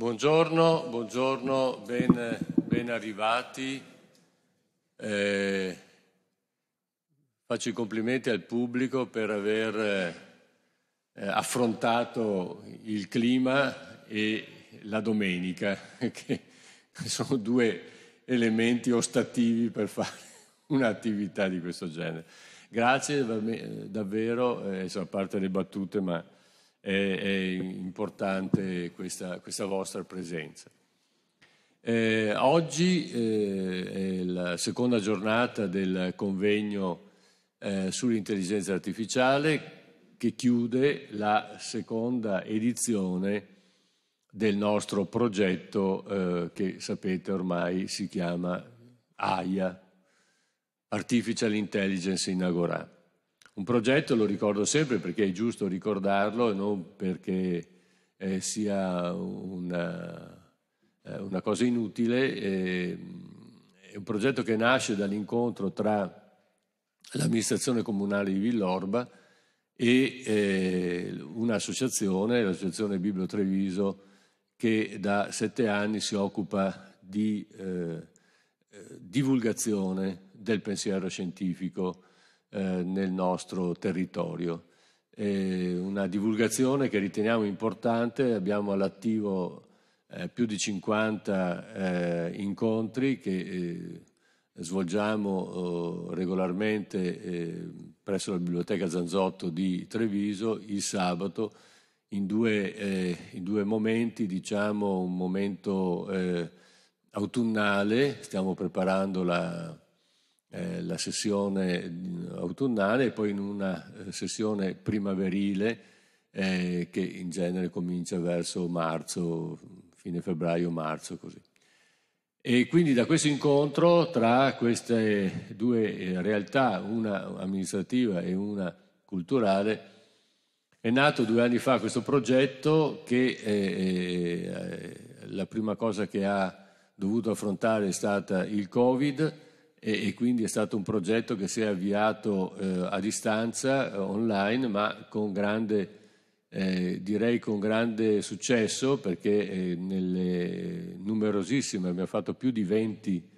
Buongiorno, buongiorno, ben, ben arrivati. Eh, faccio i complimenti al pubblico per aver eh, affrontato il clima e la domenica, che sono due elementi ostativi per fare un'attività di questo genere. Grazie davvero, eh, a parte le battute, ma è, è importante questa, questa, vostra presenza. Eh, oggi eh, è la seconda giornata del convegno eh, sull'intelligenza artificiale che chiude la seconda edizione del nostro progetto eh, che sapete ormai si chiama AIA, Artificial Intelligence in Agora. Un progetto lo ricordo sempre perché è giusto ricordarlo e non perché eh, sia una, eh, una, cosa inutile. Eh, è un progetto che nasce dall'incontro tra l'amministrazione comunale di Villorba e eh, un'associazione, l'associazione Biblio Treviso, che da sette anni si occupa di eh, eh, divulgazione del pensiero scientifico eh, nel nostro territorio. E una divulgazione che riteniamo importante, abbiamo all'attivo eh, più di 50 eh, incontri che eh, svolgiamo oh, regolarmente eh, presso la Biblioteca Zanzotto di Treviso il sabato in due, in due momenti, diciamo un momento autunnale, stiamo preparando la, eh, la sessione eh, autunnale e poi in una eh, sessione primaverile eh, che in genere comincia verso marzo, fine febbraio-marzo così. E quindi da questo incontro tra queste due eh, realtà, una amministrativa e una culturale, è nato due anni fa questo progetto che eh, la prima cosa che ha dovuto affrontare è stata il Covid e, e, quindi è stato un progetto che si è avviato eh, a distanza, eh, online, ma con grande, eh, direi con grande successo perché eh, nelle numerosissime, abbiamo fatto più di 20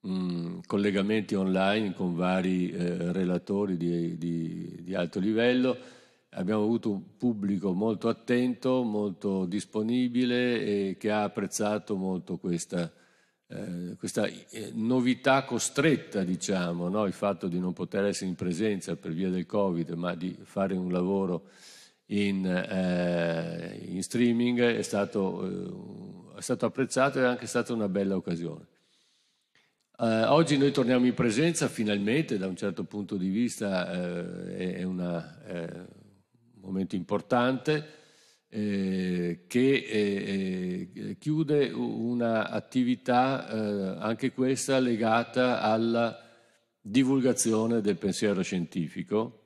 mh, mm, collegamenti online con vari eh, relatori di, di, di alto livello abbiamo avuto un pubblico molto attento, molto disponibile e che ha apprezzato molto questa eh, questa eh, novità costretta, diciamo, no? il fatto di non poter essere in presenza per via del Covid, ma di fare un lavoro in, eh, in streaming è stato, eh, è stato, apprezzato e è anche stata una bella occasione. Eh, oggi noi torniamo in presenza, finalmente, da un certo punto di vista è, è una, un momento importante eh, che eh, eh chiude un'attività, eh, anche questa legata alla divulgazione del pensiero scientifico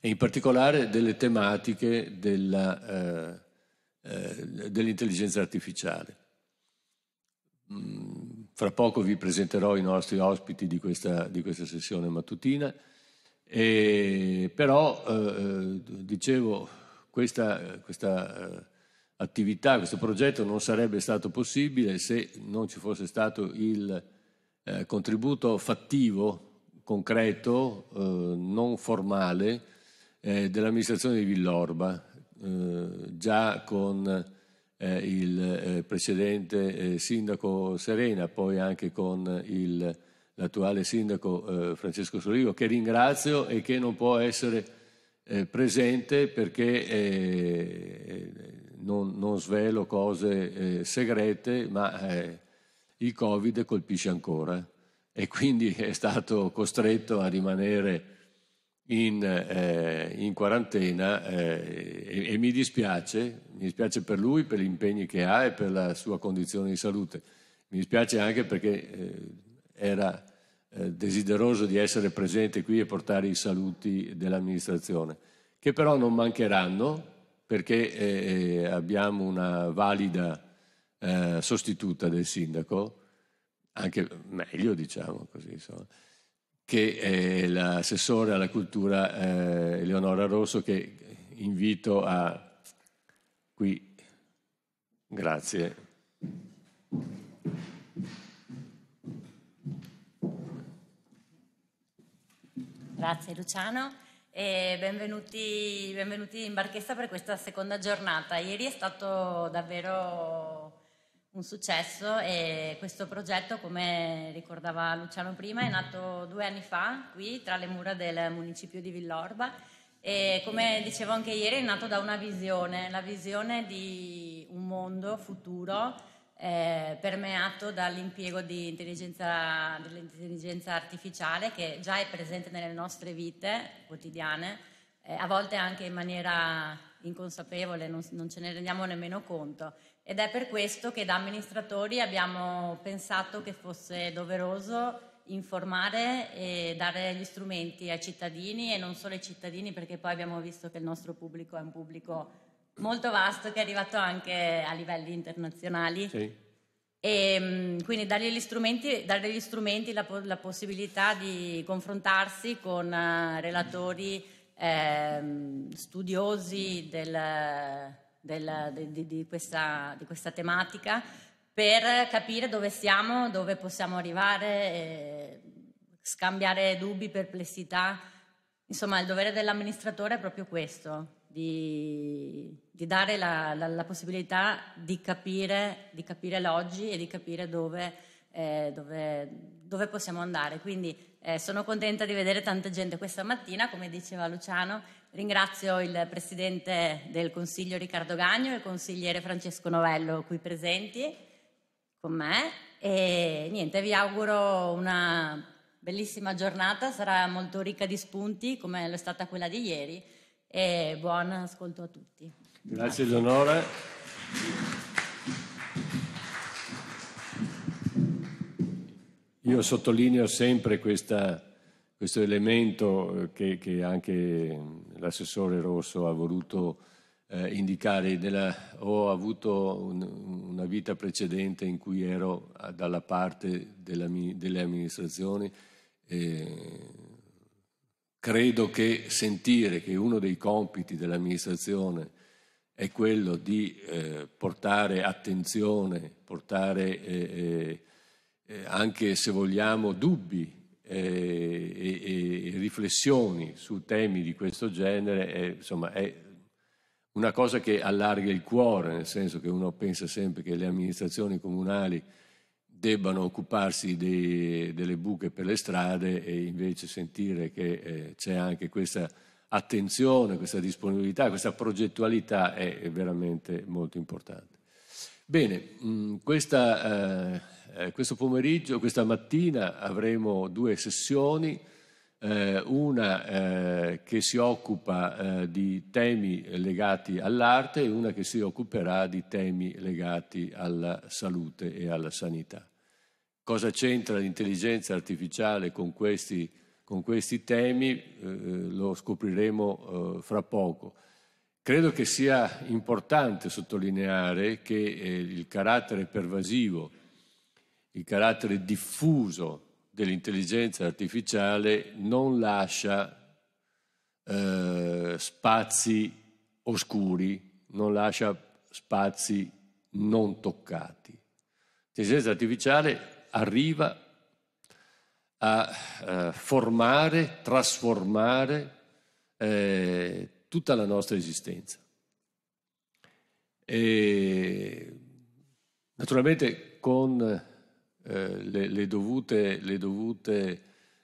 e in particolare delle tematiche della, eh, dell'intelligenza artificiale. Mm. Fra poco vi presenterò i nostri ospiti di questa, di questa sessione mattutina, e, però eh, dicevo questa, eh, questa eh, attività, questo progetto non sarebbe stato possibile se non ci fosse stato il eh, contributo fattivo, concreto, eh, non formale eh, dell'amministrazione di Villorba, eh, già con il precedente sindaco Serena, poi anche con il, l'attuale sindaco Francesco Soligo, che ringrazio e che non può essere eh, presente perché eh, non, non, svelo cose eh, segrete, ma eh, il Covid colpisce ancora e quindi è stato costretto a rimanere in, eh, in, quarantena eh, e, e, mi dispiace, mi dispiace per lui, per gli impegni che ha e per la sua condizione di salute. Mi dispiace anche perché eh, era eh, desideroso di essere presente qui e portare i saluti dell'amministrazione, che però non mancheranno perché eh, eh, abbiamo una valida eh, sostituta del sindaco, anche meglio diciamo così, insomma, che è l'assessore alla cultura eh, Eleonora Rosso che invito a qui. Grazie. Grazie Luciano e benvenuti, benvenuti in Barchessa per questa seconda giornata. Ieri è stato davvero un successo e questo progetto, come ricordava Luciano prima, è nato due anni fa qui tra le mura del municipio di Villorba e come dicevo anche ieri è nato da una visione, la visione di un mondo futuro eh, permeato dall'impiego dell'intelligenza artificiale che già è presente nelle nostre vite quotidiane, eh, a volte anche in maniera inconsapevole, non, non ce ne rendiamo nemmeno conto. Ed è per questo che da amministratori abbiamo pensato che fosse doveroso informare e dare gli strumenti ai cittadini e non solo ai cittadini perché poi abbiamo visto che il nostro pubblico è un pubblico molto vasto che è arrivato anche a livelli internazionali. Sì. E, ehm, quindi dare gli strumenti, dare gli strumenti la, la, possibilità di confrontarsi con eh, relatori eh, studiosi del, del, di, di, questa, di, questa, tematica per capire dove siamo, dove possiamo arrivare, scambiare dubbi, perplessità. Insomma, il dovere dell'amministratore è proprio questo, di, di dare la, la, la, possibilità di capire, di capire l'oggi e di capire dove, eh, dove, dove possiamo andare. Quindi eh, sono contenta di vedere tanta gente questa mattina, come diceva Luciano, ringrazio il Presidente del Consiglio Riccardo Gagno e il consigliere Francesco Novello qui presenti con me e niente, vi auguro una bellissima giornata, sarà molto ricca di spunti come lo è stata quella di ieri e buon ascolto a tutti. Grazie, Grazie. Io sottolineo sempre questa, questo elemento eh, che, che anche l'assessore Rosso ha voluto eh, indicare. Nella, ho avuto un, una vita precedente in cui ero dalla parte della, delle amministrazioni. Eh, Credo che sentire che uno dei compiti dell'amministrazione è quello di eh, portare attenzione, portare eh, eh, eh anche se vogliamo dubbi eh, e, e, riflessioni su temi di questo genere, è, insomma, è una cosa che allarga il cuore, nel senso che uno pensa sempre che le amministrazioni comunali debbano occuparsi di, delle buche per le strade e invece sentire che eh, c'è anche questa attenzione, questa disponibilità, questa progettualità è, veramente molto importante. Bene, mh, mm, questa, eh, eh, questo pomeriggio, questa mattina avremo due sessioni eh, una eh, che si occupa eh, di temi legati all'arte e una che si occuperà di temi legati alla salute e alla sanità. Cosa c'entra l'intelligenza artificiale con questi, con questi temi eh, eh, lo scopriremo eh, fra poco. Credo che sia importante sottolineare che il carattere pervasivo, il carattere diffuso dell'intelligenza artificiale non lascia eh, spazi oscuri, non lascia spazi non toccati. L'intelligenza artificiale arriva a eh, formare, trasformare eh, tutta la nostra esistenza. E naturalmente con eh, le, le, dovute, le dovute,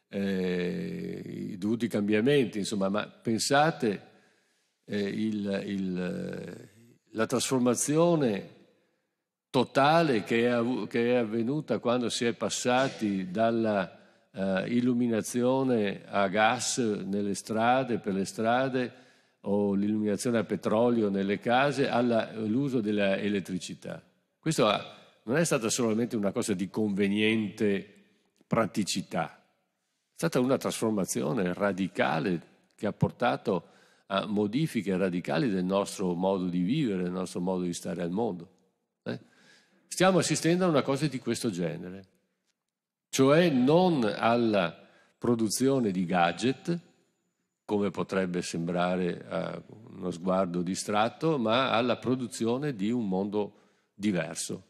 eh, i dovuti cambiamenti, insomma, ma pensate eh, il, il, eh, la trasformazione totale che è, che è, avvenuta quando si è passati dalla eh, illuminazione a gas nelle strade, per le strade, o l'illuminazione a petrolio nelle case all'uso dell'elettricità. Questo ha, non è stata solamente una cosa di conveniente praticità, è stata una trasformazione radicale che ha portato a modifiche radicali del nostro modo di vivere, del nostro modo di stare al mondo. Eh? Stiamo assistendo a una cosa di questo genere, cioè non alla produzione di gadget, come potrebbe sembrare a eh, uno sguardo distratto, ma alla produzione di un mondo diverso,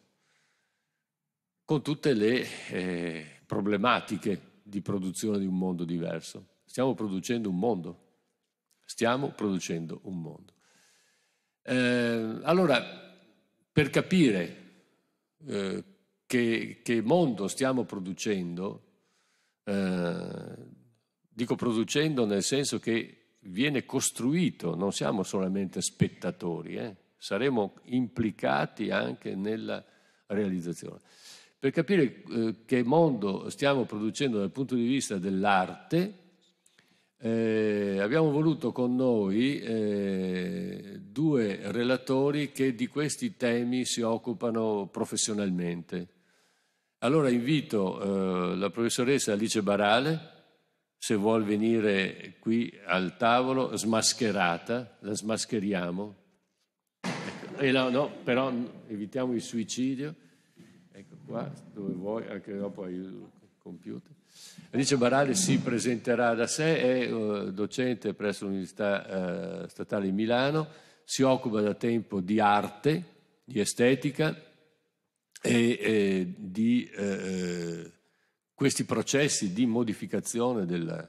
con tutte le eh, problematiche di produzione di un mondo diverso. Stiamo producendo un mondo, stiamo producendo un mondo. Eh, allora, per capire eh, che, che, mondo stiamo producendo, eh, dico producendo nel senso che viene costruito, non siamo solamente spettatori, eh, saremo implicati anche nella realizzazione per capire eh, che mondo stiamo producendo dal punto di vista dell'arte, eh, abbiamo voluto con noi eh, due relatori che di questi temi si occupano professionalmente. Allora invito eh, la professoressa Alice Barale, se vuol venire qui al tavolo, smascherata, la smascheriamo. Ecco. No, no, però evitiamo il suicidio qua dove vuoi, anche dopo hai il computer. Alice Barale si presenterà da sé, è uh, docente presso l'Università uh, Statale di Milano, si occupa da tempo di arte, di estetica e, e eh, di eh, questi processi di modificazione della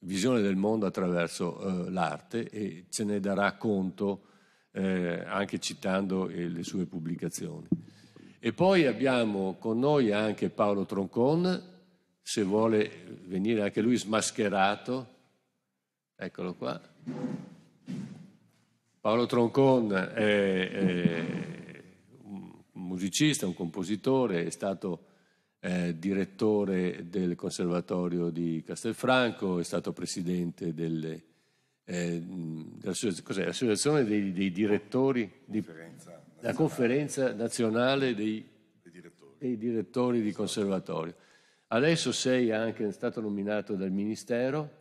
visione del mondo attraverso eh, l'arte e ce ne darà conto eh, anche citando le sue pubblicazioni. E poi abbiamo con noi anche Paolo Troncon, se vuole venire anche lui smascherato. Eccolo qua. Paolo Troncon è, è un musicista, un compositore, è stato eh, direttore del Conservatorio di Castelfranco, è stato presidente delle, eh, dell'associazione dei, dei direttori di... Conferenza la conferenza nazionale dei, direttori. dei direttori di conservatorio. Adesso sei anche stato nominato dal Ministero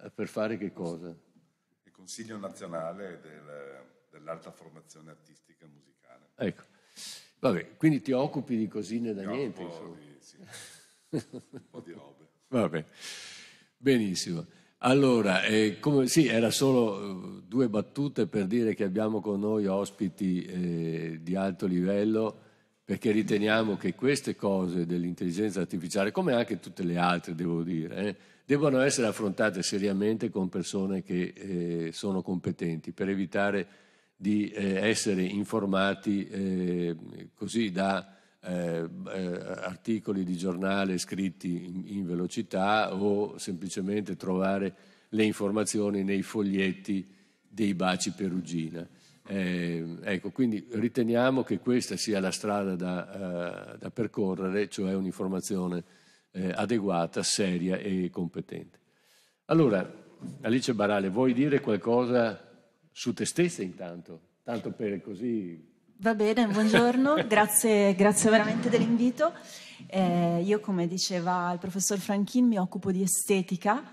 eh, per fare che cosa? Il Consiglio nazionale del, dell'alta formazione artistica musicale. Ecco, vabbè, quindi ti occupi di cosine da Mi niente. Di, sì. un po' di robe. Va bene, benissimo. Allora, eh, come, sì, era solo eh, due battute per dire che abbiamo con noi ospiti eh, di alto livello perché riteniamo che queste cose dell'intelligenza artificiale, come anche tutte le altre, devo dire, eh, debbano essere affrontate seriamente con persone che eh, sono competenti per evitare di eh, essere informati così da eh, eh, articoli di giornale scritti in, in velocità o semplicemente trovare le informazioni nei foglietti dei baci Perugina. Eh, ecco, quindi riteniamo che questa sia la strada da, uh, da percorrere, cioè un'informazione eh, adeguata, seria e competente. Allora, Alice Barale, vuoi dire qualcosa su te stessa intanto? Tanto per così Va bene, buongiorno, grazie, grazie, veramente dell'invito. Eh, io, come diceva il professor Franchin, mi occupo di estetica,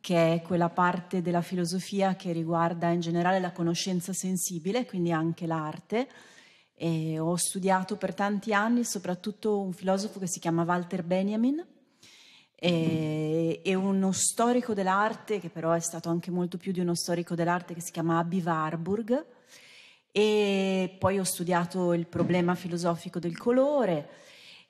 che è quella parte della filosofia che riguarda in generale la conoscenza sensibile, quindi anche l'arte. E ho studiato per tanti anni soprattutto un filosofo che si chiama Walter Benjamin e, e uno storico dell'arte, che però è stato anche molto più di uno storico dell'arte, che si chiama Abby Warburg e poi ho studiato il problema filosofico del colore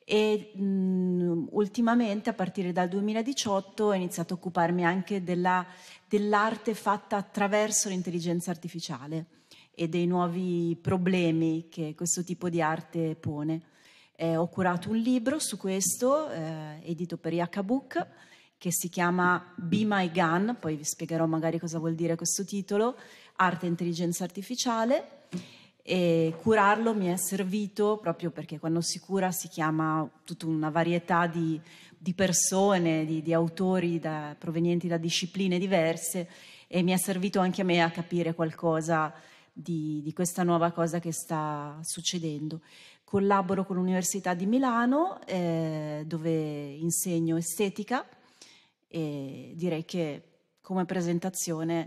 e mh, ultimamente a partire dal 2018 ho iniziato a occuparmi anche della, dell'arte fatta attraverso l'intelligenza artificiale e dei nuovi problemi che questo tipo di arte pone. Eh, ho curato un libro su questo, eh, edito per Yakabook, che si chiama Be My Gun, poi vi spiegherò magari cosa vuol dire questo titolo, Arte e Intelligenza Artificiale e curarlo mi è servito proprio perché quando si cura si chiama tutta una varietà di, di persone, di, di autori da, provenienti da discipline diverse e mi è servito anche a me a capire qualcosa di, di questa nuova cosa che sta succedendo. Collaboro con l'Università di Milano eh, dove insegno estetica e direi che come presentazione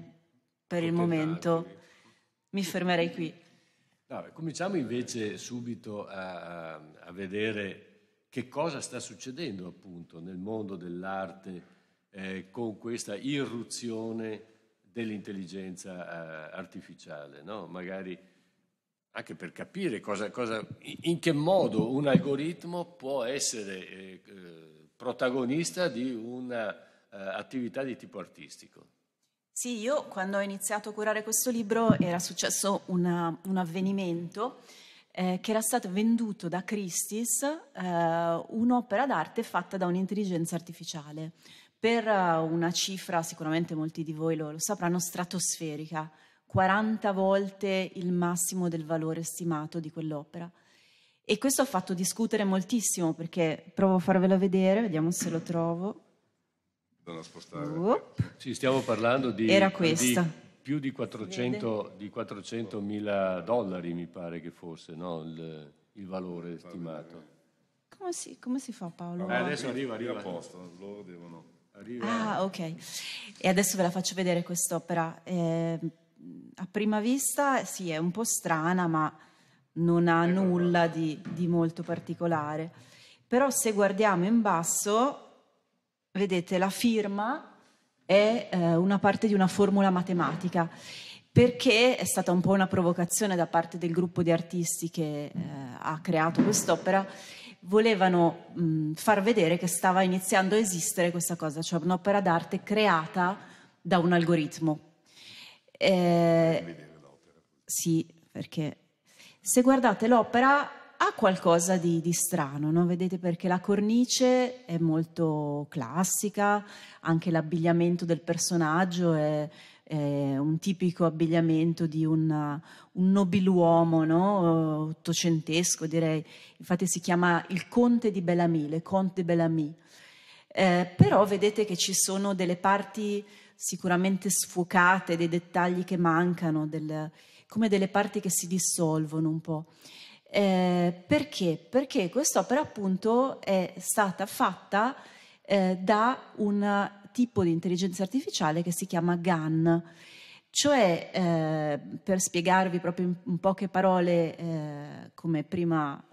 per Potete il momento darvi. mi fermerei qui. No, cominciamo invece subito a, a, vedere che cosa sta succedendo appunto nel mondo dell'arte eh, con questa irruzione dell'intelligenza eh, artificiale, no? magari anche per capire cosa, cosa, in che modo un algoritmo può essere eh, eh protagonista di un'attività eh, di tipo artistico. Sì, io quando ho iniziato a curare questo libro era successo una, un avvenimento eh, che era stato venduto da Christie's eh, un'opera d'arte fatta da un'intelligenza artificiale per eh, una cifra, sicuramente molti di voi lo, lo sapranno, stratosferica, 40 volte il massimo del valore stimato di quell'opera. E questo ha fatto discutere moltissimo perché provo a farvelo vedere, vediamo se lo trovo da spostare. Sì, stiamo parlando di, Era questo. Di più di 400 mila dollari, mi pare che fosse no? il, il, valore stimato. Come si, come si fa Paolo? Eh, adesso arriva, arriva. arriva posto, loro devono... Arriva. Ah, ok. E adesso ve la faccio vedere quest'opera. Eh, a prima vista, sì, è un po' strana, ma non ha ecco, nulla di, di molto particolare. Però se guardiamo in basso, Vedete, la firma è eh, una parte di una formula matematica perché è stata un po' una provocazione da parte del gruppo di artisti che eh, ha creato quest'opera, volevano mh, mm, far vedere che stava iniziando a esistere questa cosa, cioè un'opera d'arte creata da un algoritmo. Eh, sì, perché se guardate l'opera ha qualcosa di, di strano, no? vedete perché la cornice è molto classica, anche l'abbigliamento del personaggio è, è un tipico abbigliamento di una, un nobiluomo no? ottocentesco direi, infatti si chiama il conte di Bellamy, le conte Bellamy. Eh, però vedete che ci sono delle parti sicuramente sfocate, dei dettagli che mancano, del, come delle parti che si dissolvono un po'. Eh, perché? Perché quest'opera appunto è stata fatta eh, da un tipo di intelligenza artificiale che si chiama GAN, cioè eh, per spiegarvi proprio in, in poche parole eh, come prima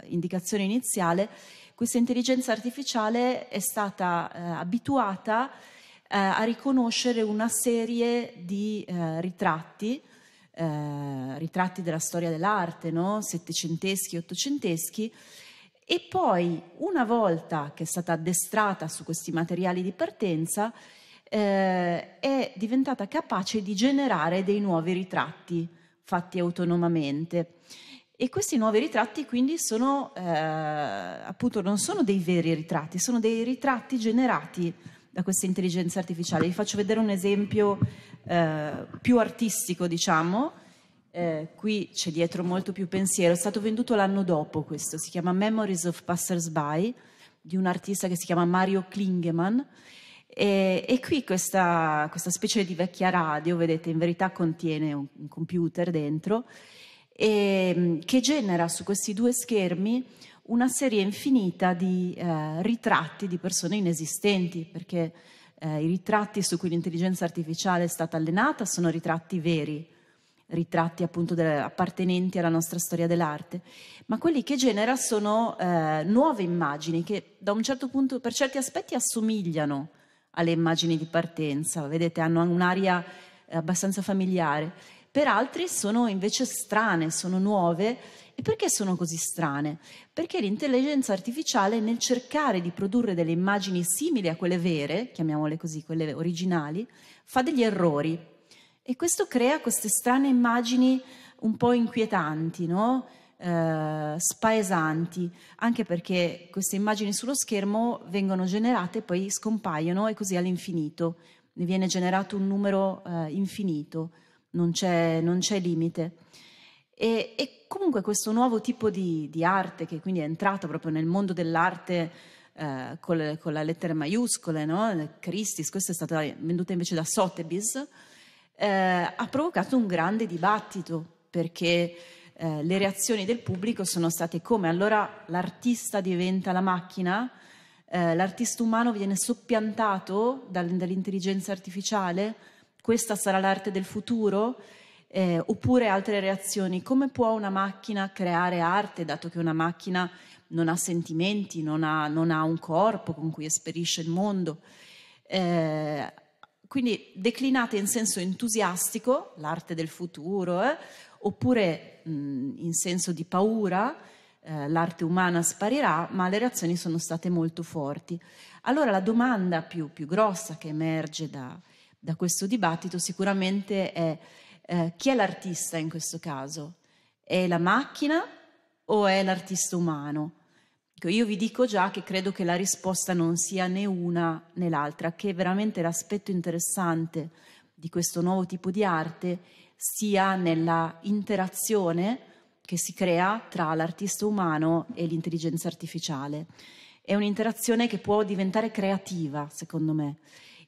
eh, indicazione iniziale, questa intelligenza artificiale è stata eh, abituata a riconoscere una serie di ritratti eh, ritratti della storia dell'arte, no? settecenteschi, ottocenteschi, e poi una volta che è stata addestrata su questi materiali di partenza, eh, è diventata capace di generare dei nuovi ritratti fatti autonomamente. E questi nuovi ritratti quindi sono, eh, appunto, non sono dei veri ritratti, sono dei ritratti generati da questa intelligenza artificiale. Vi faccio vedere un esempio eh, più artistico, diciamo. Eh, qui c'è dietro molto più pensiero. È stato venduto l'anno dopo questo, si chiama Memories of Passersby di un artista che si chiama Mario Klingeman. E, e qui questa, questa, specie di vecchia radio, vedete, in verità contiene un, un computer dentro, e, che genera su questi due schermi una serie infinita di eh, ritratti di persone inesistenti, perché eh, i ritratti su cui l'intelligenza artificiale è stata allenata sono ritratti veri, ritratti appunto de- appartenenti alla nostra storia dell'arte, ma quelli che genera sono eh, nuove immagini che da un certo punto, per certi aspetti, assomigliano alle immagini di partenza, vedete, hanno un'aria abbastanza familiare, per altri sono invece strane, sono nuove e perché sono così strane? Perché l'intelligenza artificiale nel cercare di produrre delle immagini simili a quelle vere, chiamiamole così, quelle originali, fa degli errori. E questo crea queste strane immagini un po' inquietanti, no? eh, spaesanti, anche perché queste immagini sullo schermo vengono generate e poi scompaiono e così all'infinito, ne viene generato un numero eh, infinito, non c'è, non c'è limite. E, e comunque questo nuovo tipo di, di arte che quindi è entrato proprio nel mondo dell'arte eh, con, le, con, la lettera maiuscole, no? Christis, questa è stata venduta invece da Sotheby's, eh, ha provocato un grande dibattito perché eh, le reazioni del pubblico sono state come allora l'artista diventa la macchina, eh, l'artista umano viene soppiantato dall'intelligenza artificiale, questa sarà l'arte del futuro eh, oppure altre reazioni. Come può una macchina creare arte, dato che una macchina non ha sentimenti, non ha, non ha un corpo con cui esperisce il mondo? Eh, quindi declinate in senso entusiastico, l'arte del futuro, eh, oppure mh, in senso di paura, eh, l'arte umana sparirà, ma le reazioni sono state molto forti. Allora la domanda più, più grossa che emerge da, da questo dibattito sicuramente è eh, chi è l'artista in questo caso? È la macchina o è l'artista umano? Ecco, io vi dico già che credo che la risposta non sia né una né l'altra, che veramente l'aspetto interessante di questo nuovo tipo di arte sia nella interazione che si crea tra l'artista umano e l'intelligenza artificiale. È un'interazione che può diventare creativa, secondo me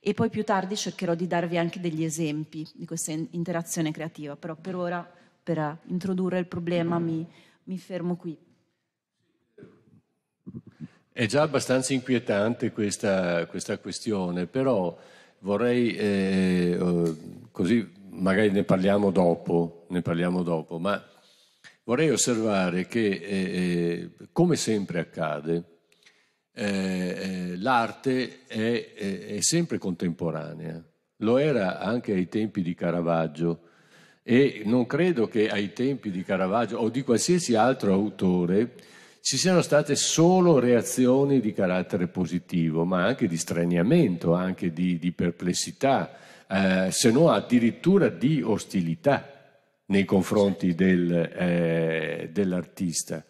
e poi più tardi cercherò di darvi anche degli esempi di questa interazione creativa, però per ora, per eh, introdurre il problema, mi, mi fermo qui. È già abbastanza inquietante questa, questa questione, però vorrei, eh, oh, così magari ne parliamo dopo, ne parliamo dopo ma vorrei osservare che, eh, eh come sempre accade, eh, eh, l'arte è, è, è, sempre contemporanea, lo era anche ai tempi di Caravaggio e non credo che ai tempi di Caravaggio o di qualsiasi altro autore ci siano state solo reazioni di carattere positivo, ma anche di straniamento, anche di, di perplessità, eh, se no addirittura di ostilità nei confronti del, eh, dell'artista.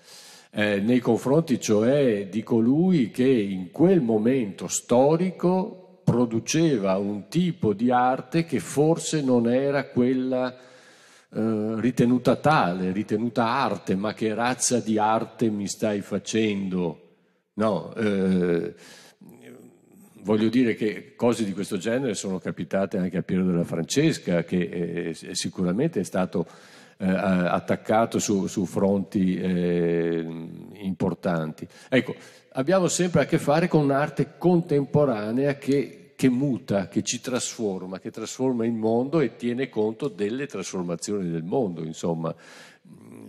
Eh, nei confronti cioè di colui che in quel momento storico produceva un tipo di arte che forse non era quella eh, ritenuta tale, ritenuta arte, ma che razza di arte mi stai facendo? No, eh, voglio dire che cose di questo genere sono capitate anche a Piero della Francesca, che eh, sicuramente è stato eh, attaccato su, su fronti eh, importanti. Ecco, abbiamo sempre a che fare con un'arte contemporanea che, che muta, che ci trasforma, che trasforma il mondo e tiene conto delle trasformazioni del mondo, insomma mm,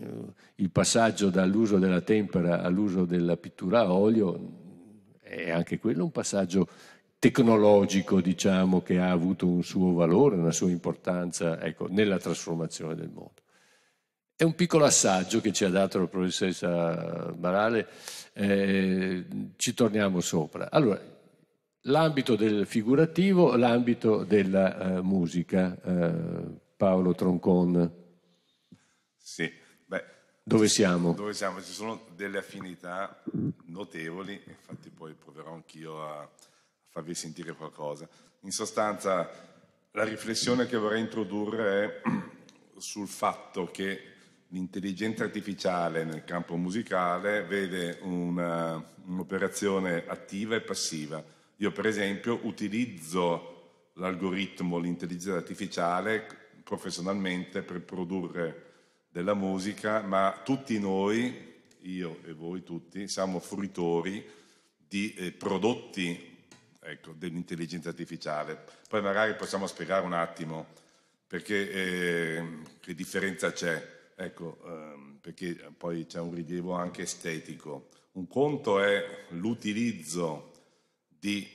il passaggio dall'uso della tempera all'uso della pittura a olio è anche quello un passaggio tecnologico, diciamo, che ha avuto un suo valore, una sua importanza ecco, nella trasformazione del mondo. È un piccolo assaggio che ci ha dato la professoressa Barale, eh, ci torniamo sopra. Allora, l'ambito del figurativo, l'ambito della eh, musica, eh, Paolo Troncon. Sì, beh, dove siamo? Dove siamo? Ci sono delle affinità notevoli, infatti poi proverò anch'io a, a farvi sentire qualcosa. In sostanza, la riflessione che vorrei introdurre è sul fatto che l'intelligenza artificiale nel campo musicale vede una, un'operazione attiva e passiva. Io per esempio utilizzo l'algoritmo, l'intelligenza artificiale professionalmente per produrre della musica, ma tutti noi, io e voi tutti, siamo fruitori di eh, prodotti ecco, dell'intelligenza artificiale. Poi magari possiamo spiegare un attimo perché, eh, che differenza c'è Ecco, ehm, perché eh, poi c'è un rilievo anche estetico. Un conto è l'utilizzo di,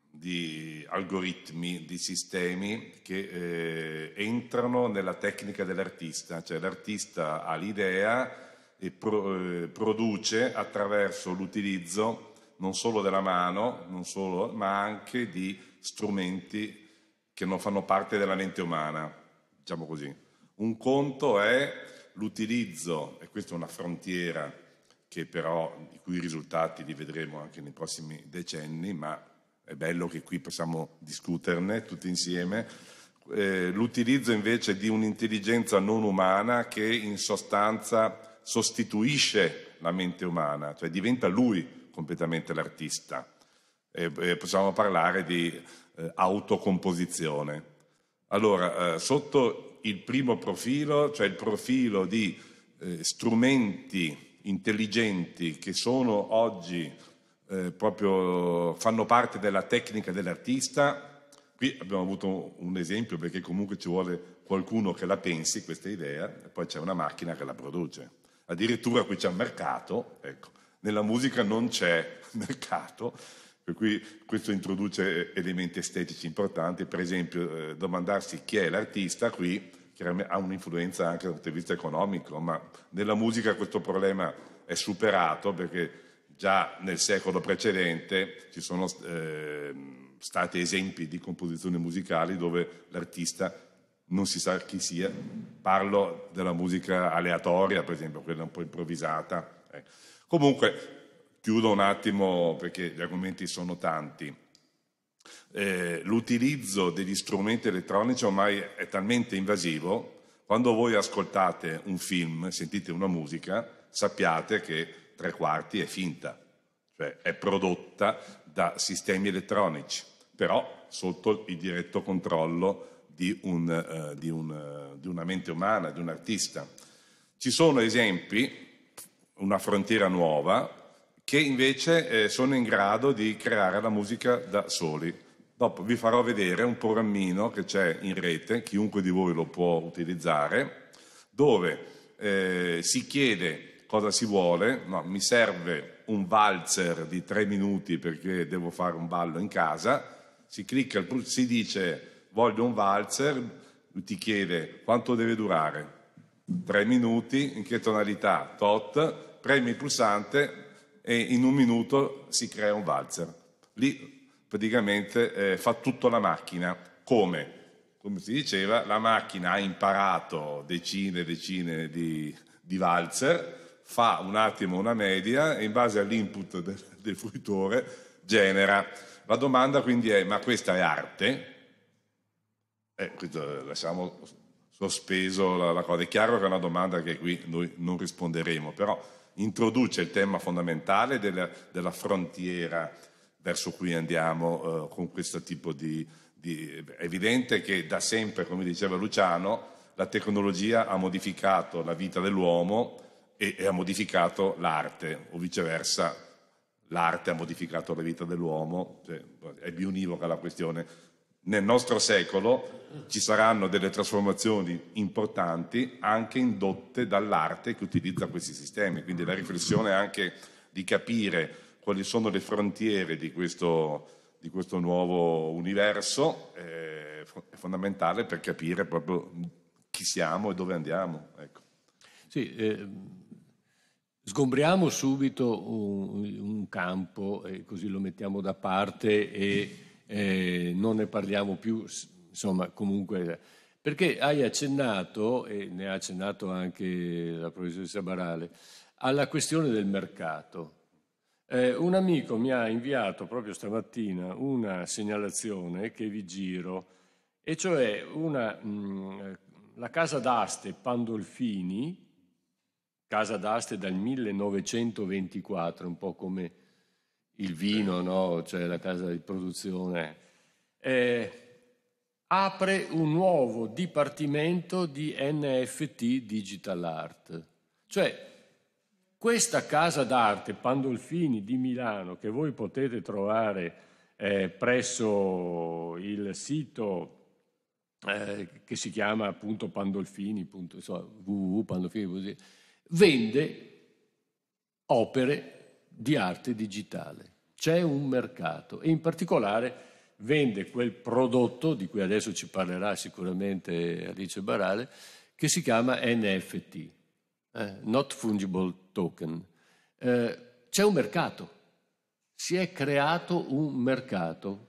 di algoritmi, di sistemi che eh, entrano nella tecnica dell'artista, cioè l'artista ha l'idea e pro, eh, produce attraverso l'utilizzo non solo della mano, solo, ma anche di strumenti che non fanno parte della mente umana, diciamo così. Un conto è l'utilizzo, e questa è una frontiera che però, di cui i risultati li vedremo anche nei prossimi decenni, ma è bello che qui possiamo discuterne tutti insieme, eh, l'utilizzo invece di un'intelligenza non umana che in sostanza sostituisce la mente umana, cioè diventa lui completamente l'artista. Eh, eh, possiamo parlare di eh, autocomposizione. Allora, eh, sotto il primo profilo, cioè il profilo di eh, strumenti intelligenti che sono oggi eh, proprio fanno parte della tecnica dell'artista. Qui abbiamo avuto un esempio perché comunque ci vuole qualcuno che la pensi questa idea e poi c'è una macchina che la produce. Addirittura qui c'è un mercato, ecco, nella musica non c'è mercato, per cui questo introduce elementi estetici importanti, per esempio eh, domandarsi chi è l'artista qui chiaramente ha un'influenza anche dal punto di vista economico, ma nella musica questo problema è superato perché già nel secolo precedente ci sono eh, stati esempi di composizioni musicali dove l'artista non si sa chi sia, parlo della musica aleatoria, per esempio, quella un po' improvvisata. Eh. Comunque, Chiudo un attimo perché gli argomenti sono tanti. Eh, l'utilizzo degli strumenti elettronici ormai è talmente invasivo, quando voi ascoltate un film, sentite una musica, sappiate che tre quarti è finta, cioè è prodotta da sistemi elettronici, però sotto il diretto controllo di, un, eh, di, un, eh, di una mente umana, di un artista. Ci sono esempi, una frontiera nuova, che invece eh, sono in grado di creare la musica da soli. Dopo vi farò vedere un programmino che c'è in rete, chiunque di voi lo può utilizzare, dove eh, si chiede cosa si vuole, no, mi serve un valzer di tre minuti perché devo fare un ballo in casa, si clicca, si dice voglio un valzer, ti chiede quanto deve durare, tre minuti, in che tonalità, tot, premi il pulsante, e in un minuto si crea un valzer. Lì praticamente eh, fa tutto la macchina. Come? Come si diceva, la macchina ha imparato decine e decine di, di valzer, fa un attimo una media e in base all'input del, del fruitore genera. La domanda quindi è, ma questa è arte? Eh, eh lasciamo sospeso la, la, cosa. È chiaro che è una domanda che qui noi non risponderemo, però introduce il tema fondamentale della, della frontiera verso cui andiamo eh, con questo tipo di, di... È evidente che da sempre, come diceva Luciano, la tecnologia ha modificato la vita dell'uomo e, e ha modificato l'arte, o viceversa, l'arte ha modificato la vita dell'uomo, cioè, è bionivoca la questione nel nostro secolo ci saranno delle trasformazioni importanti anche indotte dall'arte che utilizza questi sistemi, quindi la riflessione è anche di capire quali sono le frontiere di questo, di questo nuovo universo eh, è fondamentale per capire proprio chi siamo e dove andiamo. Ecco. Sì, eh, sgombriamo subito un, un campo, eh, così lo mettiamo da parte e eh, non ne parliamo più, insomma comunque, perché hai accennato, e ne ha accennato anche la professoressa Barale, alla questione del mercato. Eh, un amico mi ha inviato proprio stamattina una segnalazione che vi giro, e cioè una, mh, mm, la casa d'aste Pandolfini, casa d'aste dal 1924, un po' come il vino, no? cioè la casa di produzione, eh, apre un nuovo dipartimento di NFT Digital Art. Cioè, questa casa d'arte Pandolfini di Milano, che voi potete trovare eh, presso il sito eh, che si chiama appunto pandolfini, www.pandolfini, vende opere di arte digitale. C'è un mercato e in particolare vende quel prodotto di cui adesso ci parlerà sicuramente Alice Barale che si chiama NFT, eh, Not Fungible Token. Eh, c'è un mercato, si è creato un mercato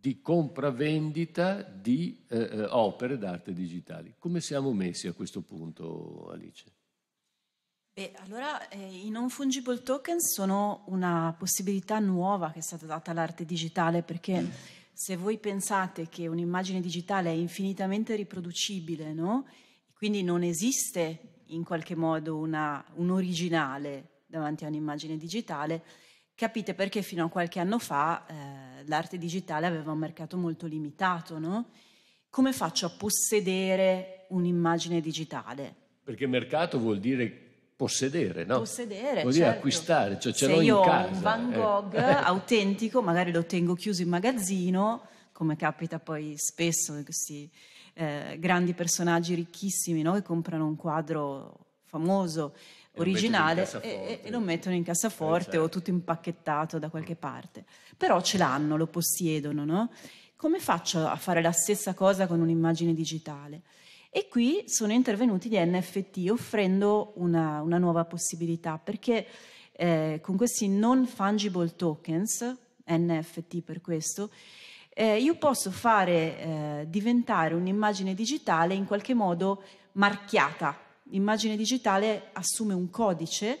di compravendita di eh, eh opere d'arte digitali. Come siamo messi a questo punto, Alice? Beh, allora eh, i non fungible tokens sono una possibilità nuova che è stata data all'arte digitale perché se voi pensate che un'immagine digitale è infinitamente riproducibile, no? quindi non esiste in qualche modo una, un originale davanti a un'immagine digitale, capite perché fino a qualche anno fa eh, l'arte digitale aveva un mercato molto limitato. No? Come faccio a possedere un'immagine digitale? Perché mercato vuol dire possedere, no? Possedere, Vuol dire certo. acquistare, cioè ce Se l'ho in casa. io ho un Van eh. Gogh eh. autentico, magari lo tengo chiuso in magazzino, come capita poi spesso di questi eh, grandi personaggi ricchissimi no? che comprano un quadro famoso, e originale, lo e, e, lo mettono in cassaforte eh, certo. o tutto impacchettato da qualche mm. parte. Però ce l'hanno, lo possiedono, no? Come faccio a fare la stessa cosa con un'immagine digitale? E qui sono intervenuti gli NFT offrendo una, una nuova possibilità perché eh, con questi non fungible tokens, NFT per questo, eh, io posso fare eh, diventare un'immagine digitale in qualche modo marchiata. L'immagine digitale assume un codice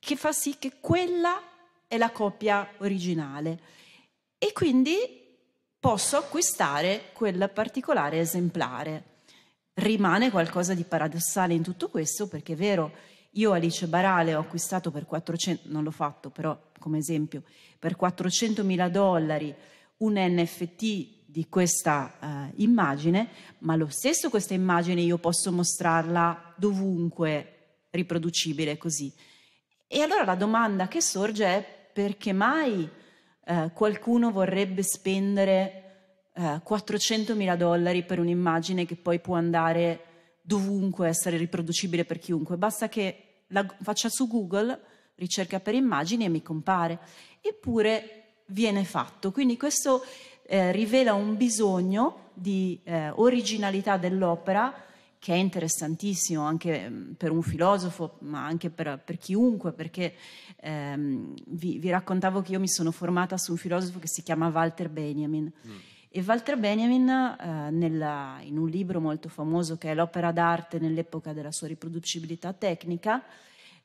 che fa sì che quella è la copia originale e quindi posso acquistare quel particolare esemplare rimane qualcosa di paradossale in tutto questo perché è vero, io Alice Barale ho acquistato per 400, non l'ho fatto però come esempio, per 400 mila dollari un NFT di questa uh, immagine, ma lo stesso questa immagine io posso mostrarla dovunque riproducibile così. E allora la domanda che sorge è perché mai uh, qualcuno vorrebbe spendere eh, 400.000 dollari per un'immagine che poi può andare dovunque, essere riproducibile per chiunque. Basta che la faccia su Google ricerca per immagini e mi compare. Eppure viene fatto. Quindi questo eh, rivela un bisogno di eh, originalità dell'opera che è interessantissimo anche mm, per un filosofo, ma anche per, per chiunque, perché ehm, vi, vi, raccontavo che io mi sono formata su un filosofo che si chiama Walter Benjamin. Mm e Walter Benjamin, eh, nella, in un libro molto famoso che è L'opera d'arte nell'epoca della sua riproducibilità tecnica,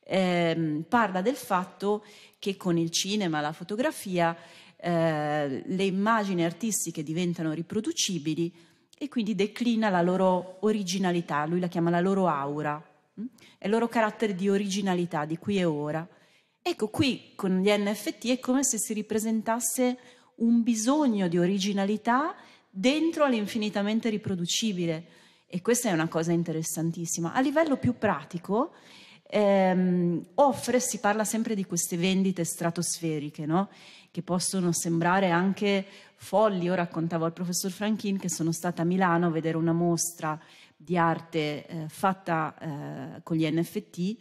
eh, parla del fatto che con il cinema, la fotografia, eh, le immagini artistiche diventano riproducibili e quindi declina la loro originalità, lui la chiama la loro aura, mh? Mm? il loro carattere di originalità, di qui e ora. Ecco, qui con gli NFT è come se si ripresentasse un bisogno di originalità dentro all'infinitamente riproducibile. E questa è una cosa interessantissima. A livello più pratico, ehm, offre, si parla sempre di queste vendite stratosferiche, no? che possono sembrare anche folli. Io raccontavo al professor Franchin che sono stata a Milano a vedere una mostra di arte eh, fatta eh, con gli NFT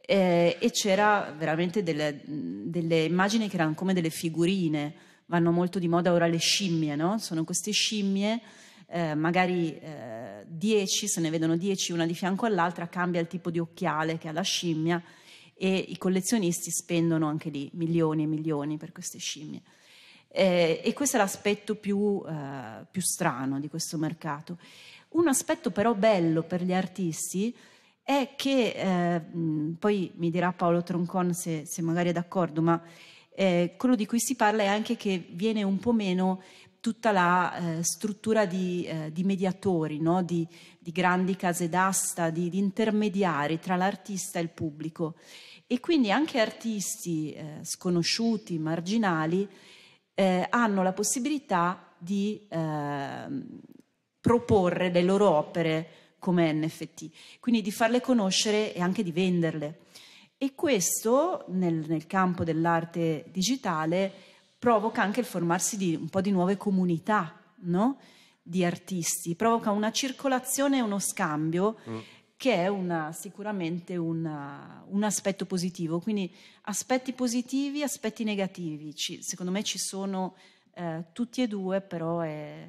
eh, e c'era veramente delle, delle immagini che erano come delle figurine vanno molto di moda ora le scimmie, no? Sono queste scimmie, eh, magari 10, eh, se ne vedono 10 una di fianco all'altra, cambia il tipo di occhiale che ha la scimmia e i collezionisti spendono anche lì milioni e milioni per queste scimmie. Eh, e questo è l'aspetto più, eh, più strano di questo mercato. Un aspetto però bello per gli artisti è che, eh, poi mi dirà Paolo Troncon se, se, magari è d'accordo, ma eh, quello di cui si parla è anche che viene un po' meno tutta la eh, struttura di, eh, di mediatori, no? di, di, grandi case d'asta, di, di, intermediari tra l'artista e il pubblico. E quindi anche artisti eh, sconosciuti, marginali, eh, hanno la possibilità di ehm, proporre le loro opere come NFT, quindi di farle conoscere e anche di venderle. E questo nel, nel campo dell'arte digitale provoca anche il formarsi di un po' di nuove comunità no? di artisti, provoca una circolazione e uno scambio. Mm che è una, sicuramente una, un aspetto positivo. Quindi aspetti positivi, aspetti negativi. Ci, secondo me ci sono eh, tutti e due, però è,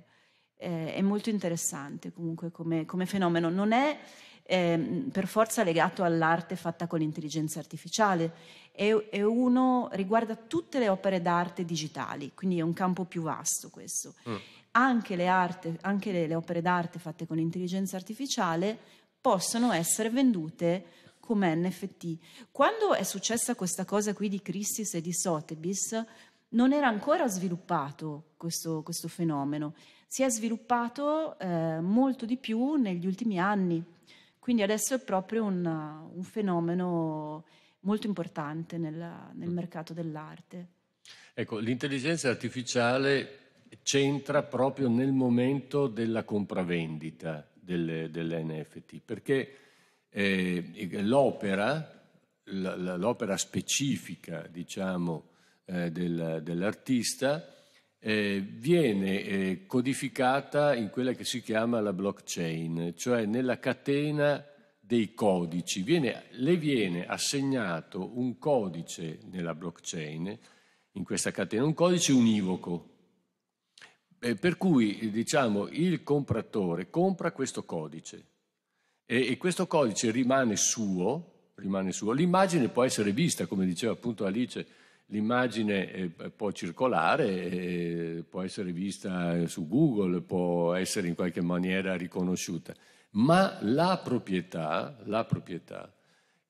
è, è molto interessante comunque come, come fenomeno. Non è eh, per forza legato all'arte fatta con l'intelligenza artificiale e, e, uno riguarda tutte le opere d'arte digitali, quindi è un campo più vasto questo. Mm. Anche, le, arte, anche le, le opere d'arte fatte con intelligenza artificiale possono essere vendute come NFT. Quando è successa questa cosa qui di Christie's e di Sotheby's, non era ancora sviluppato questo, questo fenomeno, si è sviluppato eh, molto di più negli ultimi anni. Quindi adesso è proprio un, un fenomeno molto importante nel, nel mm. mercato dell'arte. Ecco, l'intelligenza artificiale c'entra proprio nel momento della compravendita delle, delle NFT, perché eh, l'opera, l'opera specifica, diciamo, eh, del, dell'artista, eh, viene eh, codificata in quella che si chiama la blockchain, cioè nella catena dei codici. Viene, le viene assegnato un codice nella blockchain, in questa catena, un codice univoco. Eh, per cui diciamo il compratore compra questo codice e, e questo codice rimane suo, rimane suo. L'immagine può essere vista, come diceva appunto Alice, L'immagine eh, può circolare, eh, può essere vista su Google, può essere in qualche maniera riconosciuta, ma la proprietà, la proprietà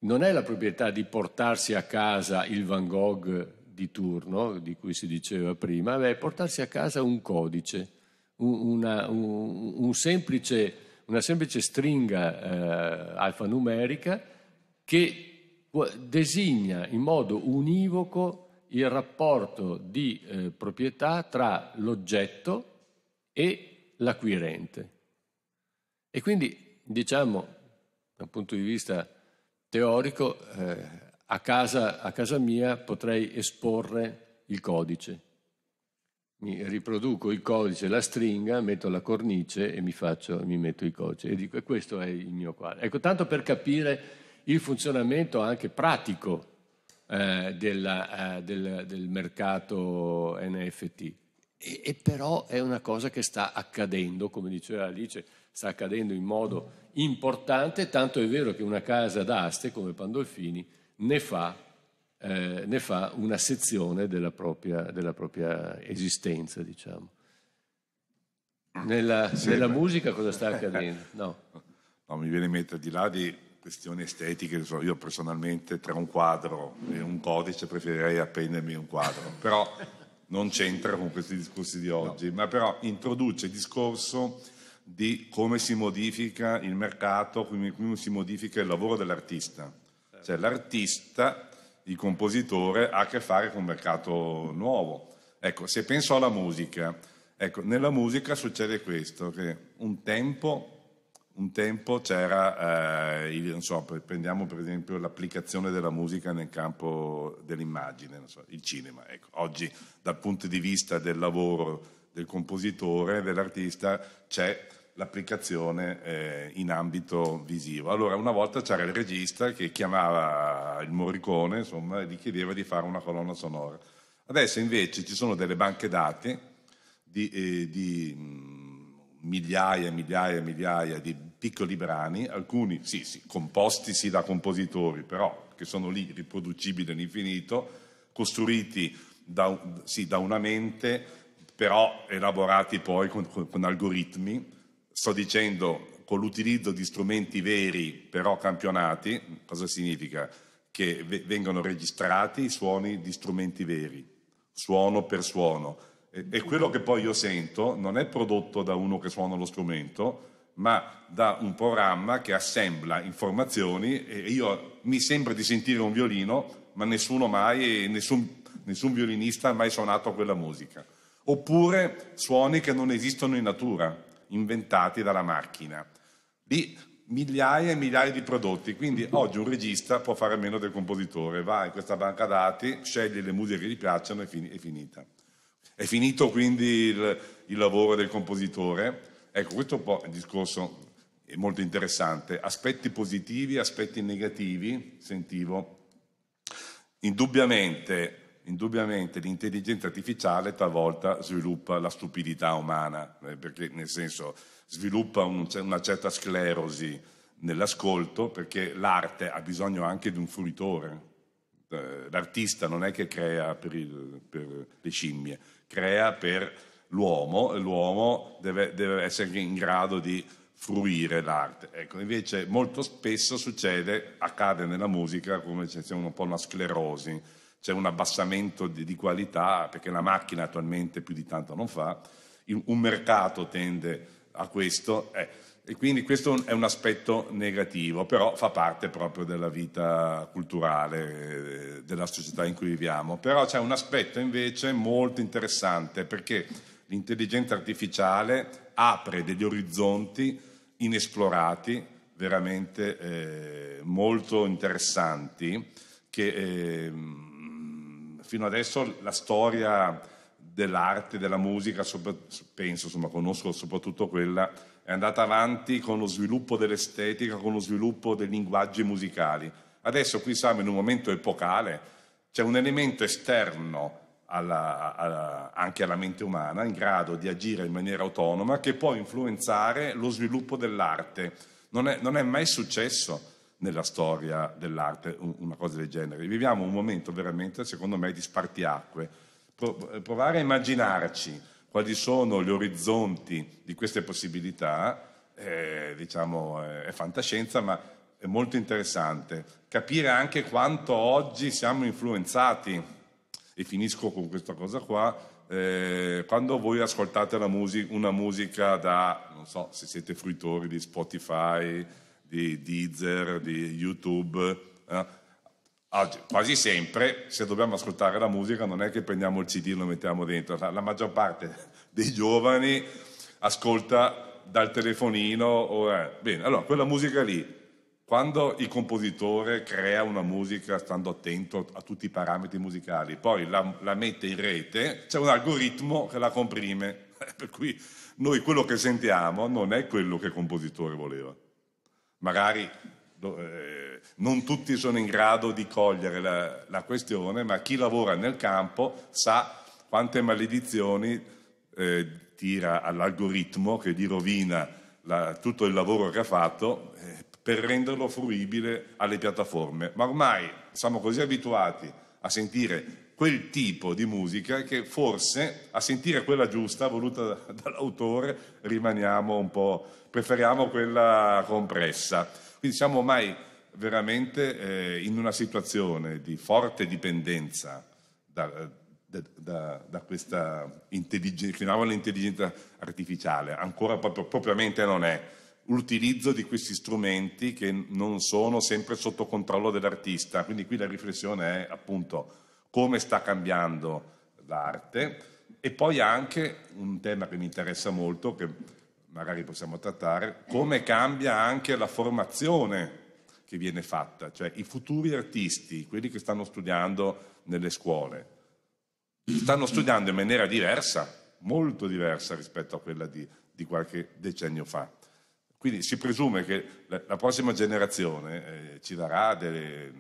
non è la proprietà di portarsi a casa il Van Gogh di turno, di cui si diceva prima, ma è portarsi a casa un codice, una, un, un semplice, una semplice, stringa eh, alfanumerica che designa in modo univoco il rapporto di eh, proprietà tra l'oggetto e l'acquirente. E quindi, diciamo, da un punto di vista teorico, eh, a, casa, a casa mia potrei esporre il codice. Mi riproduco il codice, la stringa, metto la cornice e mi, faccio, mi metto il codice. E dico, e questo è il mio quadro. Ecco, tanto per capire il funzionamento anche pratico eh, della, eh, del, del, mercato NFT. E, e, però è una cosa che sta accadendo, come diceva Alice, sta accadendo in modo importante, tanto è vero che una casa d'aste come Pandolfini ne fa, eh, ne fa una sezione della propria, della propria esistenza, diciamo. Ah. Nella, sì, nella musica cosa sta accadendo? No. no, mi viene in mente di là di questioni estetiche, io personalmente tra un quadro e un codice preferirei appendermi un quadro, però non c'entra con questi discorsi di oggi, no. ma però introduce il discorso di come si modifica il mercato, come si modifica il lavoro dell'artista. Certo. Cioè l'artista, il compositore, ha a che fare con un mercato nuovo. Ecco, se penso alla musica, ecco, nella musica succede questo, che un tempo un tempo c'era, eh, il, so, prendiamo per esempio l'applicazione della musica nel campo dell'immagine, so, il cinema. Ecco. Oggi dal punto di vista del lavoro del compositore, dell'artista, c'è l'applicazione eh, in ambito visivo. Allora, una volta c'era il regista che chiamava il Morricone, insomma, e gli chiedeva di fare una colonna sonora. Adesso invece ci sono delle banche dati di, eh, di mm, migliaia e migliaia e migliaia di piccoli brani, alcuni sì, sì, composti sì da compositori, però che sono lì riproducibili all'infinito, costruiti da, sì, da una mente, però elaborati poi con, con, con algoritmi. Sto dicendo con l'utilizzo di strumenti veri però campionati, cosa significa? Che v- vengono registrati i suoni di strumenti veri, suono per suono e, e quello che poi io sento non è prodotto da uno che suona lo strumento, ma da un programma che assembla informazioni e io mi sembra di sentire un violino, ma nessuno mai, nessun, nessun violinista ha mai suonato quella musica. Oppure suoni che non esistono in natura, inventati dalla macchina. Lì migliaia e migliaia di prodotti, quindi oggi un regista può fare meno del compositore, va in questa banca dati, sceglie le musiche che gli piacciono e è finita. È finito quindi il, il lavoro del compositore. Ecco, questo è un po' il discorso eh, molto interessante. Aspetti positivi, aspetti negativi, sentivo. Indubbiamente, indubbiamente l'intelligenza artificiale talvolta sviluppa la stupidità umana, eh, perché nel senso sviluppa un, una certa sclerosi nell'ascolto, perché l'arte ha bisogno anche di un fruitore. Eh, l'artista non è che crea per, il, per le scimmie, crea per l'uomo e l'uomo deve, deve essere in grado di fruire l'arte. Ecco, invece molto spesso succede, accade nella musica come c'è un po' una sclerosi, c'è un abbassamento di, di qualità perché la macchina attualmente più di tanto non fa, un mercato tende a questo. Eh e quindi questo è un aspetto negativo, però fa parte proprio della vita culturale eh, della società in cui viviamo. Però c'è un aspetto invece molto interessante perché l'intelligenza artificiale apre degli orizzonti inesplorati, veramente eh, molto interessanti, che eh, fino adesso la storia dell'arte, della musica, penso, insomma, conosco soprattutto quella è andata avanti con lo sviluppo dell'estetica, con lo sviluppo dei linguaggi musicali. Adesso qui siamo in un momento epocale, c'è un elemento esterno alla, alla, anche alla mente umana in grado di agire in maniera autonoma che può influenzare lo sviluppo dell'arte. Non è, non è mai successo nella storia dell'arte una cosa del genere. Viviamo un momento veramente, secondo me, di spartiacque. Pro, eh, provare a immaginarci quali sono gli orizzonti di queste possibilità, eh, diciamo, eh, è fantascienza, ma è molto interessante. Capire anche quanto oggi siamo influenzati, e finisco con questa cosa qua, eh, quando voi ascoltate musica, una musica da, non so, se siete fruitori di Spotify, di Deezer, di YouTube, eh, Oggi, quasi sempre, se dobbiamo ascoltare la musica, non è che prendiamo il CD e lo mettiamo dentro. La, maggior parte dei giovani ascolta dal telefonino. O, eh. Bene, allora, quella musica lì, quando il compositore crea una musica stando attento a tutti i parametri musicali, poi la, la mette in rete, c'è un algoritmo che la comprime. per cui noi quello che sentiamo non è quello che il compositore voleva. Magari eh, non tutti sono in grado di cogliere la, la, questione, ma chi lavora nel campo sa quante maledizioni eh, tira all'algoritmo che gli rovina la, tutto il lavoro che ha fatto eh, per renderlo fruibile alle piattaforme. Ma ormai siamo così abituati a sentire quel tipo di musica che forse a sentire quella giusta voluta dall'autore rimaniamo un po', preferiamo quella compressa. Quindi siamo ormai veramente eh, in una situazione di forte dipendenza da, da, da, da questa intelligenza, artificiale, ancora proprio, propriamente non è, l'utilizzo di questi strumenti che non sono sempre sotto controllo dell'artista. Quindi qui la riflessione è appunto come sta cambiando l'arte e poi anche un tema che mi interessa molto, che magari possiamo trattare, come cambia anche la formazione che viene fatta, cioè i futuri artisti, quelli che stanno studiando nelle scuole, stanno studiando in maniera diversa, molto diversa rispetto a quella di, di qualche decennio fa. Quindi si presume che la prossima generazione eh, ci darà delle,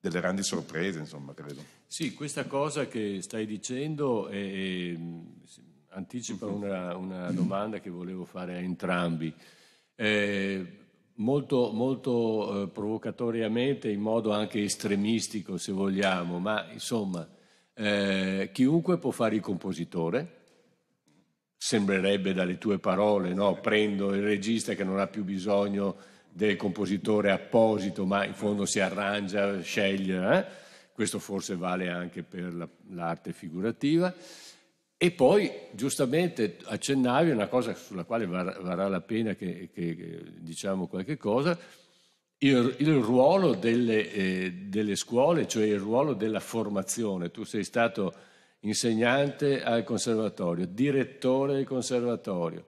delle, grandi sorprese, insomma, credo. Sì, questa cosa che stai dicendo è, è anticipa mm-hmm. una, una domanda che volevo fare a entrambi. Eh, molto, molto eh, provocatoriamente, in modo anche estremistico se vogliamo, ma insomma, eh, chiunque può fare il compositore, sembrerebbe dalle tue parole, no? prendo il regista che non ha più bisogno del compositore apposito, ma in fondo si arrangia, sceglie, eh? questo forse vale anche per la, l'arte figurativa. E poi giustamente accennavi una cosa sulla quale var- varrà la pena che, che, che, diciamo qualche cosa, il, il ruolo delle, eh, delle, scuole, cioè il ruolo della formazione. Tu sei stato insegnante al conservatorio, direttore del conservatorio.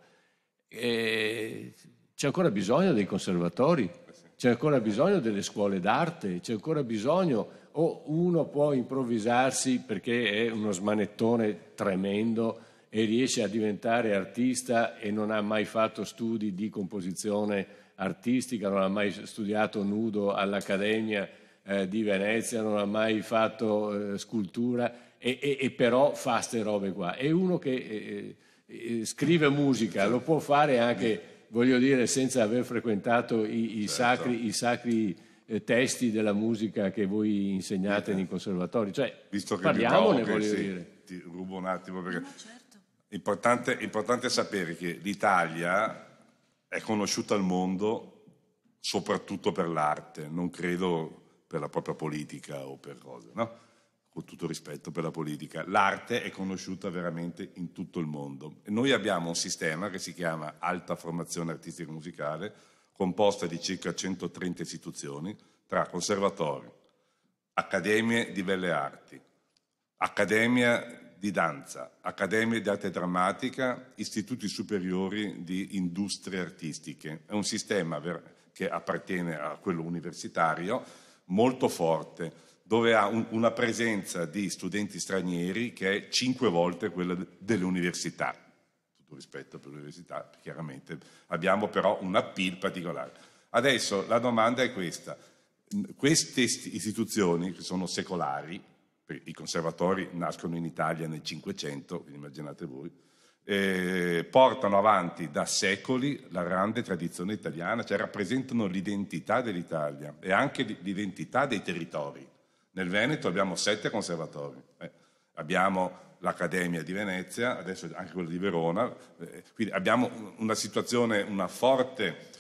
E c'è ancora bisogno dei conservatori, c'è ancora bisogno delle scuole d'arte, c'è ancora bisogno o uno può improvvisarsi perché è uno smanettone tremendo e riesce a diventare artista e non ha mai fatto studi di composizione artistica, non ha mai studiato nudo all'Accademia eh, di Venezia, non ha mai fatto eh, scultura e, e, e, però fa queste robe qua. È uno che eh, eh, eh, scrive musica, lo può fare anche, voglio dire, senza aver frequentato i, i certo. sacri... I sacri eh, testi della musica che voi insegnate nei conservatori. Cioè, Visto che parliamone, provo, voglio sì, dire. Ti rubo un attimo perché... No, ah, certo. importante, importante sapere che l'Italia è conosciuta al mondo soprattutto per l'arte, non credo per la propria politica o per cose, no? con tutto rispetto per la politica. L'arte è conosciuta veramente in tutto il mondo. E noi abbiamo un sistema che si chiama alta formazione artistica musicale, composta di circa 130 istituzioni tra conservatori, accademie di belle arti, accademia di danza, accademie di arte drammatica, istituti superiori di industrie artistiche. È un sistema che appartiene a quello universitario molto forte, dove ha un, una presenza di studenti stranieri che è cinque volte quella delle università rispetto per l'università, chiaramente abbiamo però un appeal particolare. Adesso la domanda è questa, queste istituzioni che sono secolari, i conservatori nascono in Italia nel Cinquecento, immaginate voi, eh, portano avanti da secoli la grande tradizione italiana, cioè rappresentano l'identità dell'Italia e anche l'identità dei territori. Nel Veneto abbiamo sette conservatori, eh, abbiamo l'Accademia di Venezia, adesso anche quella di Verona, eh, quindi abbiamo una situazione, una forte...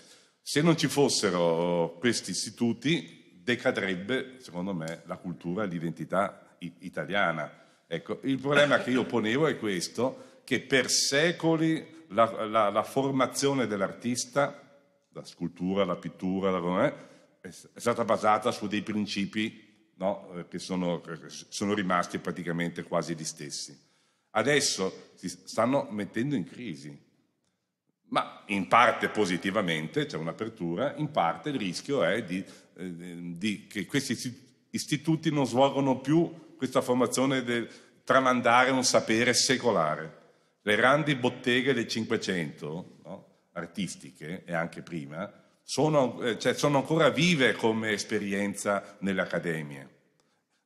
Se non ci fossero questi istituti decadrebbe, secondo me, la cultura e l'identità italiana. Ecco, il problema che io ponevo è questo, che per secoli la, la, la formazione dell'artista, la scultura, la pittura, la, eh, è stata basata su dei principi no? Eh, che sono, eh, sono rimasti praticamente quasi gli stessi. Adesso si stanno mettendo in crisi, ma in parte positivamente c'è un'apertura, in parte il rischio è di, eh, di che questi istituti non svolgono più questa formazione del tramandare un sapere secolare. Le grandi botteghe del Cinquecento, artistiche e anche prima, sono, eh, cioè, sono ancora vive come esperienza nelle accademie,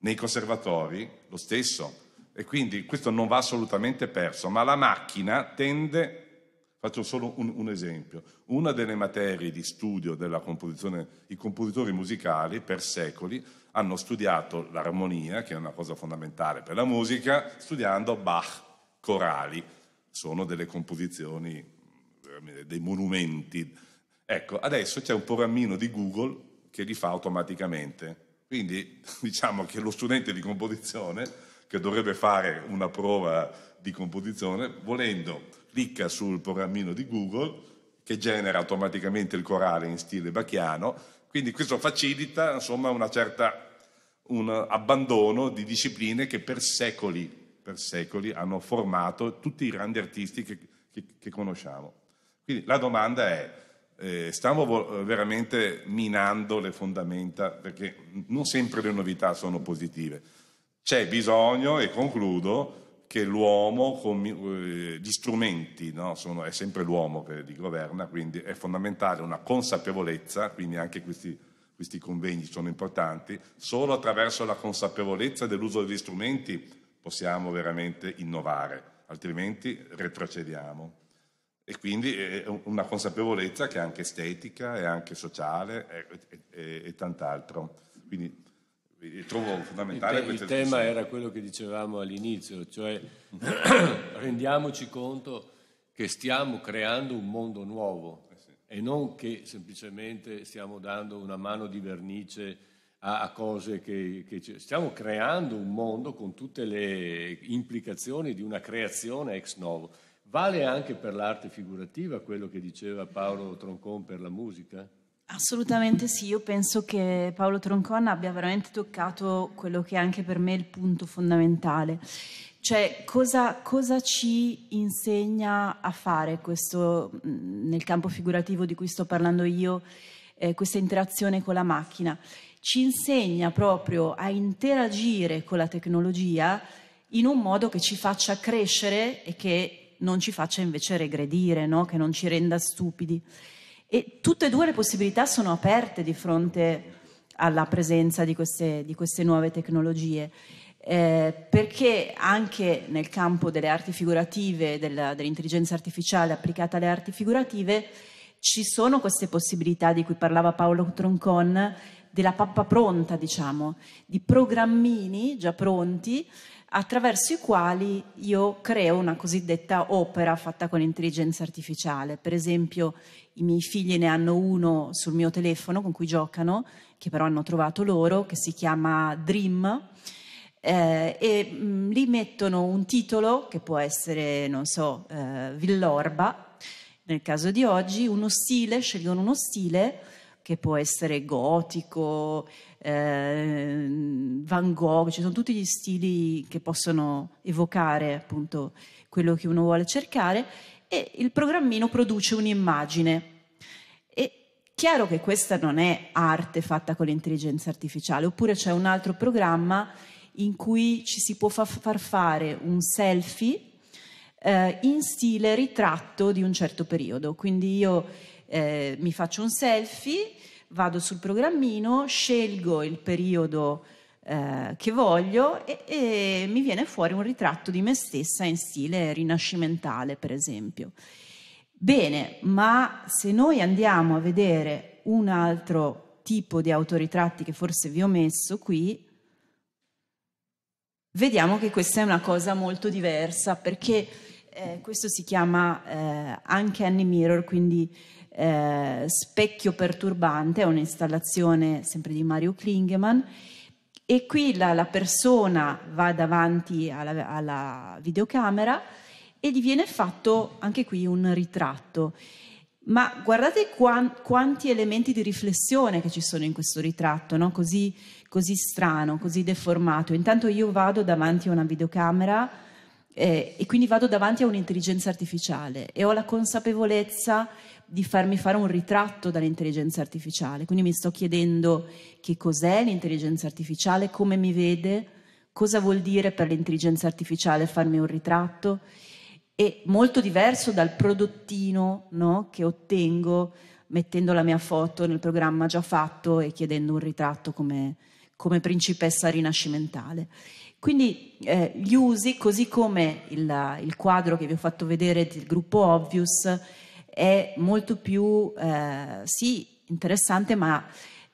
nei conservatori lo stesso, e quindi questo non va assolutamente perso, ma la macchina tende Faccio solo un, un, esempio. Una delle materie di studio della composizione, i compositori musicali per secoli hanno studiato l'armonia, che è una cosa fondamentale per la musica, studiando Bach corali. Sono delle composizioni, eh, dei monumenti Ecco, adesso c'è un programmino di Google che li fa automaticamente. Quindi diciamo che lo studente di composizione che dovrebbe fare una prova di composizione, volendo clicca sul programmino di Google che genera automaticamente il corale in stile bacchiano, quindi questo facilita insomma una certa un abbandono di discipline che per secoli, per secoli hanno formato tutti i grandi artisti che, che, che conosciamo. Quindi la domanda è eh, stiamo eh, veramente minando le fondamenta perché non sempre le novità sono positive. C'è bisogno, e concludo, che l'uomo, con, eh, gli strumenti, no? sono, è sempre l'uomo che li governa, quindi è fondamentale una consapevolezza, quindi anche questi, questi convegni sono importanti, solo attraverso la consapevolezza dell'uso degli strumenti possiamo veramente innovare, altrimenti retrocediamo. E quindi eh, è una consapevolezza che è anche estetica, è anche sociale e, tant'altro. Quindi eh, trovo fondamentale il, te- il tema era quello che dicevamo all'inizio, cioè mm-hmm. rendiamoci conto che stiamo creando un mondo nuovo eh sì. e non che semplicemente stiamo dando una mano di vernice a, a cose che, che, stiamo creando un mondo con tutte le implicazioni di una creazione ex novo. Vale anche per l'arte figurativa quello che diceva Paolo Troncon per la musica? Assolutamente sì, io penso che Paolo Troncon abbia veramente toccato quello che è anche per me il punto fondamentale. Cioè, cosa, cosa ci insegna a fare questo, mm, nel campo figurativo di cui sto parlando io, eh, questa interazione con la macchina? Ci insegna proprio a interagire con la tecnologia in un modo che ci faccia crescere e che non ci faccia invece regredire, no? che non ci renda stupidi. E tutte e due le possibilità sono aperte di fronte alla presenza di queste, di queste nuove tecnologie. Eh, perché anche nel campo delle arti figurative, della, dell'intelligenza artificiale applicata alle arti figurative, ci sono queste possibilità di cui parlava Paolo Troncon, della pappa pronta, diciamo, di programmini già pronti attraverso i quali io creo una cosiddetta opera fatta con intelligenza artificiale. Per esempio, i miei figli ne hanno uno sul mio telefono con cui giocano, che però hanno trovato loro, che si chiama Dream. Eh, e mh, mm, lì mettono un titolo che può essere, non so, eh, Villorba, nel caso di oggi, uno stile, scegliono uno stile che può essere gotico, eh, Van Gogh, ci sono tutti gli stili che possono evocare appunto quello che uno vuole cercare e il programmino produce un'immagine. È chiaro che questa non è arte fatta con l'intelligenza artificiale, oppure c'è un altro programma in cui ci si può fa- far fare un selfie eh, in stile ritratto di un certo periodo. Quindi io eh, mi faccio un selfie vado sul programmino, scelgo il periodo eh, che voglio e, e, mi viene fuori un ritratto di me stessa in stile rinascimentale, per esempio. Bene, ma se noi andiamo a vedere un altro tipo di autoritratti che forse vi ho messo qui, vediamo che questa è una cosa molto diversa perché eh, questo si chiama eh, anche Annie Mirror, quindi eh, Specchio Perturbante, è un'installazione sempre di Mario Klingeman. E qui la, la persona va davanti alla, alla videocamera e gli viene fatto anche qui un ritratto. Ma guardate quanti elementi di riflessione che ci sono in questo ritratto, no? così, così, strano, così deformato. Intanto io vado davanti a una videocamera eh, e quindi vado davanti a un'intelligenza artificiale e ho la consapevolezza di farmi fare un ritratto dall'intelligenza artificiale. Quindi mi sto chiedendo che cos'è l'intelligenza artificiale, come mi vede, cosa vuol dire per l'intelligenza artificiale farmi un ritratto. È molto diverso dal prodottino no, che ottengo mettendo la mia foto nel programma già fatto e chiedendo un ritratto come, come principessa rinascimentale. Quindi eh, gli usi, così come il, il quadro che vi ho fatto vedere del gruppo Obvious, è molto più, eh, sì, interessante, ma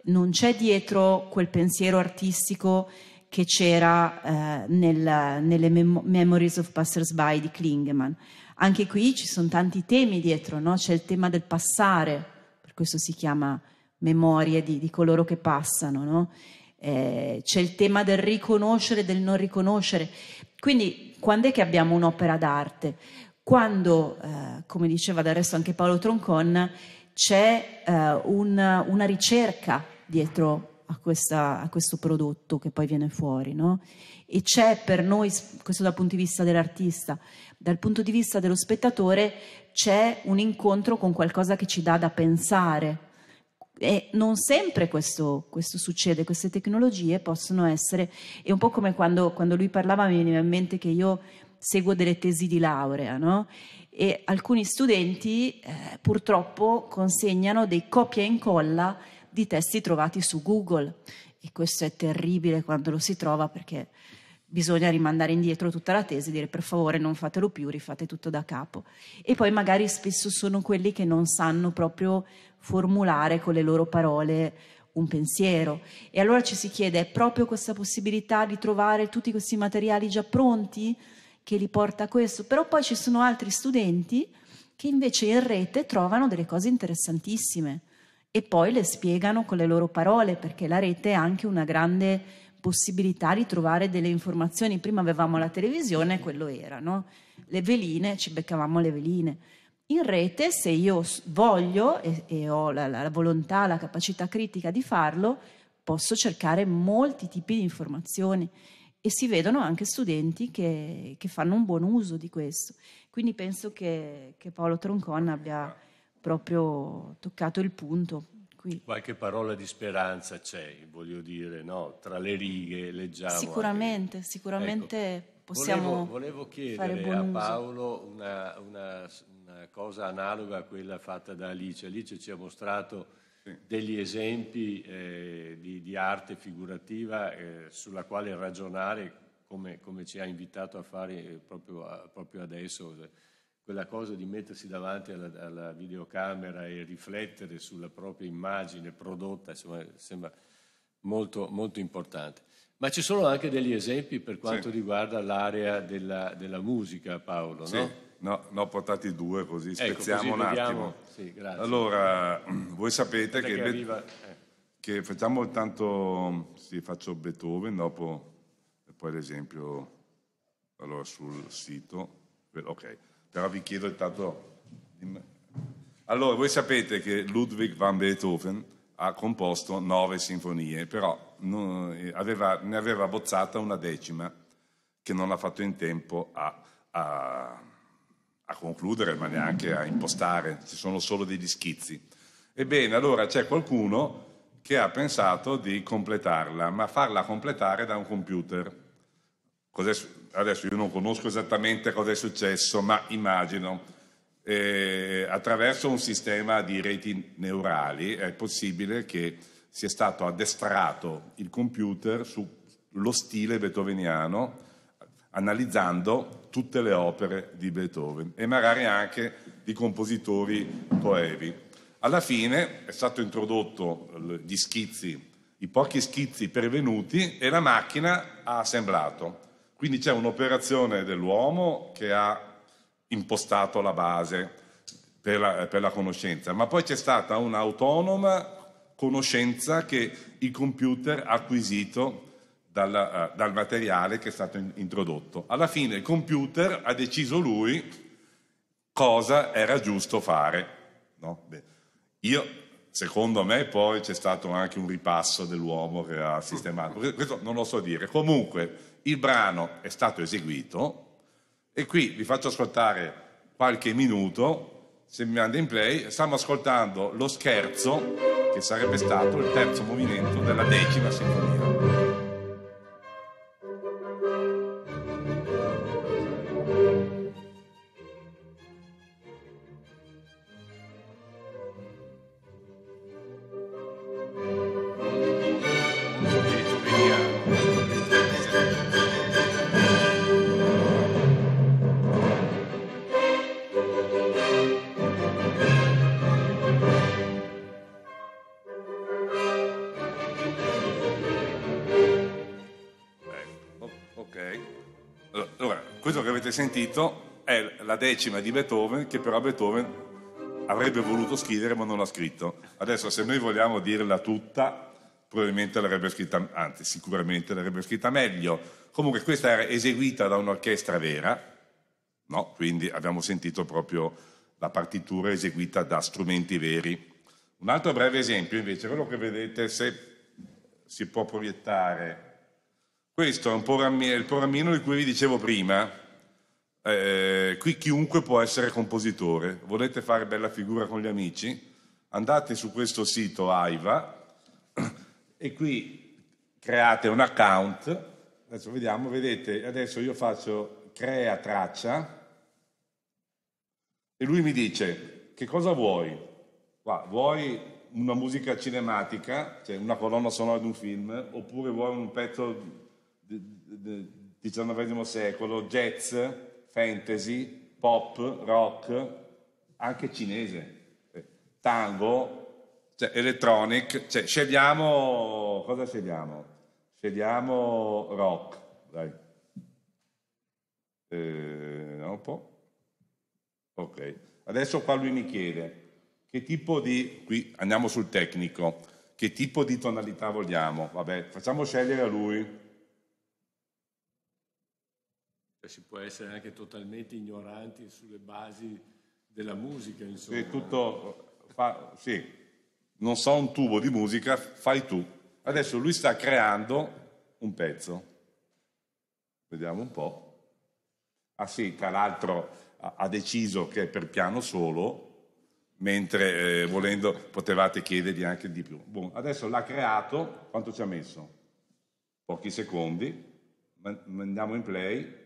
non c'è dietro quel pensiero artistico che c'era eh, nel, nelle Mem- Memories of Passersby di Klingemann. Anche qui ci sono tanti temi dietro, no? c'è il tema del passare, per questo si chiama memorie di, di coloro che passano, no? eh, c'è il tema del riconoscere e del non riconoscere. Quindi quando è che abbiamo un'opera d'arte? quando, eh, come diceva del resto anche Paolo Troncon, c'è eh, un, una ricerca dietro a, questa, a, questo prodotto che poi viene fuori, no? E c'è per noi, questo dal punto di vista dell'artista, dal punto di vista dello spettatore, c'è un incontro con qualcosa che ci dà da pensare. E non sempre questo, questo succede, queste tecnologie possono essere, è un po' come quando, quando lui parlava mi veniva in mente che io seguo delle tesi di laurea, no? E alcuni studenti eh, purtroppo consegnano dei copia e incolla di testi trovati su Google e questo è terribile quando lo si trova perché bisogna rimandare indietro tutta la tesi, dire per favore non fatelo più, rifate tutto da capo. E poi magari spesso sono quelli che non sanno proprio formulare con le loro parole un pensiero. E allora ci si chiede, è proprio questa possibilità di trovare tutti questi materiali già pronti? che li porta a questo, però poi ci sono altri studenti che invece in rete trovano delle cose interessantissime e poi le spiegano con le loro parole, perché la rete è anche una grande possibilità di trovare delle informazioni. Prima avevamo la televisione, quello era, no? Le veline, ci beccavamo le veline. In rete, se io voglio e, e ho la, la, volontà, la capacità critica di farlo, posso cercare molti tipi di informazioni e si vedono anche studenti che, che, fanno un buon uso di questo. Quindi penso che, che Paolo Troncon abbia proprio toccato il punto. Qui. Qualche parola di speranza c'è, voglio dire, no? tra le righe leggiamo. Sicuramente, anche... sicuramente ecco, possiamo. Volevo, volevo chiedere a Paolo una, una, una cosa analoga a quella fatta da Alice. Alice ci ha mostrato degli esempi eh, di, di, arte figurativa eh, sulla quale ragionare come, come, ci ha invitato a fare eh, proprio, a, proprio adesso, eh, quella cosa di mettersi davanti alla, alla, videocamera e riflettere sulla propria immagine prodotta, insomma, sembra molto, molto importante. Ma ci sono anche degli esempi per quanto sì. riguarda l'area della, della musica, Paolo, sì. no? No, no, portati due così spezziamo ecco, così un attimo. Sì, allora, voi sapete che, che, arriva, eh. che, facciamo intanto, sì, faccio Beethoven, dopo e poi l'esempio allora, sul sito. Ok, però vi chiedo intanto... Allora, voi sapete che Ludwig van Beethoven ha composto nove sinfonie, però eh, aveva, ne aveva bozzata una decima che non ha fatto in tempo a, a a concludere ma neanche a impostare, ci sono solo degli schizzi. Ebbene, allora c'è qualcuno che ha pensato di completarla, ma farla completare da un computer. Cos'è, adesso io non conosco esattamente cosa è successo, ma immagino. Eh, attraverso un sistema di reti neurali è possibile che sia stato addestrato il computer sullo stile beethoveniano analizzando tutte le opere di Beethoven e magari anche di compositori coevi. Alla fine è stato introdotto gli schizzi, i pochi schizzi pervenuti e la macchina ha assemblato. Quindi c'è un'operazione dell'uomo che ha impostato la base per la, per la conoscenza, ma poi c'è stata un'autonoma conoscenza che il computer ha acquisito dal, eh, dal materiale che è stato in, introdotto. Alla fine il computer ha deciso lui cosa era giusto fare. No? Io, secondo me, poi c'è stato anche un ripasso dell'uomo che ha sistemato. Questo non lo so dire. Comunque, il brano è stato eseguito e qui vi faccio ascoltare qualche minuto, se mi manda in play, stiamo ascoltando lo scherzo che sarebbe stato il terzo movimento della decima sinfonia. Questo che avete sentito è la decima di Beethoven che però Beethoven avrebbe voluto scrivere ma non l'ha scritto. Adesso se noi vogliamo dirla tutta, probabilmente l'avrebbe scritta, anzi sicuramente l'avrebbe scritta meglio. Comunque questa era eseguita da un'orchestra vera, no? quindi abbiamo sentito proprio la partitura eseguita da strumenti veri. Un altro breve esempio invece, quello che vedete se si può proiettare questo è un programmi- il programmino di cui vi dicevo prima. Eh, qui chiunque può essere compositore. Volete fare bella figura con gli amici? Andate su questo sito AIVA e qui create un account. Adesso vediamo, vedete, adesso io faccio crea traccia e lui mi dice che cosa vuoi? Qua, vuoi una musica cinematica, cioè una colonna sonora di un film, oppure vuoi un pezzo XIX secolo, jazz, fantasy, pop, rock, anche cinese, eh, tango, cioè electronic, cioè scegliamo, cosa scegliamo? Scegliamo rock, dai. Eh, un po'. Ok, adesso qua lui mi chiede che tipo di, qui andiamo sul tecnico, che tipo di tonalità vogliamo? Vabbè, facciamo scegliere a lui si può essere anche totalmente ignoranti sulle basi della musica, insomma. Sì, tutto fa, sì, non so un tubo di musica, fai tu. Adesso lui sta creando un pezzo. Vediamo un po'. Ah sì, tra l'altro ha deciso che è per piano solo, mentre eh, volendo potevate chiedergli anche di più. Boom. Adesso l'ha creato, quanto ci ha messo? Pochi secondi, Andiamo in play.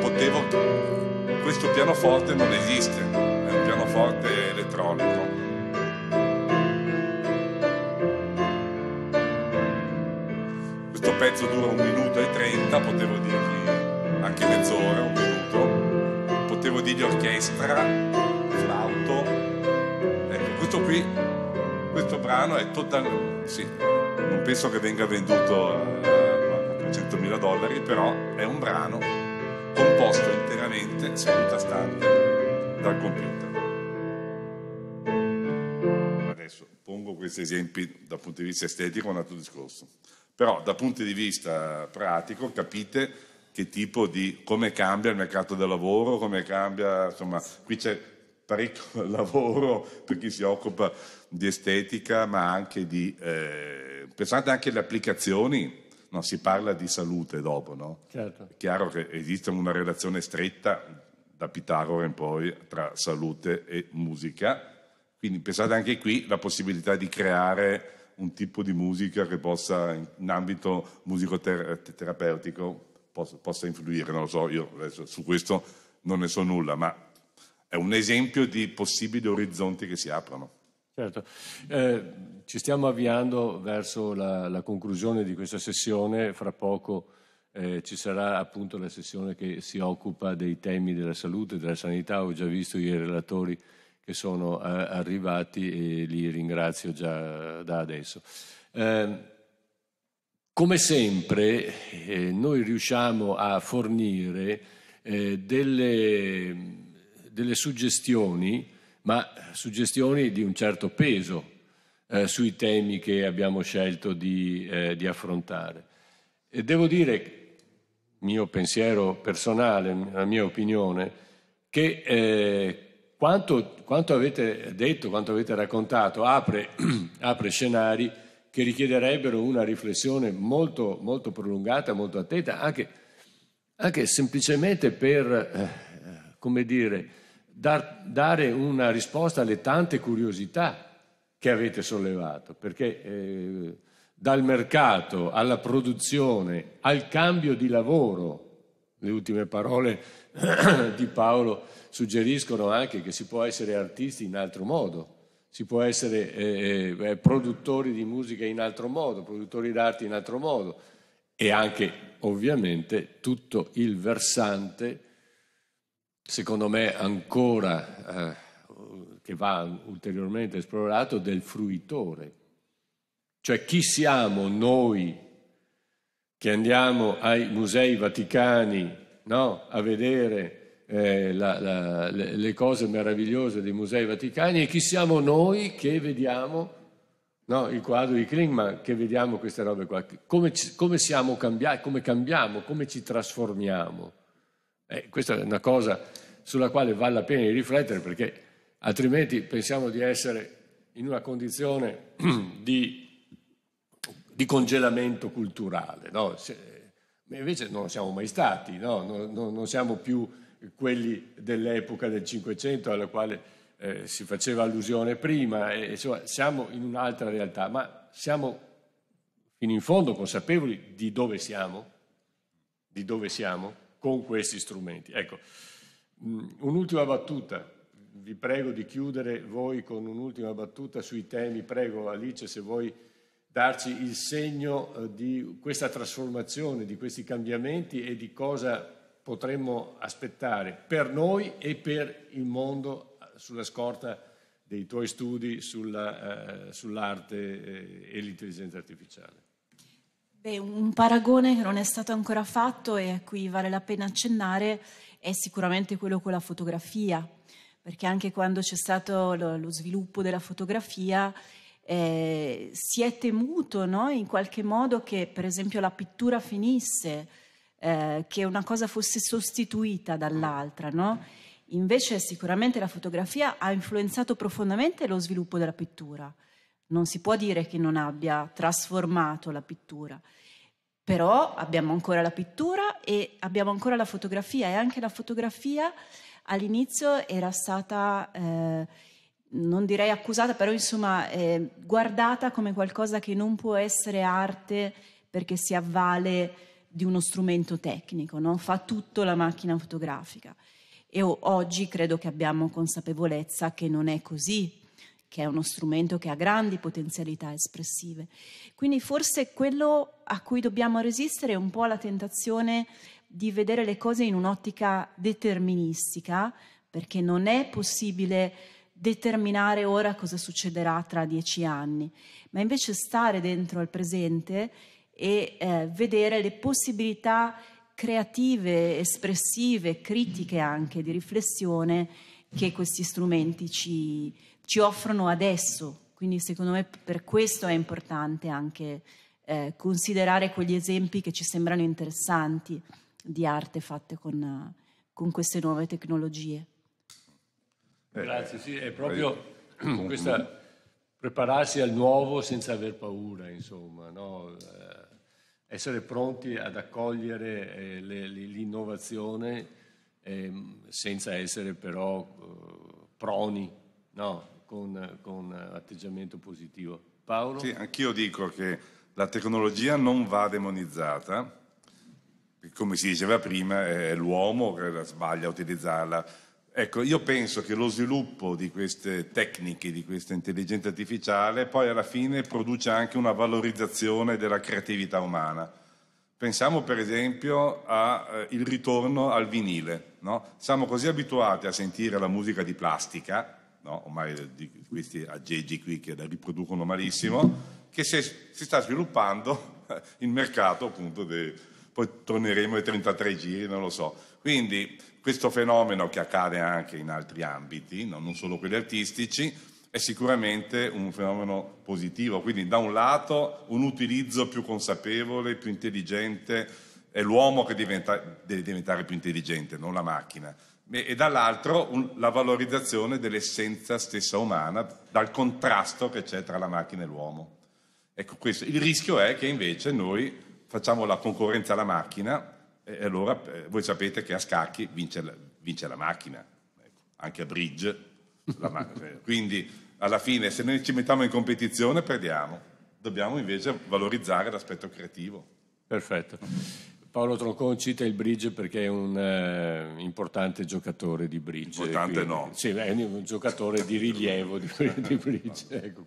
Potevo... Questo pianoforte non esiste, è un pianoforte elettronico. Questo pezzo dura un minuto e trenta, potevo dirgli anche mezz'ora, un minuto, potevo dirgli orchestra, flauto. Ecco, questo qui questo brano è totalmente sì, non penso che venga venduto eh, a 300.000 dollari, però è un brano composto interamente seduta stante dal computer. Adesso pongo questi esempi dal punto di vista estetico, è un altro discorso, però dal punto di vista pratico capite che tipo di, come cambia il mercato del lavoro, come cambia, insomma, qui c'è parecchio lavoro per chi si occupa di estetica, ma anche di... Eh, pensate anche alle applicazioni, no, si parla di salute dopo, no? Certo. È chiaro che esiste una relazione stretta da Pitagora in poi tra salute e musica, quindi pensate anche qui la possibilità di creare un tipo di musica che possa, in ambito musicoterapeutico, possa, influire, non lo so, io adesso su questo non ne so nulla, ma è un esempio di possibili orizzonti che si aprono. Certo, eh, ci stiamo avviando verso la, la, conclusione di questa sessione, fra poco eh, ci sarà appunto la sessione che si occupa dei temi della salute, e della sanità, ho già visto i relatori che sono a, eh, arrivati e li ringrazio già da adesso. Eh, come sempre eh, noi riusciamo a fornire eh, delle delle suggestioni, ma suggestioni di un certo peso eh, sui temi che abbiamo scelto di, eh, di affrontare. E devo dire, mio pensiero personale, la mia opinione, che eh, quanto, quanto, avete detto, quanto avete raccontato, apre, apre scenari che richiederebbero una riflessione molto, molto prolungata, molto attenta, anche, anche semplicemente per, eh, eh come dire, dar, dare una risposta alle tante curiosità che avete sollevato, perché eh, dal mercato alla produzione, al cambio di lavoro, le ultime parole di Paolo suggeriscono anche che si può essere artisti in altro modo, si può essere eh, eh, eh, produttori di musica in altro modo, produttori d'arte in altro modo e anche ovviamente tutto il versante secondo me ancora eh, che va ulteriormente esplorato, del fruitore. Cioè chi siamo noi che andiamo ai musei vaticani no, a vedere eh, la, la, le, le cose meravigliose dei musei vaticani e chi siamo noi che vediamo no, il quadro di Klingman, che vediamo queste robe qua, come, come siamo cambiati, come cambiamo, come ci trasformiamo. Eh, questa è una cosa sulla quale vale la pena di riflettere perché altrimenti pensiamo di essere in una condizione di, di congelamento culturale. No? Se, invece non siamo mai stati, no? non, non, non, siamo più quelli dell'epoca del Cinquecento alla quale eh, si faceva allusione prima, e, insomma, siamo in un'altra realtà, ma siamo fino in fondo consapevoli di dove siamo, di dove siamo con questi strumenti. Ecco, mm, un'ultima battuta, vi prego di chiudere voi con un'ultima battuta sui temi, prego Alice se vuoi darci il segno eh, di questa trasformazione, di questi cambiamenti e di cosa potremmo aspettare per noi e per il mondo eh, sulla scorta dei tuoi studi sulla, eh, sull'arte eh, e l'intelligenza artificiale. Beh, un paragone che non è stato ancora fatto e a cui vale la pena accennare è sicuramente quello con la fotografia, perché anche quando c'è stato lo, lo sviluppo della fotografia eh, si è temuto no? in qualche modo che per esempio la pittura finisse, eh, che una cosa fosse sostituita dall'altra. No? Invece sicuramente la fotografia ha influenzato profondamente lo sviluppo della pittura non si può dire che non abbia trasformato la pittura, però abbiamo ancora la pittura e abbiamo ancora la fotografia e anche la fotografia all'inizio era stata, eh, non direi accusata, però insomma eh, guardata come qualcosa che non può essere arte perché si avvale di uno strumento tecnico, no? fa tutto la macchina fotografica. E oggi credo che abbiamo consapevolezza che non è così, che è uno strumento che ha grandi potenzialità espressive. Quindi forse quello a cui dobbiamo resistere è un po' la tentazione di vedere le cose in un'ottica deterministica, perché non è possibile determinare ora cosa succederà tra dieci anni, ma invece stare dentro al presente e eh, vedere le possibilità creative, espressive, critiche anche di riflessione che questi strumenti ci, ci offrono adesso. Quindi secondo me per questo è importante anche eh, considerare quegli esempi che ci sembrano interessanti di arte fatte con, con queste nuove tecnologie. Eh, Grazie, sì, è eh, proprio eh, questa prepararsi al nuovo senza aver paura, insomma, no? Eh, essere pronti ad accogliere eh, le, le, l'innovazione ehm, senza essere però proni, no? con, con atteggiamento positivo. Paolo? Sì, anch'io dico che la tecnologia non va demonizzata, come si diceva prima, è l'uomo che sbaglia a utilizzarla. Ecco, io penso che lo sviluppo di queste tecniche, di questa intelligenza artificiale, poi alla fine produce anche una valorizzazione della creatività umana. Pensiamo per esempio al eh, ritorno al vinile, no? Siamo così abituati a sentire la musica di plastica no? ormai di questi aggeggi qui che la riproducono malissimo, che si, è, si sta sviluppando il mercato appunto, de, poi torneremo ai 33 giri, non lo so. Quindi questo fenomeno che accade anche in altri ambiti, no? non solo quelli artistici, è sicuramente un fenomeno positivo, quindi da un lato un utilizzo più consapevole, più intelligente, è l'uomo che diventa, deve diventare più intelligente, non la macchina e dall'altro un, la valorizzazione dell'essenza stessa umana, dal contrasto che c'è tra la macchina e l'uomo. Ecco questo. Il rischio è che invece noi facciamo la concorrenza alla macchina e, allora eh, voi sapete che a scacchi vince la, vince la macchina, ecco, anche a bridge. Eh, quindi alla fine se noi ci mettiamo in competizione perdiamo, dobbiamo invece valorizzare l'aspetto creativo. Perfetto. Paolo Troncon cita il bridge perché è un eh, importante giocatore di bridge. Importante quindi, no. Sì, è un giocatore di rilievo di, di bridge. Ecco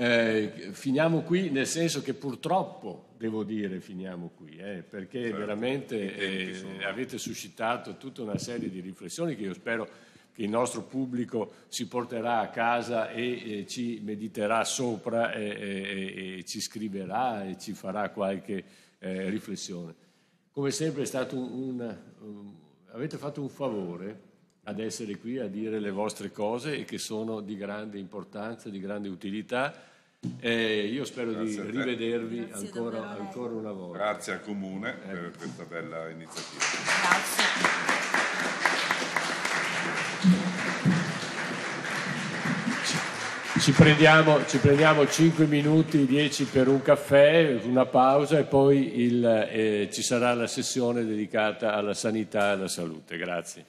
eh, finiamo qui, nel senso che purtroppo, devo dire, finiamo qui, eh, perché certo. veramente eh, sono... avete suscitato tutta una serie di riflessioni che io spero che il nostro pubblico si porterà a casa e, e ci mediterà sopra e, e, e ci scriverà e ci farà qualche eh, riflessione. Come sempre è stato un, un, un, eh, avete fatto un favore ad essere qui a dire le vostre cose e che sono di grande importanza, di grande utilità. Eh, io spero Grazie di rivedervi ancora, ancora, una volta. Grazie al Comune eh. per questa bella iniziativa. Grazie. Ci prendiamo, ci prendiamo 5 minuti, 10 per un caffè, una pausa e poi il, eh, ci sarà la sessione dedicata alla sanità e alla salute. Grazie.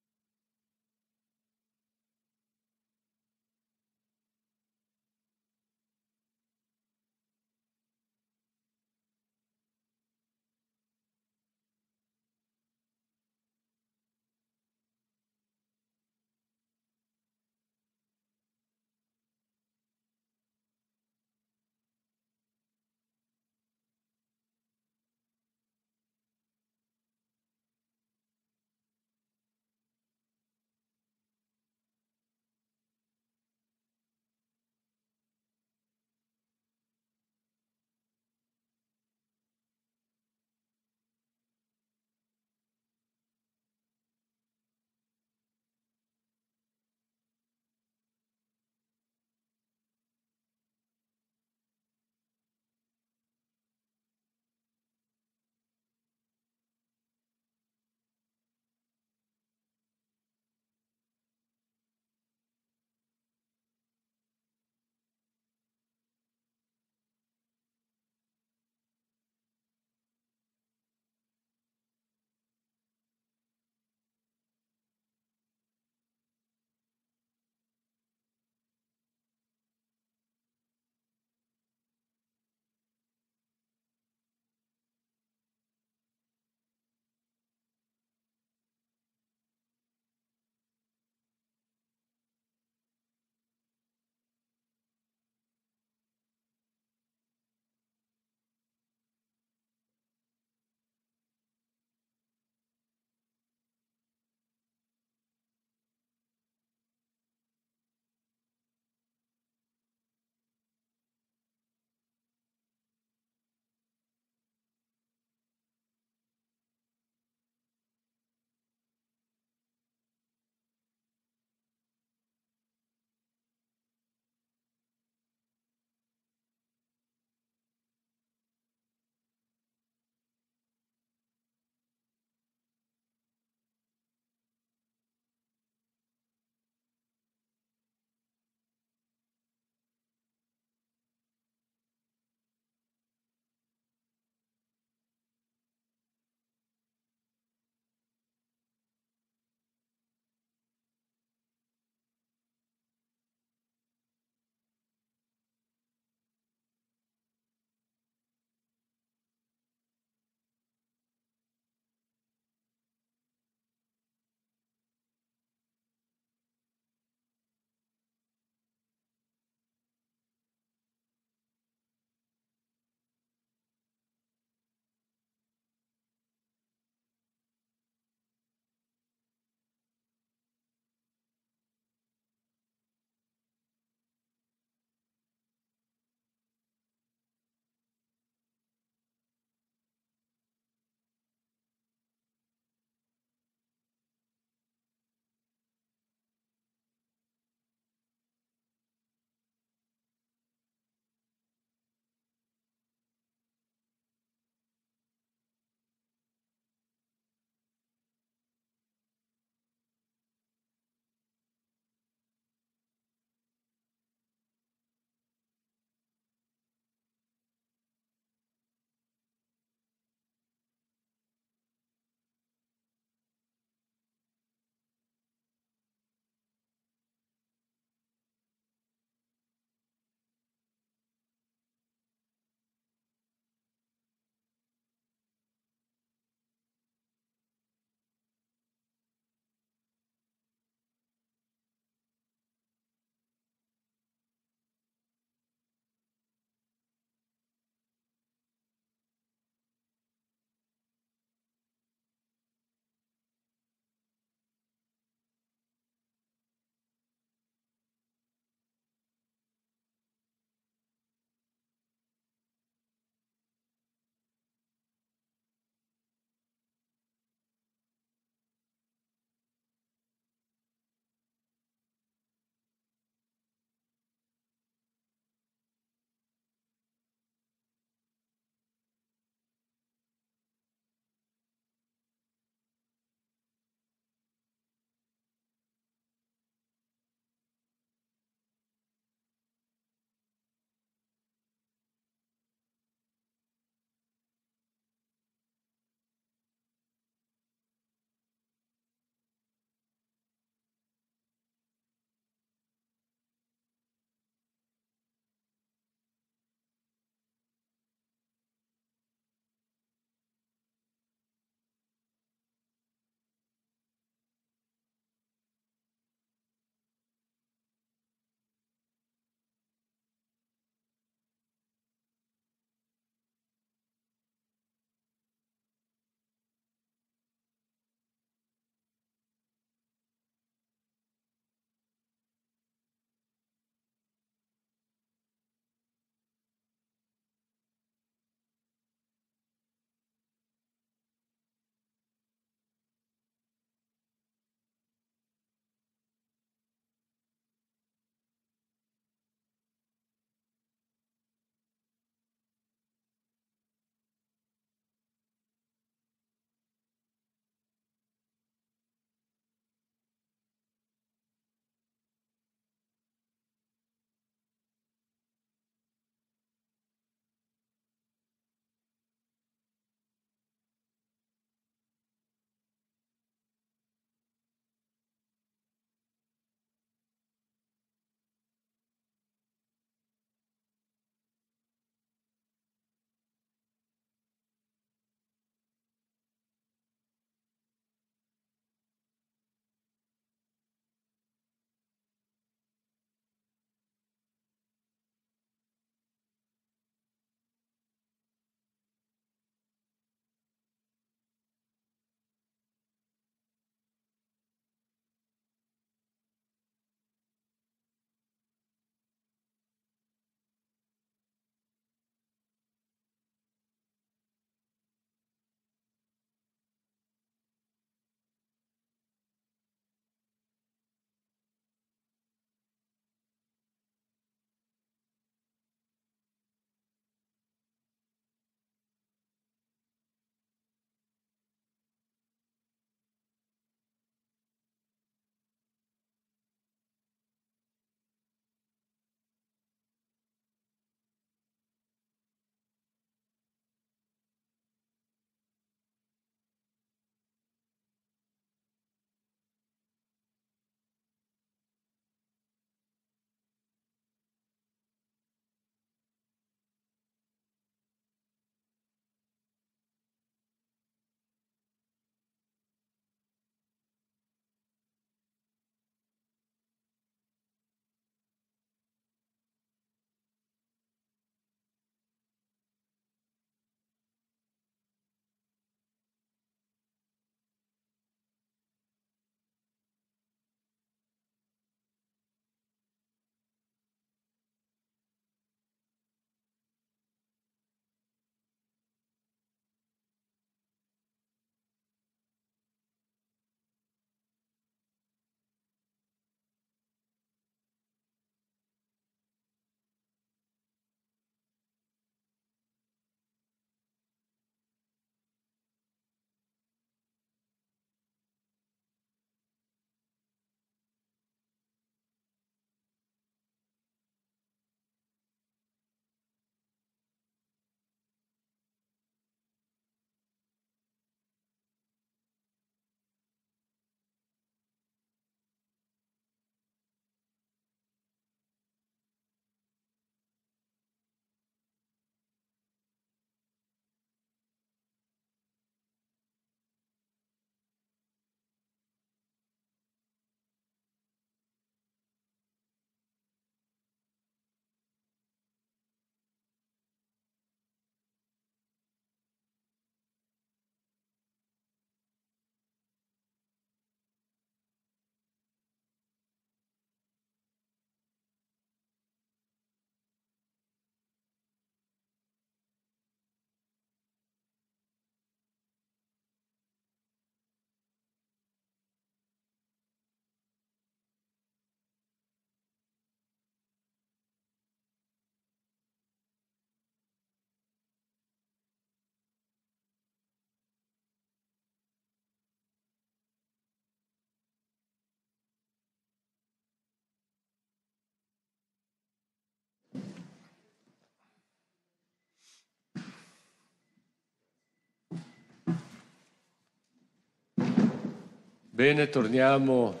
Bene, torniamo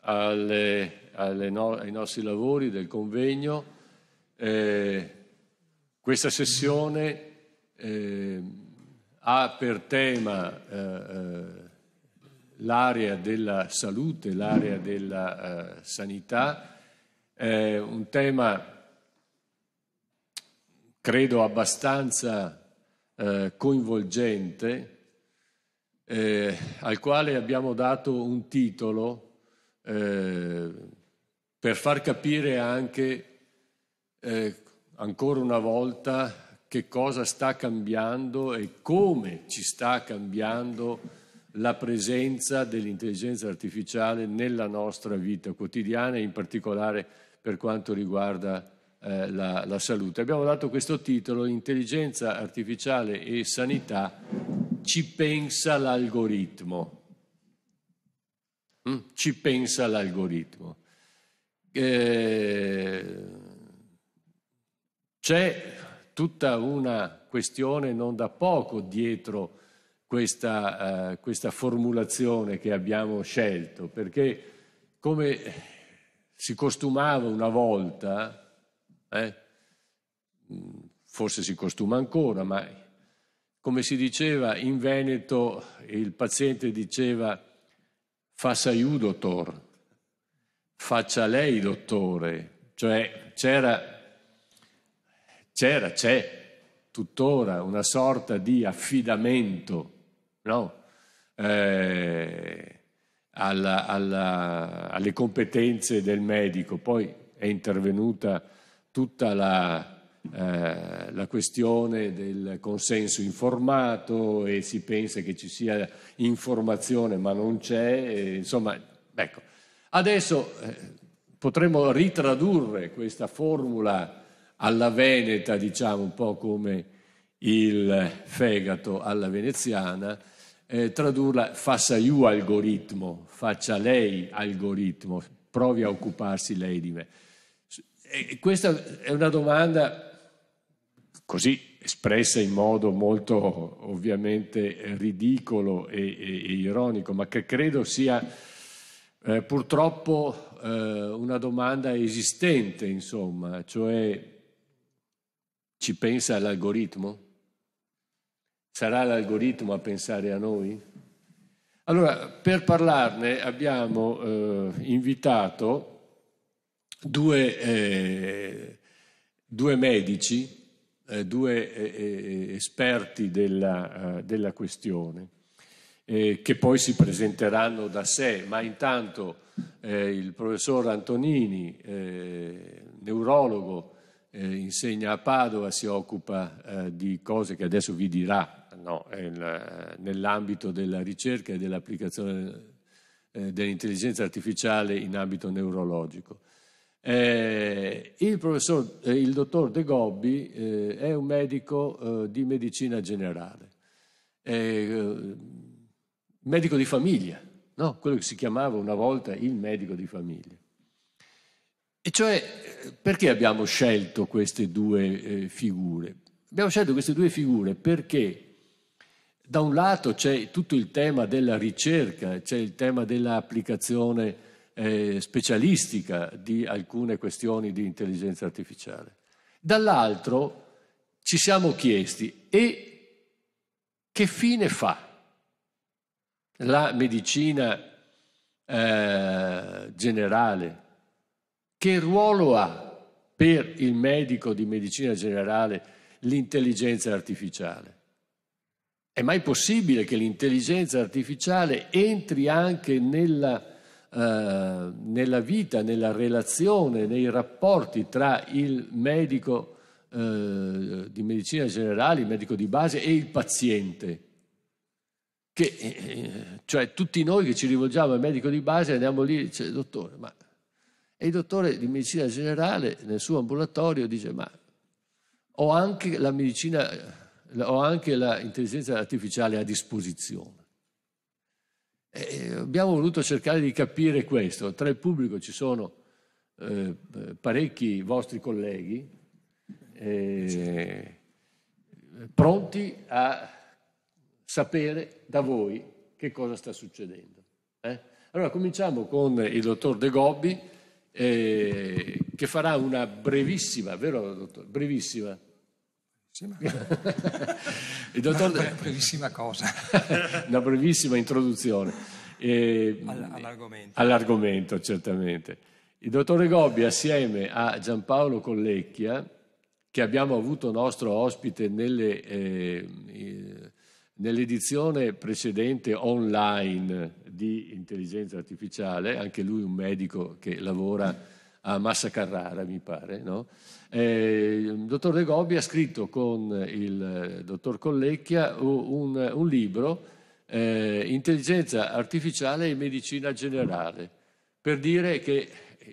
alle, alle no, ai nostri lavori del convegno. Eh, questa sessione eh, ha per tema eh, eh l'area della salute, l'area della uh, sanità, eh, un tema credo abbastanza uh, coinvolgente eh, al quale abbiamo dato un titolo eh, per far capire anche eh, ancora una volta che cosa sta cambiando e come ci sta cambiando la presenza dell'intelligenza artificiale nella nostra vita quotidiana e in particolare per quanto riguarda eh, la, la, salute. Abbiamo dato questo titolo, Intelligenza artificiale e sanità, ci pensa l'algoritmo. Mm? Ci pensa l'algoritmo. Eh, c'è tutta una questione non da poco dietro questa, eh, questa formulazione che abbiamo scelto, perché come si costumava una volta, eh? Mm, forse si costuma ancora, ma come si diceva in Veneto, il paziente diceva faccia io dottor, faccia lei dottore, cioè c'era, c'era, c'è tuttora una sorta di affidamento, no? Eh, alla, alla, alle competenze del medico, poi è intervenuta tutta la, eh, la questione del consenso informato e si pensa che ci sia informazione ma non c'è, e, insomma, ecco. Adesso eh, potremmo ritradurre questa formula alla veneta, diciamo un po' come il fegato alla veneziana, eh, tradurla faccia io algoritmo, faccia lei algoritmo, provi a occuparsi lei di me. E questa è una domanda così espressa in modo molto ovviamente ridicolo e, e, e ironico, ma che credo sia eh, purtroppo eh, una domanda esistente, insomma, cioè ci pensa l'algoritmo? Sarà l'algoritmo a pensare a noi? Allora, per parlarne abbiamo eh, invitato due, eh, due medici, eh, due eh, eh esperti della, eh, della questione, eh, che poi si presenteranno da sé, ma intanto il professor Antonini, neurologo, insegna a Padova, si occupa di cose che adesso vi dirà no, nell'ambito della ricerca e dell'applicazione dell'intelligenza artificiale in ambito neurologico. Eh, il, professor, eh, il dottor De Gobbi eh, è un medico eh, di medicina generale, eh, medico di famiglia, no? quello che si chiamava una volta il medico di famiglia. E cioè, eh, perché abbiamo scelto queste due figure? Abbiamo scelto queste due figure perché da un lato c'è tutto il tema della ricerca, c'è il tema dell'applicazione eh, specialistica di alcune questioni di intelligenza artificiale. Dall'altro ci siamo chiesti e che fine fa la medicina eh, generale? Che ruolo ha per il medico di medicina generale l'intelligenza artificiale? È mai possibile che l'intelligenza artificiale entri anche nella eh, nella vita, nella relazione, nei rapporti tra il medico eh, di medicina generale, il medico di base e il paziente. Che, eh, eh, cioè tutti noi che ci rivolgiamo al medico di base andiamo lì e dice dottore, ma... E il dottore di medicina generale nel suo ambulatorio dice ma ho anche la medicina, ho anche l'intelligenza artificiale a disposizione e eh, eh, abbiamo voluto cercare di capire questo. Tra il pubblico ci sono eh, parecchi vostri colleghi eh, pronti a sapere da voi che cosa sta succedendo. Eh? Allora cominciamo con il dottor De Gobbi eh, che farà una brevissima, vero dottor? Brevissima sì, ma... il dottor... Una brevissima cosa. Una brevissima introduzione. Eh, All- all'argomento. All'argomento, certamente. Il dottore Gobbi, assieme a Giampaolo Collecchia, che abbiamo avuto nostro ospite nelle, eh, nell'edizione precedente online di intelligenza artificiale, anche lui un medico che lavora a Massa Carrara, mi pare, no? Eh, il dottor De Gobbi ha scritto con il eh, dottor Collecchia un, un libro, eh, Intelligenza artificiale e medicina generale, per dire che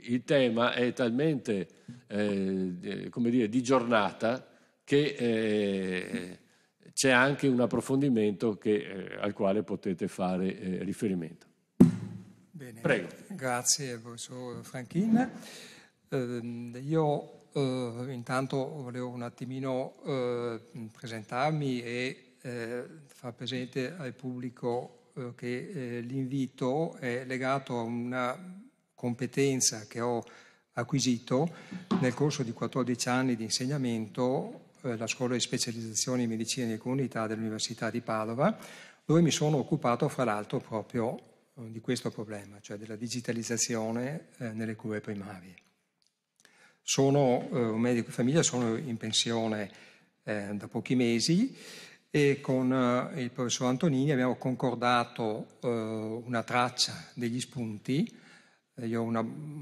il tema è talmente eh, eh dire, di giornata che eh, c'è anche un approfondimento che, al quale potete fare riferimento. Bene, Prego. Grazie, professor Franchin. Ehm, io Uh, intanto volevo un attimino uh, presentarmi e uh, far presente al pubblico che l'invito è legato a una competenza che ho acquisito nel corso di 14 anni di insegnamento alla scuola di specializzazione in medicina e comunità dell'Università di Padova, dove mi sono occupato fra l'altro proprio di questo problema, cioè della digitalizzazione nelle cure primarie. Sono eh, un medico di famiglia, sono in pensione eh, da pochi mesi e con eh, il professor Antonini abbiamo concordato eh, una traccia degli spunti. Eh, io ho un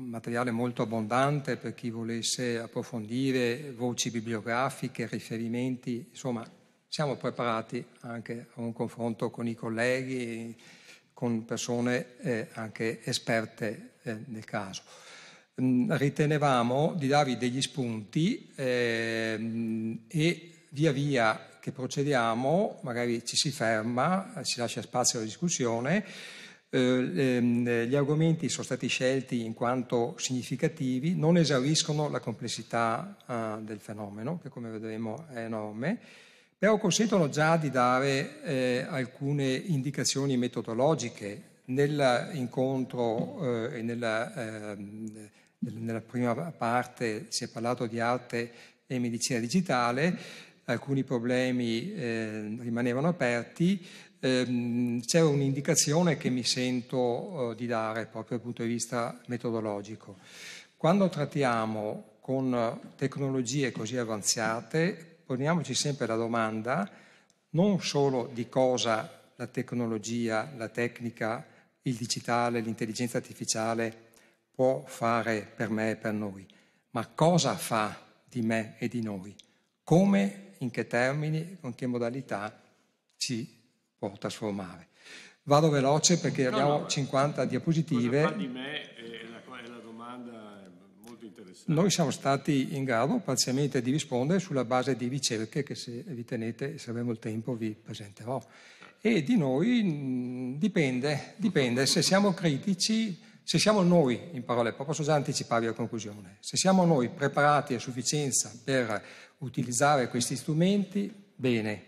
materiale molto abbondante per chi volesse approfondire voci bibliografiche, riferimenti, insomma siamo preparati anche a un confronto con i colleghi, con persone eh, anche esperte nel caso. Ehm, ritenevamo di darvi degli spunti ehm, e via via che procediamo, magari ci si ferma, si lascia spazio alla discussione. Eh, ehm, gli argomenti sono stati scelti in quanto significativi, non esauriscono la complessità eh, del fenomeno, che come vedremo è enorme, però consentono già di dare eh, alcune indicazioni metodologiche nell'incontro eh, e nella ehm, nella prima parte si è parlato di arte e medicina digitale, alcuni problemi eh, rimanevano aperti, ehm, C'è un'indicazione che mi sento oh, di dare proprio dal punto di vista metodologico. Quando trattiamo con tecnologie così avanzate, poniamoci sempre la domanda non solo di cosa la tecnologia, la tecnica, il digitale, l'intelligenza artificiale può fare per me e per noi, ma cosa fa di me e di noi, come, in che termini, con che modalità ci può trasformare. Vado veloce perché no, abbiamo no, 50 diapositive. Cosa fa di me è la, è la domanda molto interessante. Noi siamo stati in grado parzialmente di rispondere sulla base di ricerche che se vi tenete, se avremo il tempo, vi presenterò. E di noi dipende, dipende. se siamo critici se siamo noi, in parole posso già anticiparvi la conclusione, se siamo noi preparati a sufficienza per utilizzare questi strumenti, bene,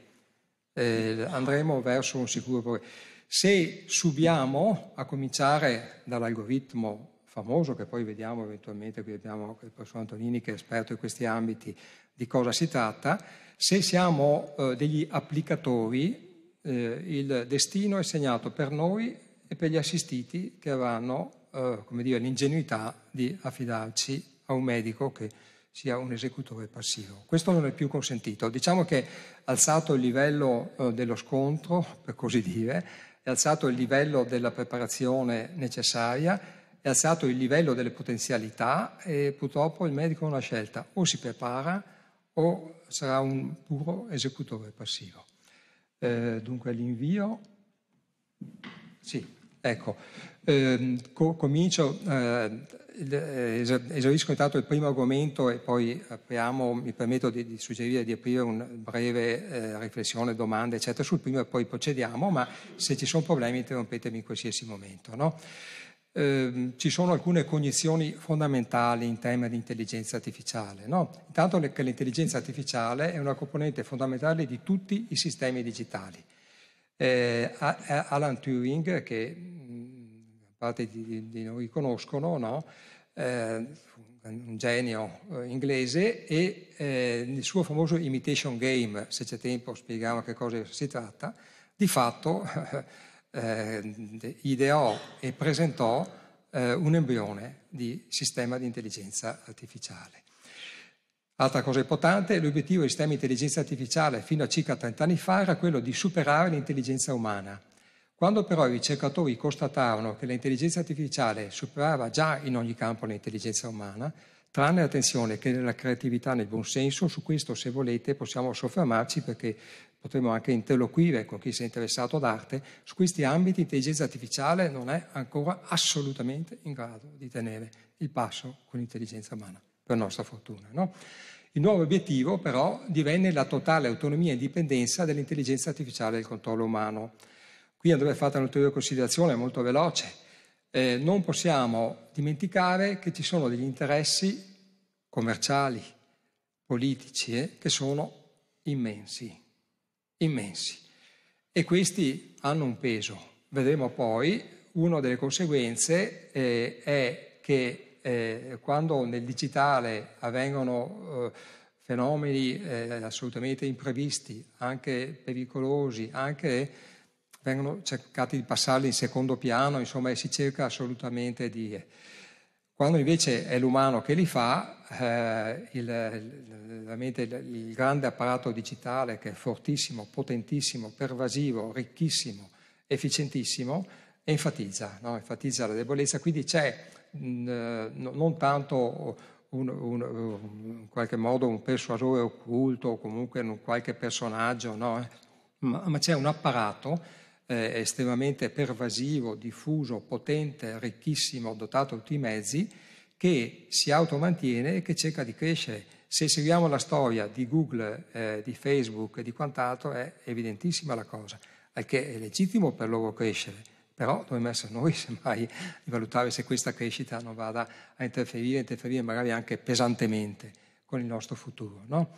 eh, andremo verso un sicuro progresso. Se subiamo, a cominciare dall'algoritmo famoso, che poi vediamo eventualmente, qui abbiamo il professor Antonini che è esperto in questi ambiti, di cosa si tratta, se siamo eh, degli applicatori, eh, il destino è segnato per noi e per gli assistiti che avranno eh, come dire, l'ingenuità di affidarci a un medico che sia un esecutore passivo. Questo non è più consentito. Diciamo che è alzato il livello eh, dello scontro, per così dire, è alzato il livello della preparazione necessaria, è alzato il livello delle potenzialità e purtroppo il medico ha una scelta, o si prepara o sarà un puro esecutore passivo. Eh, dunque l'invio. Sì, ecco. Eh, co- comincio, eh, eh esaurisco intanto il primo argomento e poi apriamo, mi permetto di, di suggerire di aprire una breve eh, riflessione, domande, eccetera, sul primo e poi procediamo, ma se ci sono problemi interrompetemi in qualsiasi momento. No? Eh, ci sono alcune cognizioni fondamentali in tema di intelligenza artificiale. No? Intanto che l'intelligenza artificiale è una componente fondamentale di tutti i sistemi digitali. Eh, Alan Turing, che parte di, di noi conoscono, no? eh, un genio eh, inglese, e eh, il suo famoso Imitation Game, se c'è tempo spieghiamo che cosa si tratta, di fatto eh, ideò e presentò eh, un embrione di sistema di intelligenza artificiale. Altra cosa importante, l'obiettivo del sistema di intelligenza artificiale fino a circa 30 anni fa era quello di superare l'intelligenza umana quando però i ricercatori constatarono che l'intelligenza artificiale superava già in ogni campo l'intelligenza umana, tranne attenzione che nella creatività nel buon senso, su questo se volete possiamo soffermarci perché potremmo anche interloquire con chi si è interessato ad arte, su questi ambiti l'intelligenza artificiale non è ancora assolutamente in grado di tenere il passo con l'intelligenza umana, per nostra fortuna. No? Il nuovo obiettivo però divenne la totale autonomia e indipendenza dell'intelligenza artificiale del controllo umano. Qui andrebbe fatta un'ulteriore considerazione molto veloce. Eh, non possiamo dimenticare che ci sono degli interessi commerciali, politici, eh, che sono immensi, immensi. E questi hanno un peso. Vedremo poi, una delle conseguenze eh, è che eh, quando nel digitale avvengono eh, fenomeni eh, assolutamente imprevisti, anche pericolosi, anche vengono cercati di passarli in secondo piano, insomma, e si cerca assolutamente di... Eh. Quando invece è l'umano che li fa, eh, il, il, grande apparato digitale che è fortissimo, potentissimo, pervasivo, ricchissimo, efficientissimo, enfatizza, no? enfatizza la debolezza. Quindi c'è mh, non tanto un, un, un, in qualche modo un persuasore occulto o comunque un qualche personaggio, no? Eh, ma, ma c'è un apparato eh, estremamente pervasivo, diffuso, potente, ricchissimo, dotato di tutti i mezzi, che si automantiene e che cerca di crescere. Se seguiamo la storia di Google, eh, di Facebook e di quant'altro, è evidentissima la cosa, perché è legittimo per loro crescere, però dobbiamo essere noi semmai di valutare se questa crescita non vada a interferire, interferire magari anche pesantemente con il nostro futuro. No?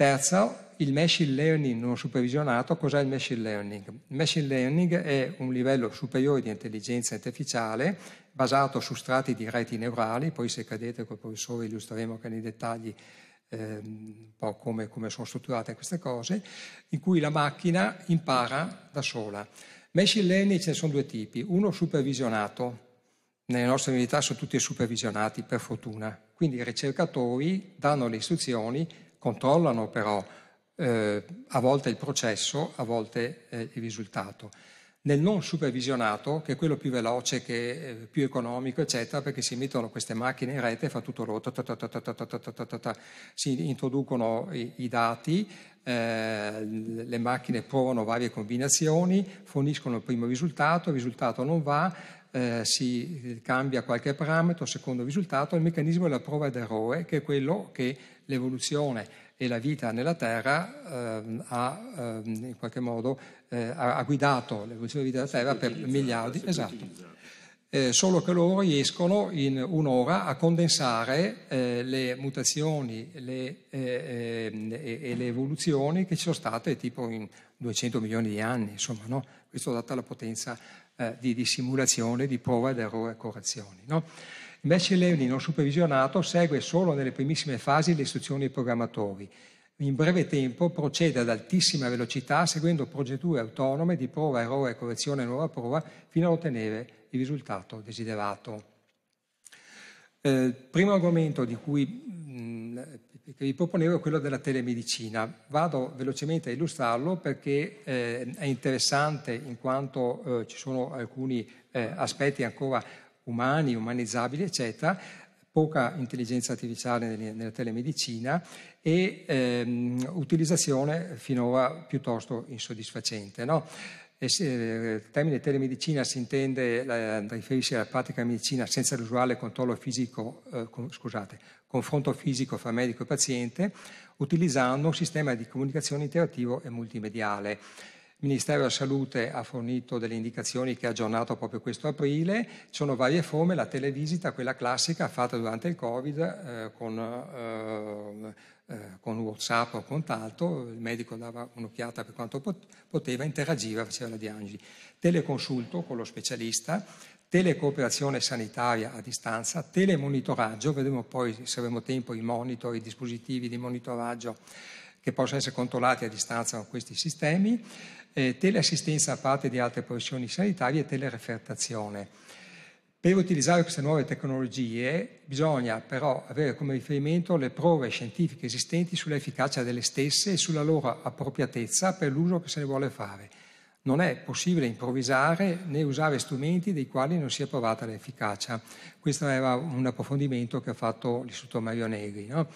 Terzo, il machine learning non supervisionato, cos'è il machine learning? Il machine learning è un livello superiore di intelligenza artificiale basato su strati di reti neurali, poi se cadete col professore illustreremo anche nei dettagli ehm, un po' come, come, sono strutturate queste cose, in cui la macchina impara da sola. Machine learning ce ne sono due tipi, uno supervisionato, nelle nostre unità sono tutti supervisionati per fortuna, quindi i ricercatori danno le istruzioni controllano però eh, a volte il processo, a volte eh, il risultato. Nel non supervisionato, che è quello più veloce, che, eh, più economico, eccetera, perché si mettono queste macchine in rete e fa tutto loro, si introducono i, i dati, le macchine provano varie combinazioni, forniscono il primo risultato, il risultato non va, eh, si eh, cambia qualche parametro, secondo il risultato, il meccanismo della prova d'eroe, che è quello che l'evoluzione e la vita nella Terra eh, ha eh, in qualche modo eh, ha, guidato l'evoluzione della vita della Terra per miliardi. Esatto. Eh, solo che loro riescono in un'ora a condensare eh, le mutazioni le, eh, ehm, e le evoluzioni che ci sono state tipo in 200 milioni di anni, insomma, no? questo data la potenza eh, di, di, simulazione, di prova ed errore e correzioni. No? Invece learning non supervisionato segue solo nelle primissime fasi le istruzioni ai programmatori. In breve tempo procede ad altissima velocità seguendo procedure autonome di prova, errore, correzione nuova prova fino ad ottenere il risultato desiderato. Eh, il eh, primo argomento di cui mh, che vi proponevo è quello della telemedicina. Vado velocemente a illustrarlo perché eh, è interessante in quanto eh, ci sono alcuni eh, aspetti ancora umani, umanizzabili, eccetera, poca intelligenza artificiale nella telemedicina e ehm, utilizzazione finora piuttosto insoddisfacente. No? Eh, eh, il termine telemedicina si intende riferisce alla pratica medicina senza l'usuale controllo fisico, eh, scusate, confronto fisico fra medico e paziente, utilizzando un sistema di comunicazione interattivo e multimediale. Il Ministero della Salute ha fornito delle indicazioni che ha aggiornato proprio questo aprile. Ci sono varie forme, la televisita, quella classica fatta durante il Covid, eh, con eh, eh, con WhatsApp o quant'altro, il medico dava un'occhiata per quanto poteva, interagiva, faceva la diagnosi. Teleconsulto con lo specialista, telecooperazione sanitaria a distanza, telemonitoraggio, vedremo poi se avremo tempo i monitor, i dispositivi di monitoraggio che possono essere controllati a distanza con questi sistemi, eh, teleassistenza a parte di altre professioni sanitarie e telerefertazione. Per utilizzare queste nuove tecnologie bisogna però avere come riferimento le prove scientifiche esistenti sull'efficacia delle stesse e sulla loro appropriatezza per l'uso che se ne vuole fare. Non è possibile improvvisare né usare strumenti dei quali non sia provata l'efficacia. Questo era un approfondimento che ha fatto l'Istituto Mario Negri. No?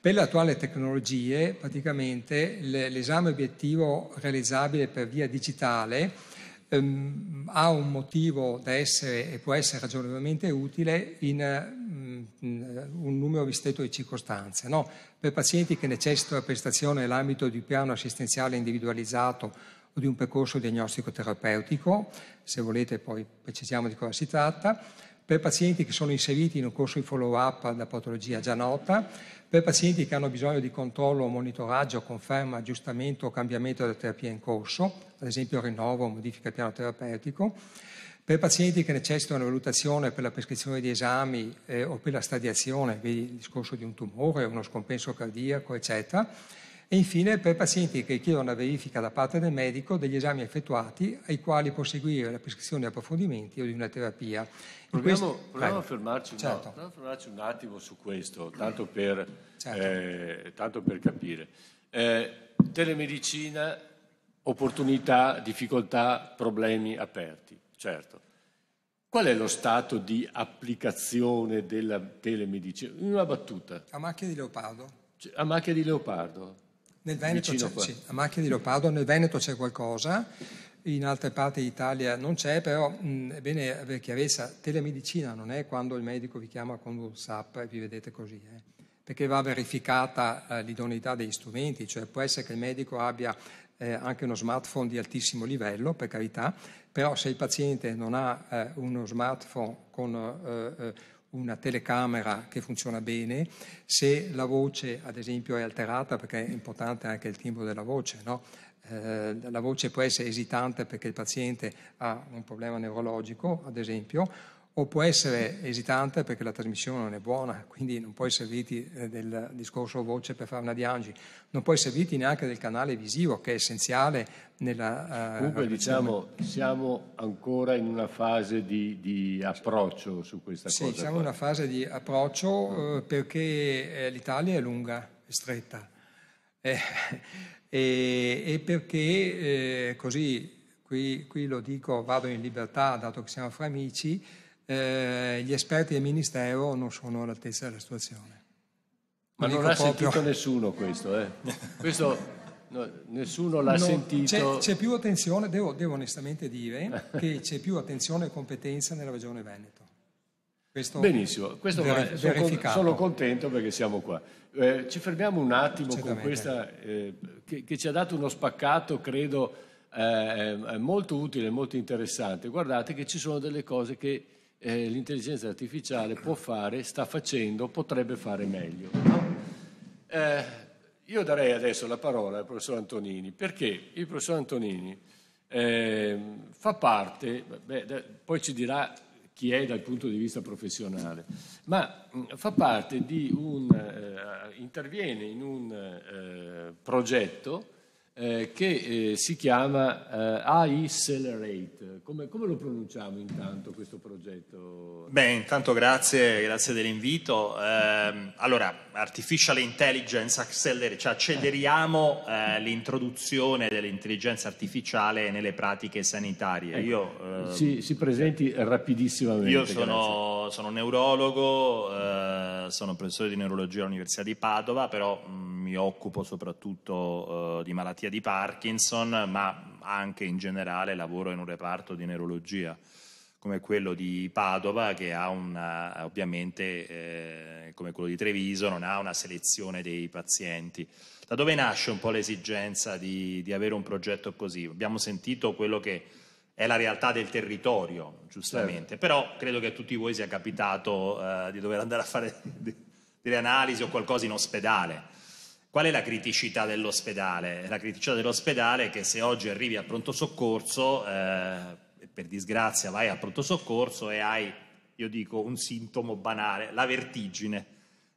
Per le attuali tecnologie, praticamente l'esame obiettivo realizzabile per via digitale ehm, ha un motivo da essere e può essere ragionevolmente utile in, in mm, mm, un numero ristretto di circostanze. No? Per pazienti che necessitano prestazione nell'ambito di un piano assistenziale individualizzato o di un percorso diagnostico terapeutico, se volete poi precisiamo di cosa si tratta, per pazienti che sono inseriti in un corso di follow-up da patologia già nota, per pazienti che hanno bisogno di controllo, monitoraggio, conferma, aggiustamento o cambiamento della terapia in corso, ad esempio rinnovo o modifica del piano terapeutico, per pazienti che necessitano di valutazione per la prescrizione di esami eh, o per la stadiazione, vedi il discorso di un tumore, uno scompenso cardiaco, eccetera, e infine per pazienti che chiedono una verifica da parte del medico degli esami effettuati ai quali proseguire la prescrizione di approfondimenti o di una terapia. In proviamo, questo... proviamo, a fermarci, certo. no, proviamo, a fermarci, un attimo su questo, tanto per, certo. eh, tanto per capire. Eh, telemedicina, opportunità, difficoltà, problemi aperti, certo. Qual è lo stato di applicazione della telemedicina? In una battuta. A macchia di leopardo. Cioè, a macchia di leopardo. Nel Veneto c'è, sì, a macchia di leopardo, nel Veneto c'è qualcosa, in altre parti d'Italia non c'è, però mh, è bene avere chiarezza, telemedicina non è quando il medico vi chiama con WhatsApp e vi vedete così, eh, perché va verificata eh, l'idoneità degli strumenti, cioè può essere che il medico abbia eh, anche uno smartphone di altissimo livello, per carità, però se il paziente non ha eh, uno smartphone con eh, eh, una telecamera che funziona bene, se la voce ad esempio è alterata, perché è importante anche il timbro della voce, no? eh, la voce può essere esitante perché il paziente ha un problema neurologico, ad esempio, o può essere esitante perché la trasmissione non è buona, quindi non puoi servirti eh, del discorso voce per fare una diagnosi, non puoi servirti neanche del canale visivo che è essenziale nella... Eh, Comunque diciamo siamo ancora in una fase di, di approccio su questa sì, cosa. Sì, siamo in una fase di approccio mm. eh, perché eh, l'Italia è lunga, è stretta eh, e, e, perché eh, così, qui, qui lo dico, vado in libertà dato che siamo fra amici, eh, gli esperti del Ministero non sono all'altezza della situazione. Ma non, l'ha proprio... sentito nessuno questo, eh? questo no, nessuno l'ha no, sentito. C'è, c'è, più attenzione, devo, devo onestamente dire, che c'è più attenzione e competenza nella Regione Veneto. Questo Benissimo, questo ver- sono, sono, contento perché siamo qua. Eh, ci fermiamo un attimo con questa eh, che, che, ci ha dato uno spaccato, credo, eh, eh, molto utile, molto interessante. Guardate che ci sono delle cose che eh, l'intelligenza artificiale può fare, sta facendo, potrebbe fare meglio. No? Eh, io darei adesso la parola al professor Antonini, perché il professor Antonini eh, fa parte, beh, poi ci dirà chi è dal punto di vista professionale, ma mm, fa parte di un, eh, interviene in un eh, progetto eh, che eh, si chiama eh, AI Celerate. Come, come, lo pronunciamo intanto questo progetto? Beh, intanto grazie, grazie dell'invito. Eh, allora, Artificial Intelligence Accelerate, cioè acceleriamo eh, l'introduzione dell'intelligenza artificiale nelle pratiche sanitarie. Ecco, io, si, ehm, si, presenti rapidissimamente. Io sono, sono neurologo, eh, sono professore di neurologia all'Università di Padova, però mh, mm, mi occupo soprattutto di malattie malattia di Parkinson, ma anche in generale lavoro in un reparto di neurologia come quello di Padova che ha una, eh, ovviamente eh, come quello di Treviso non ha una selezione dei pazienti. Da dove nasce un po' l'esigenza di, di avere un progetto così? Abbiamo sentito quello che è la realtà del territorio, giustamente, certo. però credo che a tutti voi sia capitato eh, di dover andare a fare delle analisi o qualcosa in ospedale. Qual è la criticità dell'ospedale? La criticità dell'ospedale è che se oggi arrivi a pronto soccorso, eh, per disgrazia vai a pronto soccorso e hai, io dico, un sintomo banale, la vertigine.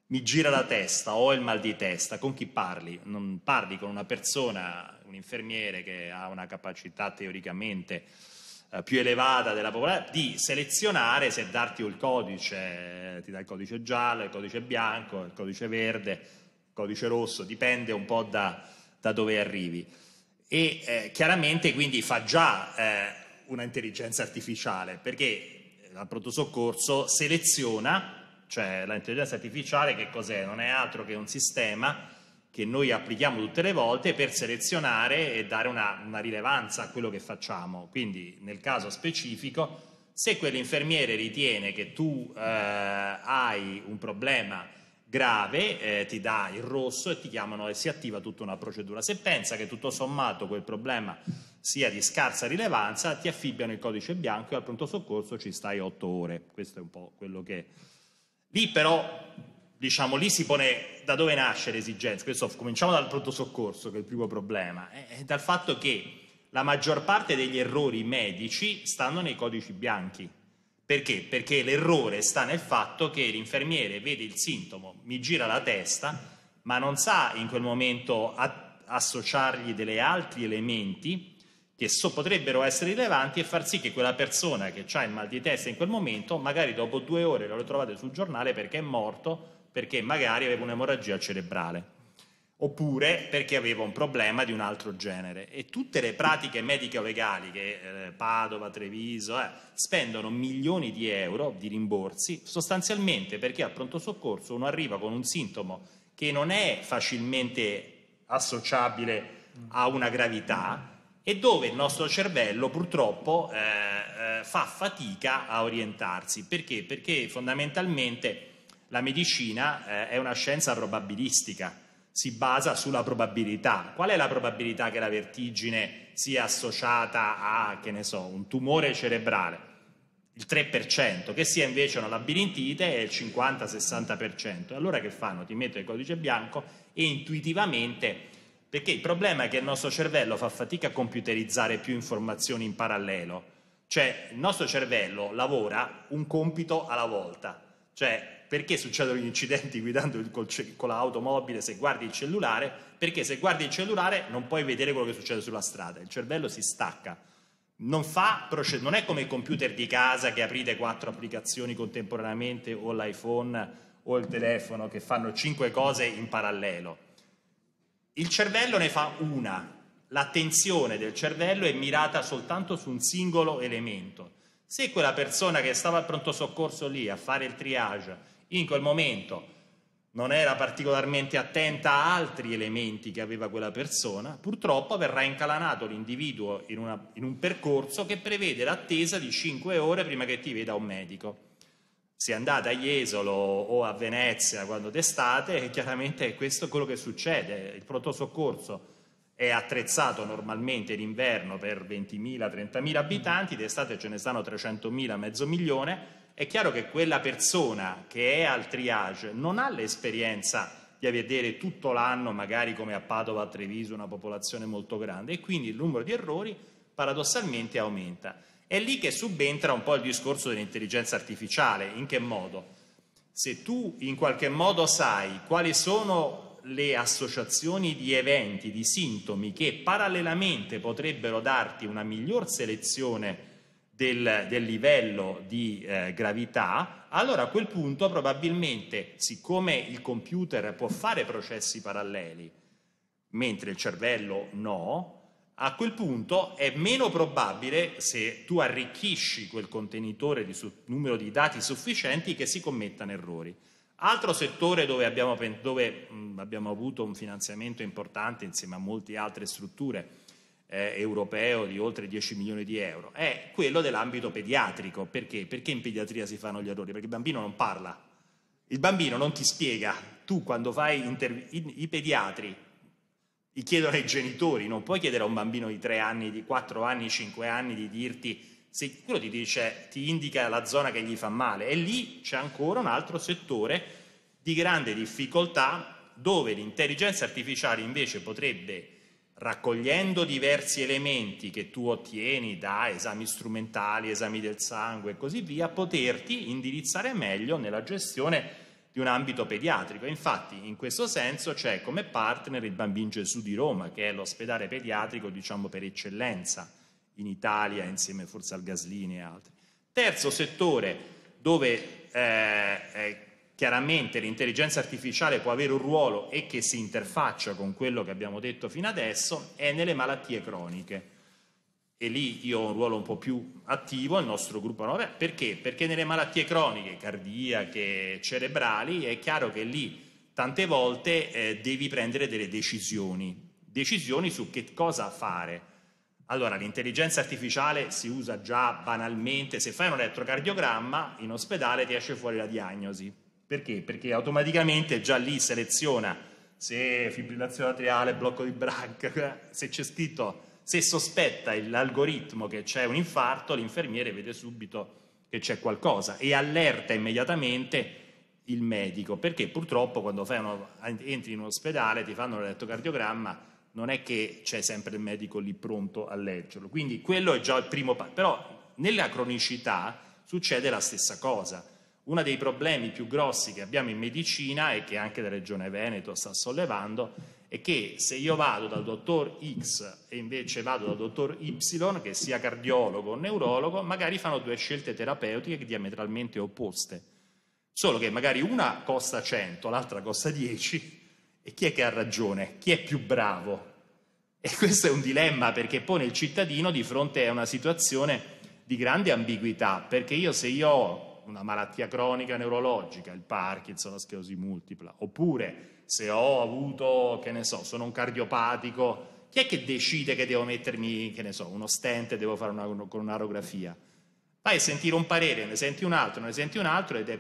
Mi gira la testa, ho il mal di testa, con chi parli? Non parli con una persona, un infermiere che ha una capacità teoricamente eh, più elevata della popolazione, di selezionare se darti il codice, eh, ti dà il codice giallo, il codice bianco, il codice verde, codice rosso, dipende un po' da, da dove arrivi. E eh, chiaramente quindi fa già eh, una intelligenza artificiale, perché al pronto soccorso seleziona, cioè l'intelligenza artificiale che cos'è? Non è altro che un sistema che noi applichiamo tutte le volte per selezionare e dare una, una rilevanza a quello che facciamo. Quindi nel caso specifico, se quell'infermiere ritiene che tu eh, hai un problema grave, eh, ti dà il rosso e ti chiamano e si attiva tutta una procedura. Se pensa che tutto sommato quel problema sia di scarsa rilevanza, ti affibbiano il codice bianco e al pronto soccorso ci stai otto ore. Questo è un po' quello che... Lì però, diciamo, lì si pone da dove nasce l'esigenza. Questo, cominciamo dal pronto soccorso, che è il primo problema. È dal fatto che la maggior parte degli errori medici stanno nei codici bianchi perché? Perché l'errore sta nel fatto che l'infermiere vede il sintomo, mi gira la testa, ma non sa in quel momento associargli degli altri elementi che so potrebbero essere rilevanti e far sì che quella persona che ha il mal di testa in quel momento, magari dopo due ore lo ritrovate sul giornale perché è morto, perché magari aveva un'emorragia cerebrale oppure perché aveva un problema di un altro genere. E tutte le pratiche medico-legali che eh, Padova, Treviso eh, spendono milioni di euro di rimborsi, sostanzialmente perché a pronto soccorso uno arriva con un sintomo che non è facilmente associabile a una gravità e dove il nostro cervello purtroppo eh, eh fa fatica a orientarsi. Perché? Perché fondamentalmente la medicina eh, è una scienza probabilistica si basa sulla probabilità. Qual è la probabilità che la vertigine sia associata a, che ne so, un tumore cerebrale? Il 3%, che sia invece una labirintite è il 50-60%. Allora che fanno? Ti mettono il codice bianco e intuitivamente perché il problema è che il nostro cervello fa fatica a computerizzare più informazioni in parallelo, cioè il nostro cervello lavora un compito alla volta, cioè perché succedono gli incidenti guidando col, con l'automobile se guardi il cellulare? Perché se guardi il cellulare non puoi vedere quello che succede sulla strada, il cervello si stacca. Non, fa, non è come il computer di casa che aprite quattro applicazioni contemporaneamente o l'iPhone o il telefono che fanno cinque cose in parallelo. Il cervello ne fa una, l'attenzione del cervello è mirata soltanto su un singolo elemento. Se quella persona che stava al pronto soccorso lì a fare il triage in quel momento non era particolarmente attenta a altri elementi che aveva quella persona, purtroppo verrà incalanato l'individuo in, una, in un percorso che prevede l'attesa di 5 ore prima che ti veda un medico se andate a Jesolo o a Venezia quando d'estate, chiaramente questo è quello che succede. Il pronto soccorso è attrezzato normalmente in inverno per 20.000-30.000 abitanti, d'estate ce ne stanno 300.000, mezzo milione, è chiaro che quella persona che è al triage non ha l'esperienza di vedere tutto l'anno, magari come a Padova, a Treviso, una popolazione molto grande e quindi il numero di errori paradossalmente aumenta. È lì che subentra un po' il discorso dell'intelligenza artificiale, in che modo? Se tu in qualche modo sai quali sono le associazioni di eventi, di sintomi che parallelamente potrebbero darti una miglior selezione del, del livello di eh, gravità, allora a quel punto probabilmente, siccome il computer può fare processi paralleli, mentre il cervello no, a quel punto è meno probabile, se tu arricchisci quel contenitore di su- numero di dati sufficienti, che si commettano errori. Altro settore dove, abbiamo, dove mh, abbiamo avuto un finanziamento importante insieme a molte altre strutture eh, europeo di oltre 10 milioni di euro, è quello dell'ambito pediatrico. Perché? Perché in pediatria si fanno gli errori? Perché il bambino non parla, il bambino non ti spiega. Tu quando fai intervi- i pediatri ti chiedono ai genitori, non puoi chiedere a un bambino di 3 anni, di 4 anni, 5 anni di dirti se quello ti dice, ti indica la zona che gli fa male. E lì c'è ancora un altro settore di grande difficoltà dove l'intelligenza artificiale invece potrebbe raccogliendo diversi elementi che tu ottieni da esami strumentali, esami del sangue e così via, poterti indirizzare meglio nella gestione di un ambito pediatrico. Infatti, in questo senso c'è come partner il Bambin Gesù di Roma, che è l'ospedale pediatrico, diciamo, per eccellenza in Italia, insieme forse al Gaslini e altri. Terzo settore dove eh, eh chiaramente l'intelligenza artificiale può avere un ruolo e che si interfaccia con quello che abbiamo detto fino adesso, è nelle malattie croniche. E lì io ho un ruolo un po' più attivo, il nostro gruppo 9, perché? Perché nelle malattie croniche, cardiache, cerebrali, è chiaro che lì tante volte eh, devi prendere delle decisioni, decisioni su che cosa fare. Allora, l'intelligenza artificiale si usa già banalmente, se fai un elettrocardiogramma in ospedale ti esce fuori la diagnosi, perché? Perché automaticamente già lì seleziona se fibrillazione atriale, blocco di branca, se c'è scritto, se sospetta l'algoritmo che c'è un infarto, l'infermiere vede subito che c'è qualcosa e allerta immediatamente il medico, perché purtroppo quando uno, entri in un ospedale ti fanno l'elettrocardiogramma, non è che c'è sempre il medico lì pronto a leggerlo. Quindi quello è già il primo passo. Però nella cronicità succede la stessa cosa. Uno dei problemi più grossi che abbiamo in medicina e che anche la Regione Veneto sta sollevando è che se io vado dal dottor X e invece vado dal dottor Y, che sia cardiologo o neurologo, magari fanno due scelte terapeutiche diametralmente opposte. Solo che magari una costa 100, l'altra costa 10 e chi è che ha ragione? Chi è più bravo? E questo è un dilemma perché pone il cittadino di fronte a una situazione di grande ambiguità, perché io se io ho una malattia cronica neurologica, il Parkinson, la sclerosi multipla, oppure se ho avuto, che ne so, sono un cardiopatico, chi è che decide che devo mettermi, che ne so, uno stent e devo fare una un'arografia? Vai a sentire un parere, ne senti un altro, ne senti un altro ed è,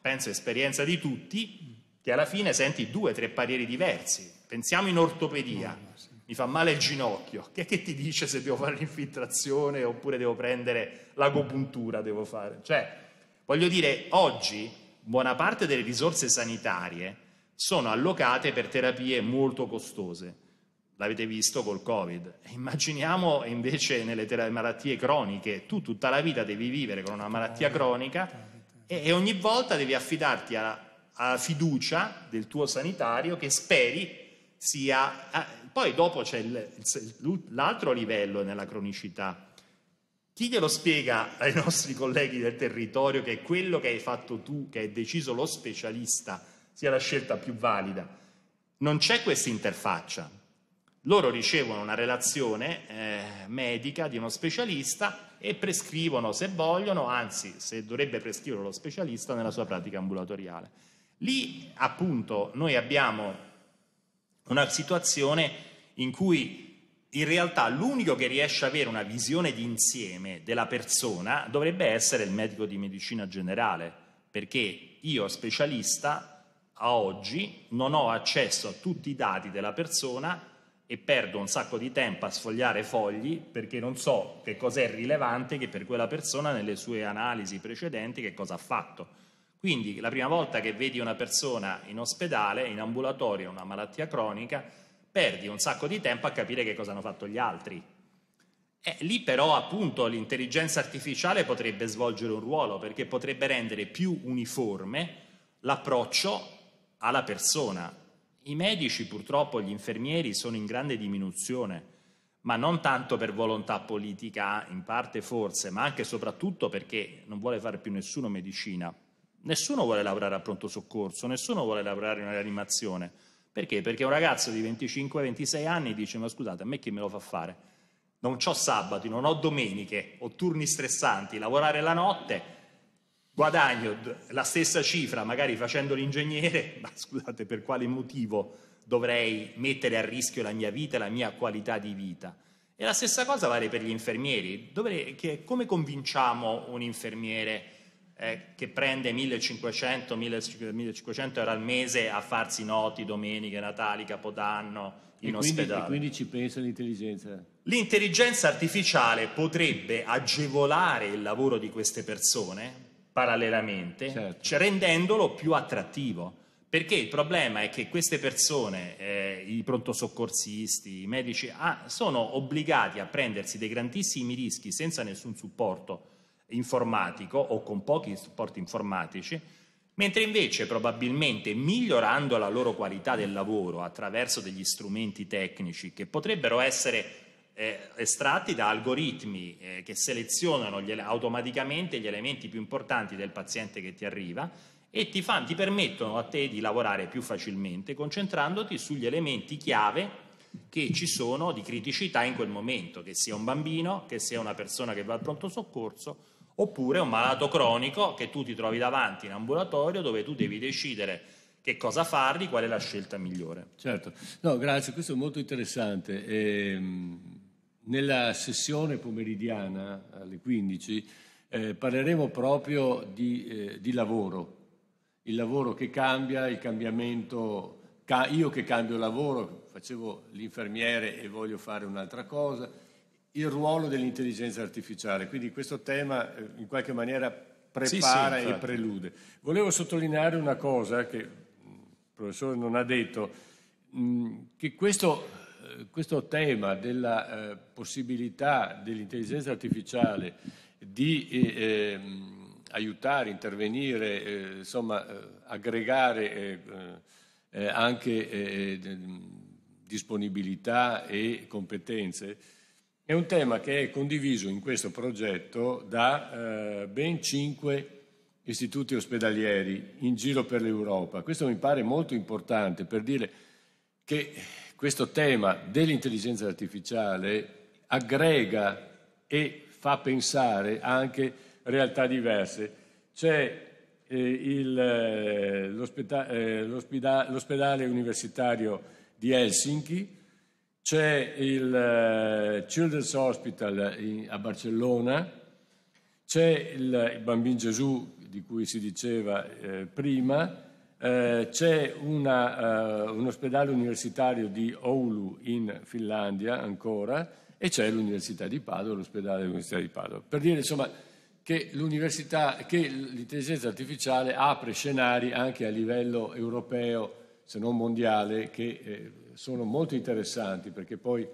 penso, esperienza di tutti, che alla fine senti due, tre pareri diversi. Pensiamo in ortopedia, mi fa male il ginocchio, chi è che ti dice se devo fare l'infiltrazione oppure devo prendere l'agopuntura, devo fare? Cioè, Voglio dire, oggi buona parte delle risorse sanitarie sono allocate per terapie molto costose. L'avete visto col Covid. Immaginiamo invece nelle malattie croniche, tu tutta la vita devi vivere con una malattia cronica e, e ogni volta devi affidarti alla fiducia del tuo sanitario che speri sia... Eh, poi dopo c'è l'altro livello nella cronicità, chi glielo spiega ai nostri colleghi del territorio che quello che hai fatto tu, che hai deciso lo specialista, sia la scelta più valida? Non c'è questa interfaccia. Loro ricevono una relazione eh, medica di uno specialista e prescrivono, se vogliono, anzi, se dovrebbe prescrivere lo specialista nella sua pratica ambulatoriale. Lì, appunto, noi abbiamo una situazione in cui in realtà l'unico che riesce ad avere una visione d'insieme della persona dovrebbe essere il medico di medicina generale, perché io specialista a oggi non ho accesso a tutti i dati della persona e perdo un sacco di tempo a sfogliare fogli perché non so che cosa è rilevante che per quella persona nelle sue analisi precedenti che cosa ha fatto. Quindi la prima volta che vedi una persona in ospedale, in ambulatorio, una malattia cronica, perdi un sacco di tempo a capire che cosa hanno fatto gli altri. Eh, lì però appunto l'intelligenza artificiale potrebbe svolgere un ruolo perché potrebbe rendere più uniforme l'approccio alla persona. I medici purtroppo, gli infermieri sono in grande diminuzione, ma non tanto per volontà politica, in parte forse, ma anche e soprattutto perché non vuole fare più nessuno medicina. Nessuno vuole lavorare a pronto soccorso, nessuno vuole lavorare in rianimazione perché? Perché un ragazzo di 25-26 anni dice ma scusate, a me chi me lo fa fare? Non ho sabato, non ho domeniche, ho turni stressanti, lavorare la notte, guadagno la stessa cifra magari facendo l'ingegnere, ma scusate per quale motivo dovrei mettere a rischio la mia vita, e la mia qualità di vita? E la stessa cosa vale per gli infermieri. Dovrei, che, come convinciamo un infermiere? Eh, che prende 1500, 1500 euro al mese a farsi noti domeniche, Natali, Capodanno in e quindi, ospedale. E quindi ci pensa l'intelligenza? L'intelligenza artificiale potrebbe agevolare il lavoro di queste persone parallelamente, certo. Cioè rendendolo più attrattivo. Perché il problema è che queste persone, eh, i pronto-soccorsisti, i medici, ah, sono obbligati a prendersi dei grandissimi rischi senza nessun supporto informatico o con pochi supporti informatici, mentre invece probabilmente migliorando la loro qualità del lavoro attraverso degli strumenti tecnici che potrebbero essere eh, estratti da algoritmi eh, che selezionano gli, automaticamente gli elementi più importanti del paziente che ti arriva e ti, fa, ti permettono a te di lavorare più facilmente concentrandoti sugli elementi chiave che ci sono di criticità in quel momento, che sia un bambino, che sia una persona che va al pronto soccorso oppure un malato cronico che tu ti trovi davanti in ambulatorio dove tu devi decidere che cosa fargli, qual è la scelta migliore. Certo, no, grazie, questo è molto interessante. Ehm, nella sessione pomeridiana alle 15 eh, parleremo proprio di, eh, di, lavoro, il lavoro che cambia, il cambiamento, ca- io che cambio lavoro, facevo l'infermiere e voglio fare un'altra cosa il ruolo dell'intelligenza artificiale, quindi questo tema eh, in qualche maniera prepara sì, sì, e prelude. Volevo sottolineare una cosa che il professore non ha detto, mm, che questo, eh, questo tema della eh, possibilità dell'intelligenza artificiale di eh, ehm, aiutare, intervenire, eh, insomma, aggregare eh, anche disponibilità e competenze, è un tema che è condiviso in questo progetto da eh, ben cinque istituti ospedalieri in giro per l'Europa. Questo mi pare molto importante per dire che questo tema dell'intelligenza artificiale aggrega e fa pensare anche realtà diverse. C'è eh, il, eh, l'ospedale, eh, l'ospedale universitario di Helsinki c'è il eh, Children's Hospital a Barcellona, c'è il Bambino Gesù di cui si diceva eh, prima, eh, c'è una, un ospedale universitario di Oulu in Finlandia ancora e c'è l'Università di Padova, l'ospedale dell'Università di Padova. Per dire insomma che, che l'intelligenza artificiale apre scenari anche a livello europeo, se non mondiale, che sono molto interessanti perché poi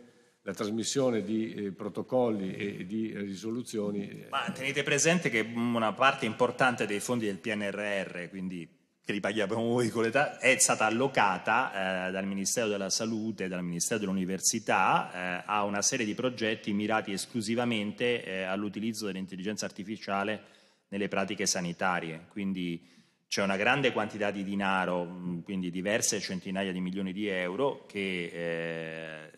la trasmissione di eh, protocolli e di risoluzioni. Eh, Ma tenete presente che una parte importante dei fondi del PNRR, quindi che li paghiamo noi con l'età, è stata allocata eh, dal Ministero della Salute, e dal Ministero dell'Università eh, a una serie di progetti mirati esclusivamente eh, all'utilizzo dell'intelligenza artificiale nelle pratiche sanitarie. Quindi c'è una grande quantità di denaro, mm, quindi diverse centinaia di milioni di euro, che eh,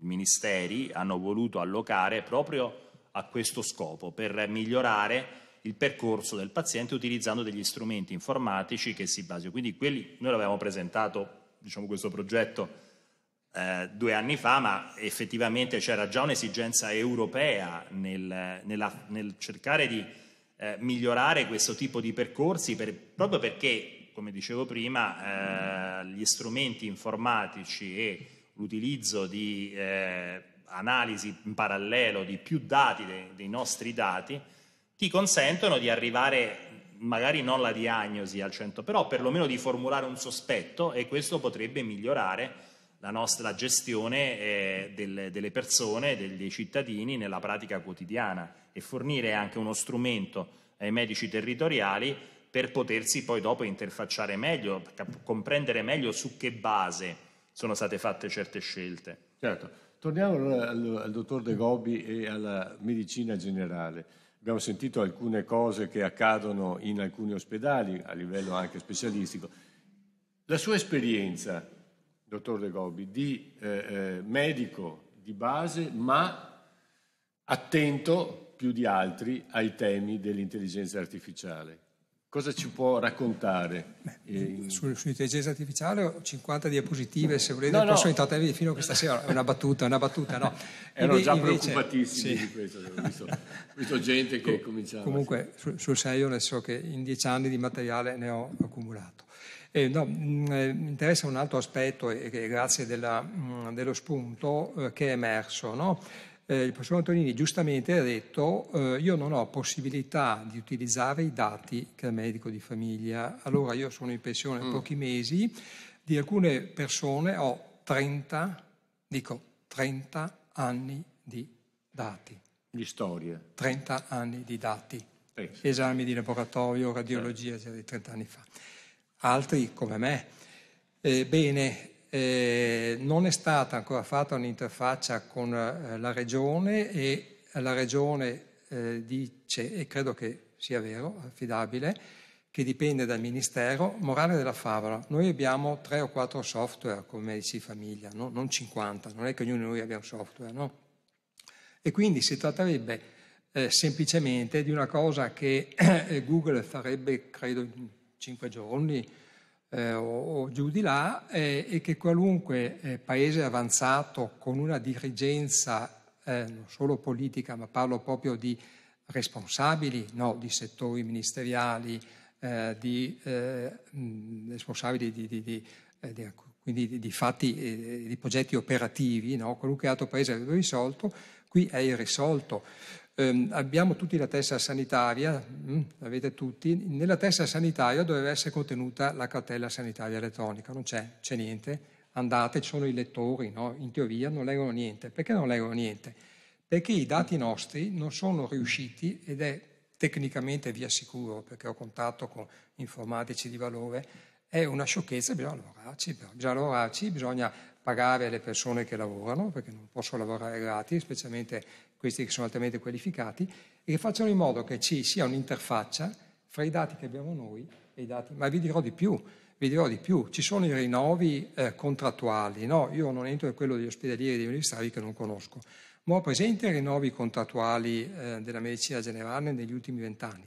i ministeri hanno voluto allocare proprio a questo scopo, per migliorare il percorso del paziente utilizzando degli strumenti informatici che si basano. Quindi quelli, noi l'avevamo presentato, diciamo, questo progetto eh, due anni fa, ma effettivamente c'era già un'esigenza europea nel, nella, nel cercare di eh, migliorare questo tipo di percorsi per, proprio perché, come dicevo prima, eh, gli strumenti informatici e l'utilizzo di eh, analisi in parallelo di più dati de, dei nostri dati ti consentono di arrivare magari non la diagnosi al 100, però perlomeno di formulare un sospetto e questo potrebbe migliorare la nostra gestione eh, delle, delle, persone, dei cittadini nella pratica quotidiana e fornire anche uno strumento ai medici territoriali per potersi poi dopo interfacciare meglio, comprendere meglio su che base sono state fatte certe scelte. Certo. Torniamo allora al, al dottor De Gobbi e alla medicina generale. Abbiamo sentito alcune cose che accadono in alcuni ospedali a livello anche specialistico. La sua esperienza, dottor De Gobbi, di eh, eh, medico di base, ma attento più di altri ai temi dell'intelligenza artificiale. Cosa ci può raccontare? Eh, Sull'intelligenza artificiale ho 50 diapositive, se volete no, posso no. intrattenervi fino a questa sera, è una battuta, è una battuta, no? Erano già invece, preoccupatissimi sì. di questo, ho visto, visto gente che cominciava... Comunque sul, sul serio ne so che in dieci anni di materiale ne ho accumulato. Eh, no, mm, eh, mi interessa un altro aspetto, e, e grazie della, mm, dello spunto eh, che è emerso, no? eh, il professor Antonini giustamente ha detto eh, io non ho possibilità di utilizzare i dati che il medico di famiglia, allora io sono in pensione mm. pochi mesi, di alcune persone ho 30, dico 30 anni di dati. Di storie. 30 anni di dati. Eh. Esami di laboratorio, radiologia, eh. di 30 anni fa. Altri come me. Eh, bene, eh, non è stata ancora fatta un'interfaccia con eh, la Regione e la Regione eh, dice, e credo che sia vero, affidabile, che dipende dal Ministero, morale della favola. Noi abbiamo tre o quattro software come Medici Famiglia, no? non 50, non è che ognuno di noi abbia un software, no? E quindi si tratterebbe eh, semplicemente di una cosa che eh, Google farebbe, credo, in cinque giorni, eh, o, o, giù di là eh, e che qualunque eh, paese avanzato con una dirigenza eh, non solo politica, ma parlo proprio di responsabili, no, di settori ministeriali, eh, di responsabili di, di, di, di quindi di, fatti, di progetti operativi, no? qualunque altro paese avrebbe risolto, qui è irrisolto eh, abbiamo tutti la testa sanitaria, mh, mm, avete tutti, nella testa sanitaria doveva essere contenuta la cartella sanitaria elettronica, non c'è, c'è niente, andate, ci sono i lettori, no? in teoria non leggono niente, perché non leggono niente? Perché i dati nostri non sono riusciti ed è tecnicamente, vi assicuro, perché ho contatto con informatici di valore, è una sciocchezza, bisogna lavorarci, bisogna, lavorarci, bisogna pagare le persone che lavorano, perché non posso lavorare gratis, specialmente questi che sono altamente qualificati, e che facciano in modo che ci sia un'interfaccia fra i dati che abbiamo noi e i dati, ma vi dirò di più, vi dirò di più, ci sono i rinnovi eh, contrattuali, no? io non entro in quello degli ospedalieri e degli ministrali che non conosco, ma ho presente i rinnovi contrattuali eh, della medicina generale negli ultimi vent'anni.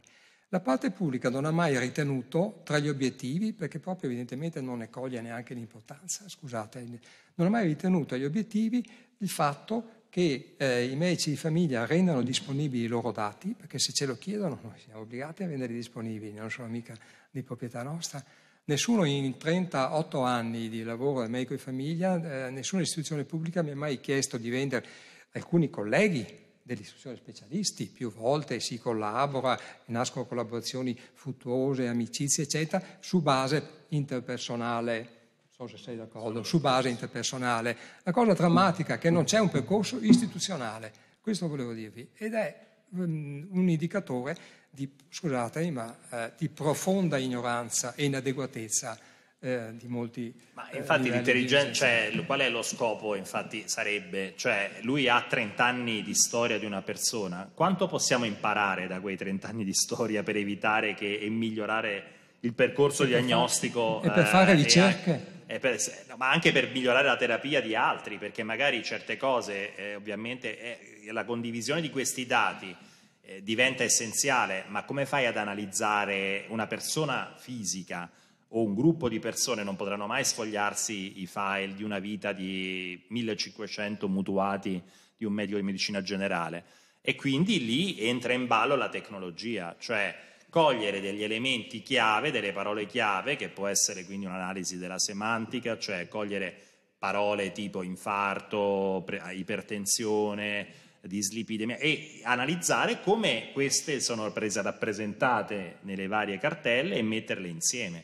La parte pubblica non ha mai ritenuto tra gli obiettivi, perché proprio evidentemente non ne coglie neanche l'importanza, scusate, non ha mai ritenuto agli obiettivi il fatto che eh, i medici di famiglia rendano disponibili i loro dati, perché se ce lo chiedono noi siamo obbligati a renderli disponibili, non sono mica di proprietà nostra. Nessuno in 38 anni di lavoro del medico di famiglia, eh, nessuna istituzione pubblica mi ha mai chiesto di vendere alcuni colleghi dell'istruzione specialisti, più volte si collabora, nascono collaborazioni fruttuose, amicizie, eccetera, su base interpersonale so se sei d'accordo, su base interpersonale. La cosa drammatica è che non c'è un percorso istituzionale, questo volevo dirvi, ed è mm, un indicatore di, scusatemi, ma eh, di profonda ignoranza e inadeguatezza eh, di molti. Ma eh, infatti l'intelligenza, cioè, qual è lo scopo? Infatti sarebbe, cioè lui ha 30 anni di storia di una persona, quanto possiamo imparare da quei 30 anni di storia per evitare che, e migliorare il percorso e diagnostico. Per fare, e per fare eh, ricerche. Per, ma anche per migliorare la terapia di altri, perché magari certe cose, eh, ovviamente, eh, la condivisione di questi dati eh, diventa essenziale, ma come fai ad analizzare una persona fisica o un gruppo di persone? Non potranno mai sfogliarsi i file di una vita di 1500 mutuati di un medico di medicina generale. E quindi lì entra in ballo la tecnologia, cioè cogliere degli elementi chiave, delle parole chiave, che può essere quindi un'analisi della semantica, cioè cogliere parole tipo infarto, ipertensione, dislipidemia e analizzare come queste sono prese, rappresentate nelle varie cartelle e metterle insieme.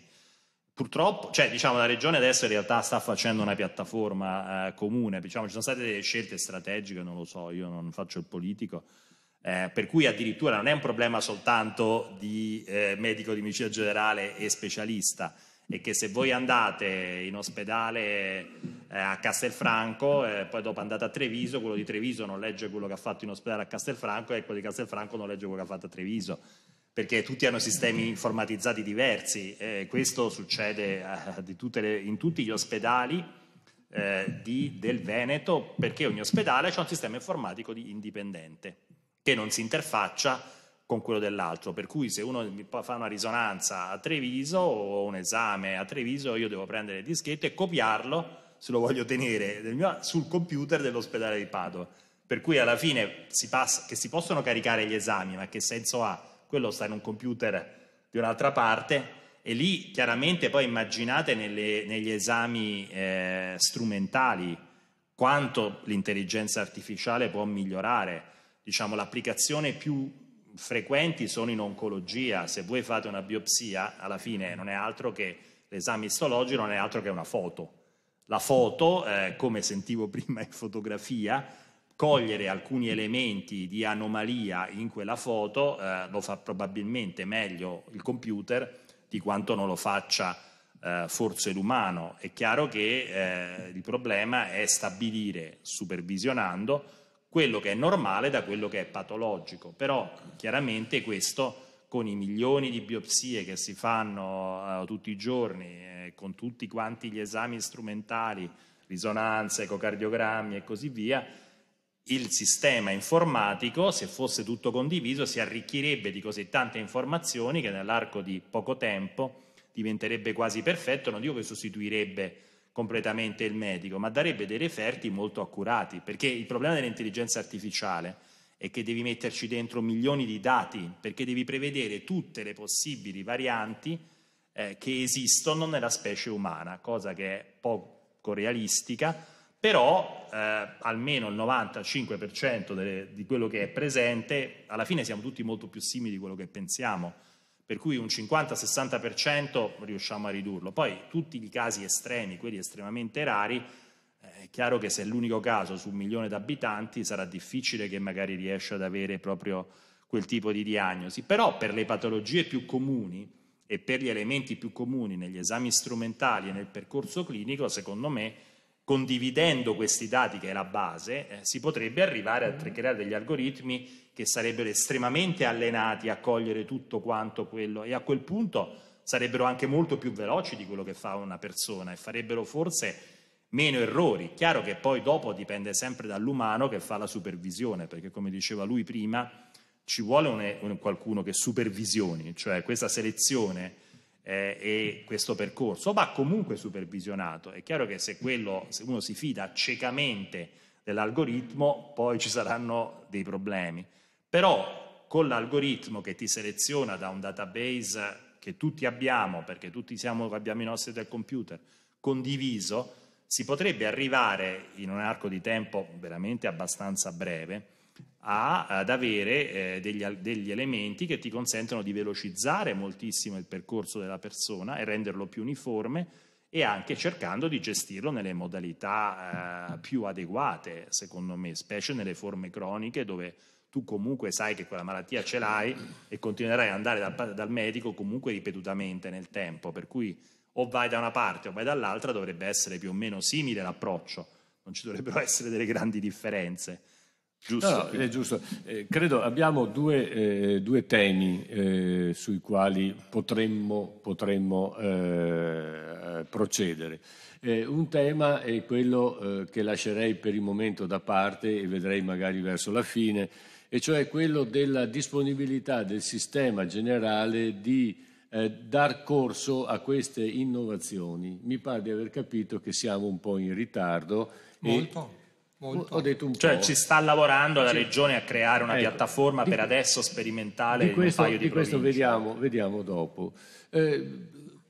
Purtroppo, cioè, diciamo, la regione adesso in realtà sta facendo una piattaforma eh, comune, diciamo, ci sono state delle scelte strategiche, non lo so, io non faccio il politico, eh, per cui addirittura non è un problema soltanto di eh, medico di medicina generale e specialista, è che se voi andate in ospedale eh, a Castelfranco, e eh, poi dopo andate a Treviso, quello di Treviso non legge quello che ha fatto in ospedale a Castelfranco e quello di Castelfranco non legge quello che ha fatto a Treviso, perché tutti hanno sistemi informatizzati diversi. questo succede eh, le, in tutti gli ospedali. Eh, di, del Veneto perché ogni ospedale ha un sistema informatico di indipendente che non si interfaccia con quello dell'altro. Per cui se uno fa una risonanza a Treviso o un esame a Treviso, io devo prendere il dischetto e copiarlo, se lo voglio tenere, sul computer dell'ospedale di Padova. Per cui alla fine si passa, che si possono caricare gli esami, ma che senso ha? Quello sta in un computer di un'altra parte e lì chiaramente poi immaginate nelle, negli esami eh, strumentali quanto l'intelligenza artificiale può migliorare diciamo, l'applicazione più frequenti sono in oncologia. Se voi fate una biopsia, alla fine non è altro che l'esame istologico, non è altro che una foto. La foto, eh, come sentivo prima in fotografia, cogliere alcuni elementi di anomalia in quella foto eh, lo fa probabilmente meglio il computer di quanto non lo faccia eh, forse l'umano. È chiaro che eh, il problema è stabilire, supervisionando, quello che è normale da quello che è patologico, però chiaramente questo con i milioni di biopsie che si fanno eh, tutti i giorni, eh, con tutti quanti gli esami strumentali, risonanze, ecocardiogrammi e così via, il sistema informatico, se fosse tutto condiviso, si arricchirebbe di così tante informazioni che nell'arco di poco tempo diventerebbe quasi perfetto, non dico che sostituirebbe completamente il medico, ma darebbe dei referti molto accurati, perché il problema dell'intelligenza artificiale è che devi metterci dentro milioni di dati, perché devi prevedere tutte le possibili varianti eh, che esistono nella specie umana, cosa che è poco realistica, però eh, almeno il 95% delle, di quello che è presente, alla fine siamo tutti molto più simili di quello che pensiamo per cui un 50-60% riusciamo a ridurlo. Poi tutti i casi estremi, quelli estremamente rari, eh, è chiaro che se è l'unico caso su un milione di abitanti sarà difficile che magari riesca ad avere proprio quel tipo di diagnosi, però per le patologie più comuni e per gli elementi più comuni negli esami strumentali e nel percorso clinico, secondo me, condividendo questi dati che è la base, eh, si potrebbe arrivare a mm. creare degli algoritmi che sarebbero estremamente allenati a cogliere tutto quanto quello e a quel punto sarebbero anche molto più veloci di quello che fa una persona e farebbero forse meno errori. Chiaro che poi dopo dipende sempre dall'umano che fa la supervisione, perché come diceva lui prima, ci vuole un, un, qualcuno che supervisioni, cioè questa selezione eh, e questo percorso va comunque supervisionato. È chiaro che se, quello, se uno si fida ciecamente dell'algoritmo, poi ci saranno dei problemi. Però con l'algoritmo che ti seleziona da un database che tutti abbiamo, perché tutti siamo, abbiamo i nostri del computer, condiviso, si potrebbe arrivare in un arco di tempo veramente abbastanza breve a, ad avere eh, degli, degli, elementi che ti consentono di velocizzare moltissimo il percorso della persona e renderlo più uniforme e anche cercando di gestirlo nelle modalità eh, più adeguate, secondo me, specie nelle forme croniche dove tu comunque sai che quella malattia ce l'hai e continuerai ad andare dal, dal medico comunque ripetutamente nel tempo, per cui o vai da una parte o vai dall'altra dovrebbe essere più o meno simile l'approccio, non ci dovrebbero essere delle grandi differenze. Giusto. No, no, giusto. Eh, credo abbiamo due, eh, due temi eh, sui quali potremmo, potremmo eh, procedere. Eh, un tema è quello eh, che lascerei per il momento da parte e vedrei magari verso la fine, e cioè quello della disponibilità del sistema generale di eh, dar corso a queste innovazioni. Mi pare di aver capito che siamo un po' in ritardo. Molto. Molto. Ho detto un cioè, po'. ci sta lavorando la Regione a creare una ecco, piattaforma di, per adesso sperimentale di questo, in un paio di, di questo vediamo, vediamo dopo. Eh,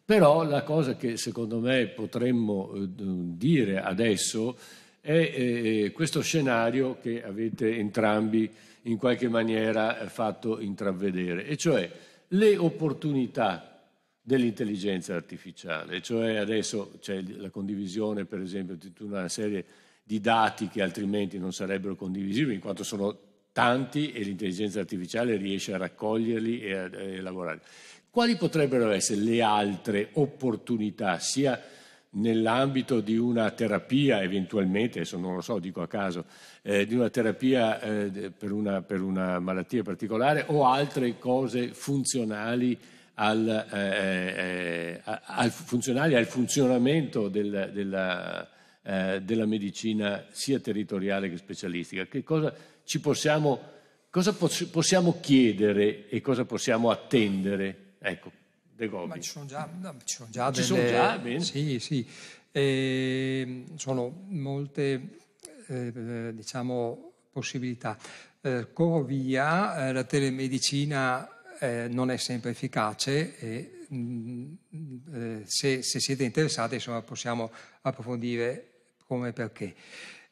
però la cosa che secondo me potremmo eh, dire adesso è eh, eh, questo scenario che avete entrambi in qualche maniera eh, fatto intravedere, e cioè le opportunità dell'intelligenza artificiale, cioè adesso c'è la condivisione per esempio di tutta una serie di dati che altrimenti non sarebbero condivisibili in quanto sono tanti e l'intelligenza artificiale riesce a raccoglierli e a elaborarli. Quali potrebbero essere le altre opportunità sia nell'ambito di una terapia eventualmente, adesso non lo so, dico a caso, eh, di una terapia eh, per, una, per, una, malattia particolare o altre cose funzionali al, eh, eh al, funzionali al funzionamento del, della, eh, della, medicina sia territoriale che specialistica. Che cosa, possiamo, cosa possiamo chiedere e cosa possiamo attendere? Ecco, dei Gobi. ci sono già, ci sono già ci delle... Sono già, ben... Sì, sì. E, ehm, sono molte, eh, diciamo, possibilità. Eh, via, eh, la telemedicina eh, non è sempre efficace e mh, mm, eh, se, se, siete interessati insomma, possiamo approfondire come e perché.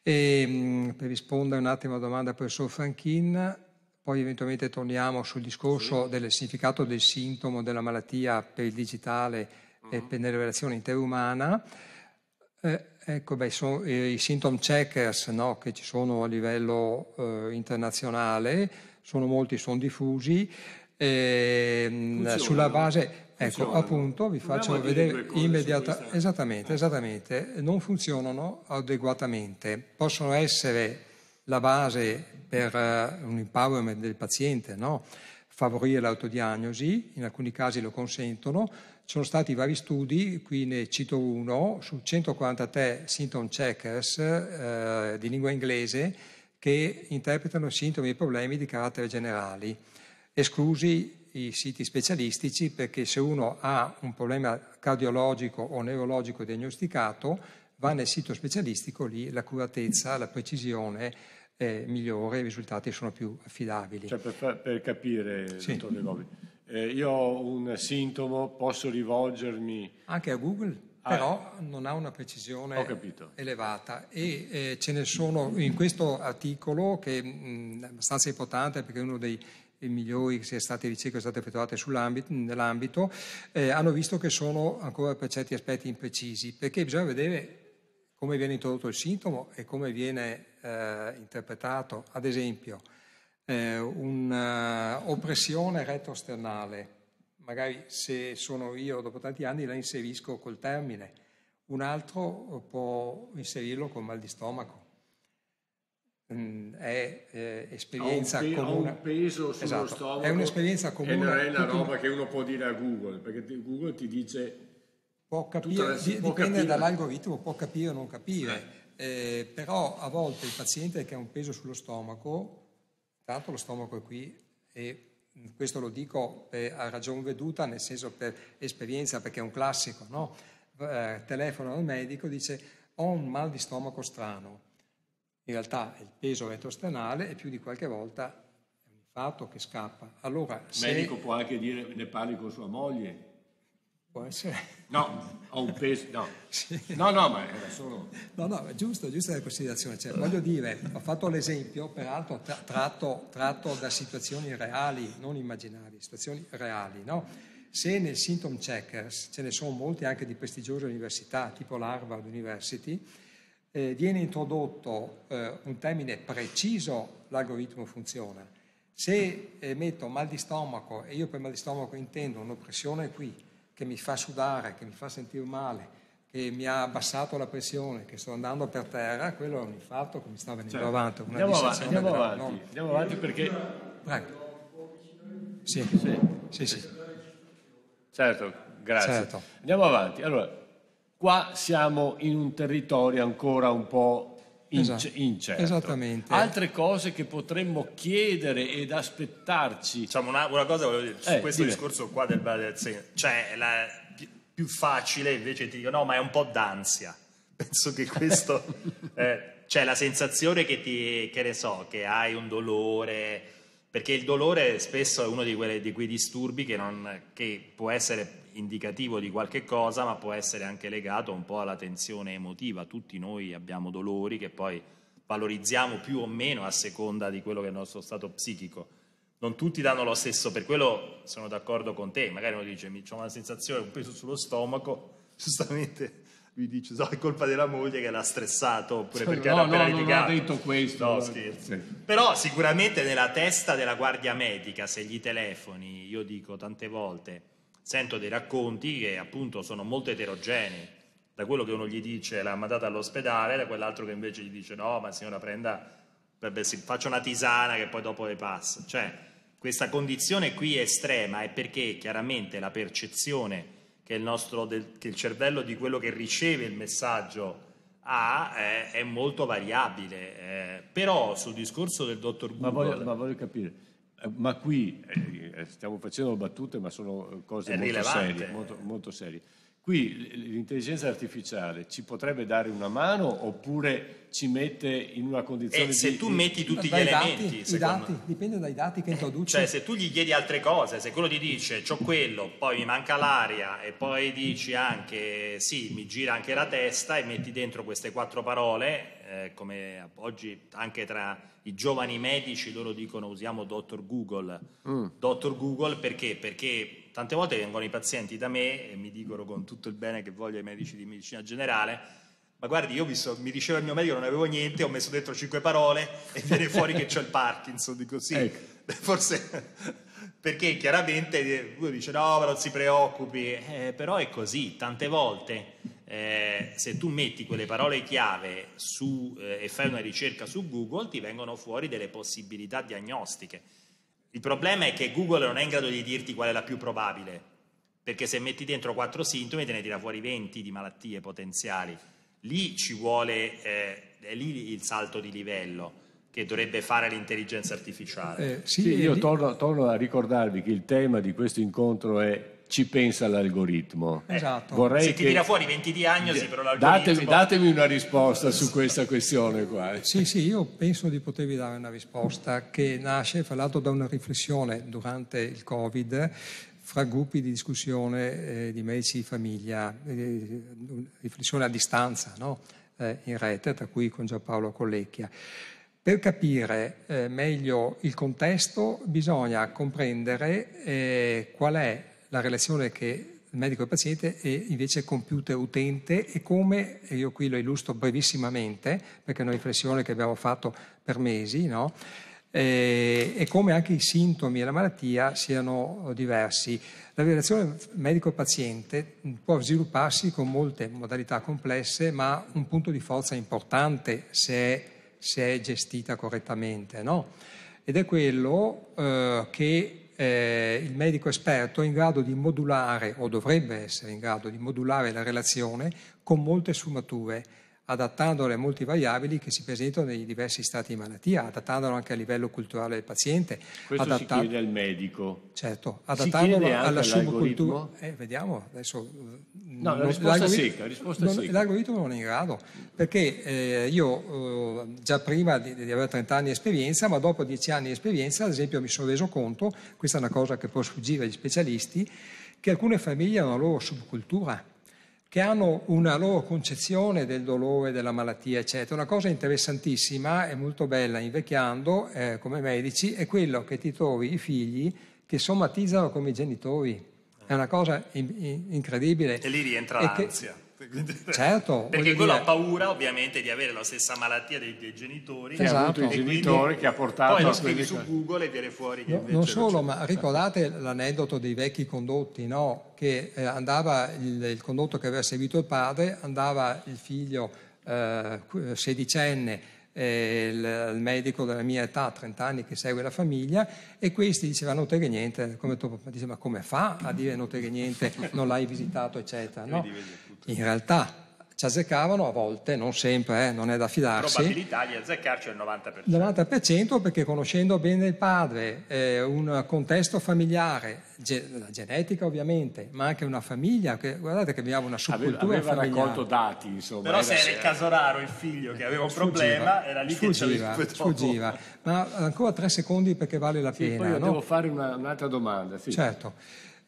E, ehm, mh, per rispondere un attimo alla domanda del professor Franchin, poi eventualmente torniamo sul discorso sì. del significato del sintomo della malattia per il digitale uh-huh. e mm-hmm. per la relazione interumana. Eh, ecco, beh, sono, eh, i symptom checkers no, che ci sono a livello eh, internazionale, sono molti, sono diffusi. Ehm, Funziona, sulla base, ecco, Funzionano. Ecco, appunto, vi Proviamo faccio vedere immediatamente. Esattamente, eh. esattamente. Non funzionano adeguatamente. Possono essere la base per eh, un empowerment del paziente, no? favorire l'autodiagnosi, in alcuni casi lo consentono. Ci sono stati vari studi, qui ne cito uno, su 143 symptom checkers eh, di lingua inglese che interpretano sintomi e problemi di carattere generali, esclusi i siti specialistici perché se uno ha un problema cardiologico o neurologico diagnosticato va nel sito specialistico, lì l'accuratezza, la precisione eh, migliore, i risultati sono più affidabili. Cioè per, fa- per, capire, sì. dottor De Gobi, eh, io ho un sintomo, posso rivolgermi... Anche a Google? Ah, però non ha una precisione elevata e eh, ce ne sono in questo articolo che mh, è abbastanza importante perché è uno dei migliori che sia state ricerche sono state effettuate nell'ambito, eh, hanno visto che sono ancora per certi aspetti imprecisi, perché bisogna vedere come viene introdotto il sintomo e come viene eh, interpretato, ad esempio, eh, un'oppressione eh, retrosternale, magari se sono io dopo tanti anni la inserisco col termine, un altro eh, può inserirlo con mal di stomaco. Mm, è eh, esperienza ha un, pe- con un peso sullo esatto. stomaco. È un'esperienza comune. E non è una roba che uno può dire a Google, perché Google ti dice... Può capire, la... può dipende capire. dall'algoritmo, può capire o non capire. Eh eh, però a volte il paziente che ha un peso sullo stomaco, tanto lo stomaco è qui e questo lo dico per, a ragion veduta, nel senso per esperienza, perché è un classico, no? eh, telefona al medico e dice ho un mal di stomaco strano. In realtà il peso retrostenale e più di qualche volta è un infarto che scappa. Allora, il medico può anche dire ne parli con sua moglie. Può essere. No, ho un peso. No. sì. no, no, ma era solo. No, no, è giusto, giusta la considerazione. Cioè, voglio dire, ho fatto l'esempio, peraltro tra, tratto, tratto, da situazioni reali, non immaginarie, situazioni reali, no? Se nel symptom checkers ce ne sono molti anche di prestigiose università, tipo l'Harvard University, eh, viene introdotto eh, un termine preciso, l'algoritmo funziona. Se eh, metto mal di stomaco, e io per mal di stomaco intendo un'oppressione qui, che mi fa sudare, che mi fa sentire male, che mi ha abbassato la pressione, che sto andando per terra, quello è un infarto che mi sta venendo cioè, avanti. Andiamo, avanti, andiamo, della... avanti no. andiamo avanti, perché... Prego. Sì, sì, sì. sì. Certo, grazie. Certo. Andiamo avanti. Allora, qua siamo in un territorio ancora un po' Inc- incerto. Esattamente. Altre cose che potremmo chiedere ed aspettarci. Diciamo una, una cosa voglio dire, su eh, questo dire. discorso qua del Badezzino, cioè la, più facile invece ti dico no, ma è un po' d'ansia. Penso che questo... eh, cioè la sensazione che ti, che ne so, che hai un dolore perché il dolore spesso è uno di, quei, di quei disturbi che, non, che, può essere indicativo di qualche cosa, ma può essere anche legato un po' alla tensione emotiva. Tutti noi abbiamo dolori che poi valorizziamo più o meno a seconda di quello che è il nostro stato psichico. Non tutti danno lo stesso, per quello sono d'accordo con te, magari uno dice mi ho una sensazione, un peso sullo stomaco, giustamente lui dice so, è colpa della moglie che l'ha stressato oppure perché no, era appena no, litigato. No, detto questo. No, scherzo. Sì. Però sicuramente nella testa della guardia medica, se gli telefoni, io dico tante volte, sento dei racconti che appunto sono molto eterogenei. Da quello che uno gli dice l'ha mandata all'ospedale, da quell'altro che invece gli dice no, ma signora prenda, faccia una tisana che poi dopo le passa. Cioè, questa condizione qui è estrema è perché chiaramente la percezione che il, nostro, che il cervello di quello che riceve il messaggio ha eh, è molto variabile. Eh, però sul discorso del dottor Google... Ma voglio, ma voglio capire, eh, ma qui eh, stiamo facendo battute, ma sono cose molto serie, molto, molto serie. Qui l'intelligenza artificiale ci potrebbe dare una mano oppure ci mette in una condizione e eh, se di, tu metti tutti gli elementi, dati, dati, dipende dai dati che eh, introduci. Cioè se tu gli chiedi altre cose, se quello ti dice "C'ho quello, poi mi manca l'aria" e poi dici anche "Sì, mi gira anche la testa" e metti dentro queste quattro parole, eh, come oggi anche tra i giovani medici loro dicono "Usiamo Dottor Google". Mm. Dottor Google perché? Perché tante volte vengono i pazienti da me e mi dicono con tutto il bene che voglio ai medici di medicina generale, ma guardi, io so, mi diceva il mio medico non avevo niente, ho messo dentro cinque parole e viene fuori che c'ho il Parkinson, dico sì, ecco. forse perché chiaramente lui eh, dice no, ma non si preoccupi, eh, però è così, tante volte eh, se tu metti quelle parole chiave su, eh, e fai una ricerca su Google ti vengono fuori delle possibilità diagnostiche il problema è che Google non è in grado di dirti qual è la più probabile, perché se metti dentro quattro sintomi te ne tira fuori 20 di malattie potenziali. Lì ci vuole, eh, è lì il salto di livello che dovrebbe fare l'intelligenza artificiale. Eh, sì, sì, io eh, torno, torno a ricordarvi che il tema di questo incontro è ci pensa l'algoritmo. Eh, esatto. Vorrei Se ti tira fuori 20 diagnosi, però l'algoritmo... Datemi, datemi una risposta su questa questione qua. Sì, sì, io penso di potervi dare una risposta che nasce, fra l'altro, da una riflessione durante il Covid fra gruppi di discussione eh, di medici di famiglia, eh, riflessione a distanza, no? eh, in rete, tra cui con Giampaolo Collecchia. Per capire eh, meglio il contesto bisogna comprendere eh, qual è la relazione che il medico e il paziente e invece computer utente e come, e io qui lo illustro brevissimamente perché è una riflessione che abbiamo fatto per mesi, no? e, eh, e come anche i sintomi e la malattia siano diversi. La relazione medico-paziente può svilupparsi con molte modalità complesse, ma un punto di forza importante se è, se è gestita correttamente. No? Ed è quello eh, che eh, il medico esperto è in grado di modulare, o dovrebbe essere in grado di modulare la relazione con molte sfumature adattandolo a molte variabili che si presentano nei diversi stati di malattia, adattandolo anche a livello culturale del paziente. Questo adattat- si chiede al medico. Certo, adattandolo alla subcultura. Eh, vediamo, adesso... Eh, no, la risposta l'algoritmo, secca, risposta non, secca. L'algoritmo non è in grado, perché eh, io eh, già prima di, di, avere 30 anni di esperienza, ma dopo 10 anni di esperienza, ad esempio, mi sono reso conto, questa è una cosa che può sfuggire agli specialisti, che alcune famiglie hanno la loro subcultura che hanno una loro concezione del dolore, della malattia, eccetera. Una cosa interessantissima e molto bella invecchiando eh, come medici è quello che ti trovi i figli che somatizzano come i genitori. È una cosa in- incredibile. E lì rientra e l'ansia. Che, Certo. Perché quello dire... ha paura ovviamente di avere la stessa malattia dei, dei genitori. Che esatto. ha avuto i genitori che ha portato poi a... Poi lo scrivi su Google e viene fuori che no, Non solo, ma ricordate l'aneddoto dei vecchi condotti, no? Che eh, andava il, il, condotto che aveva seguito il padre, andava il figlio eh, sedicenne eh, il, medico della mia età, 30 anni, che segue la famiglia, e questi diceva non teghe niente, come, tu, dice, ma come fa a dire non teghe niente, non l'hai visitato, eccetera. No? in realtà ci azzeccavano a volte, non sempre, eh, non è da fidarsi. Probabilità di azzeccarci al 90%. 90% perché conoscendo bene il padre, eh, un contesto familiare, ge- la genetica ovviamente, ma anche una famiglia, che, guardate che abbiamo una subcultura aveva, aveva raccolto dati, insomma. Però eh, se era il caso raro il figlio che aveva un sfuggiva, problema, era lì sfuggiva, che sfuggiva. Ma ancora tre secondi perché vale la sì, pena. Poi io no? devo fare una, un'altra domanda. Sì. Certo.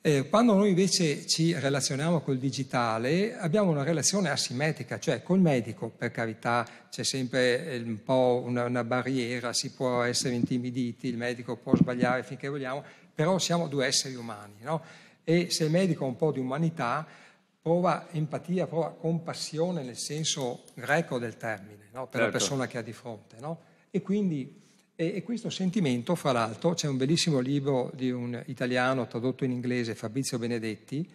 Eh, quando noi invece ci relazioniamo col digitale abbiamo una relazione asimmetrica, cioè col medico, per carità c'è sempre eh, un po' una, una barriera, si può essere intimiditi, il medico può sbagliare finché vogliamo, però siamo due esseri umani, no? E se il medico ha un po' di umanità, prova empatia, prova compassione nel senso greco del termine, no? per certo. la persona che ha di fronte, no? E quindi e, e questo sentimento, fra l'altro, c'è un bellissimo libro di un italiano tradotto in inglese, Fabrizio Benedetti,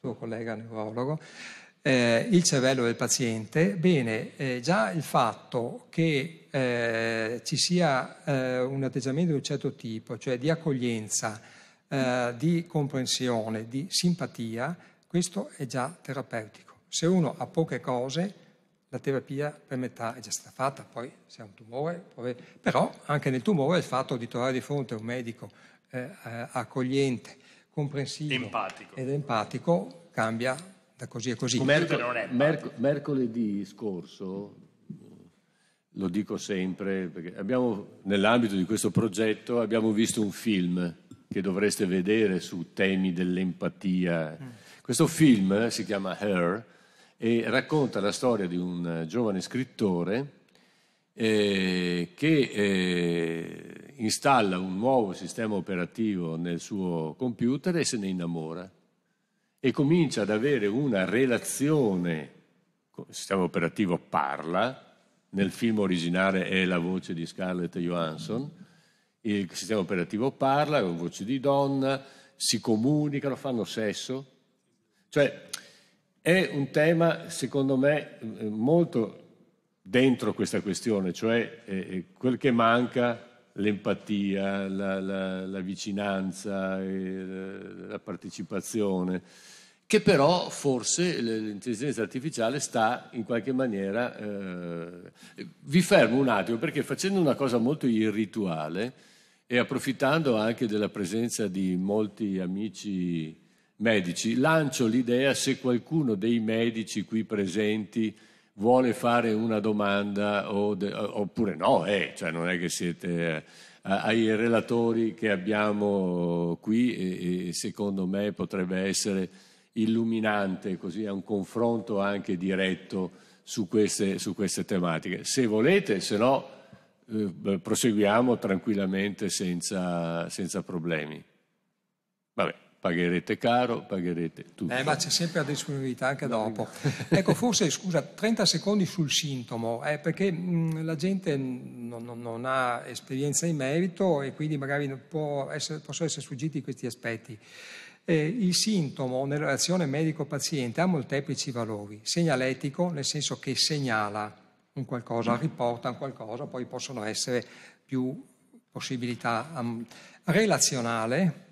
tuo collega neurologo, eh, il cervello del paziente, bene, eh, già il fatto che eh, ci sia eh, un atteggiamento di un certo tipo, cioè di accoglienza, eh, di comprensione, di simpatia, questo è già terapeutico. Se uno ha poche cose, la terapia per metà è già stata fatta, poi se ha un tumore, però anche nel tumore il fatto di trovare di fronte un medico eh, eh accogliente, comprensivo empatico. ed empatico cambia da così a così. Mercol- merc- mercoledì scorso, lo dico sempre, perché abbiamo, nell'ambito di questo progetto abbiamo visto un film che dovreste vedere su temi dell'empatia. Mm. Questo film si chiama Her e racconta la storia di un eh, giovane scrittore eh, che eh, installa un nuovo sistema operativo nel suo computer e se ne innamora e comincia ad avere una relazione, il sistema operativo parla, nel film originale è la voce di Scarlett Johansson, il sistema operativo parla è una voce di donna, si comunicano, fanno sesso, cioè è un tema, secondo me, molto dentro questa questione, cioè eh, eh, quel che manca, l'empatia, la, la, la vicinanza, eh, la partecipazione, che però forse l'intelligenza artificiale sta in qualche maniera... Eh... Vi fermo un attimo perché facendo una cosa molto irrituale e approfittando anche della presenza di molti amici medici, lancio l'idea se qualcuno dei medici qui presenti vuole fare una domanda de, oppure no, eh, cioè non è che siete eh, ai relatori che abbiamo qui e, e secondo me potrebbe essere illuminante, così a un confronto anche diretto su queste, su queste tematiche. Se volete, se no eh, proseguiamo tranquillamente senza, senza problemi. Vabbè pagherete caro, pagherete tutto. Eh, ma c'è sempre la disponibilità anche dopo. ecco, forse, scusa, 30 secondi sul sintomo, eh, perché mh, mm, la gente non, non, non, ha esperienza in merito e quindi magari essere, possono essere sfuggiti questi aspetti. Eh, il sintomo nella relazione medico-paziente ha molteplici valori, segnaletico nel senso che segnala un qualcosa, mm. riporta un qualcosa, poi possono essere più possibilità um, relazionale,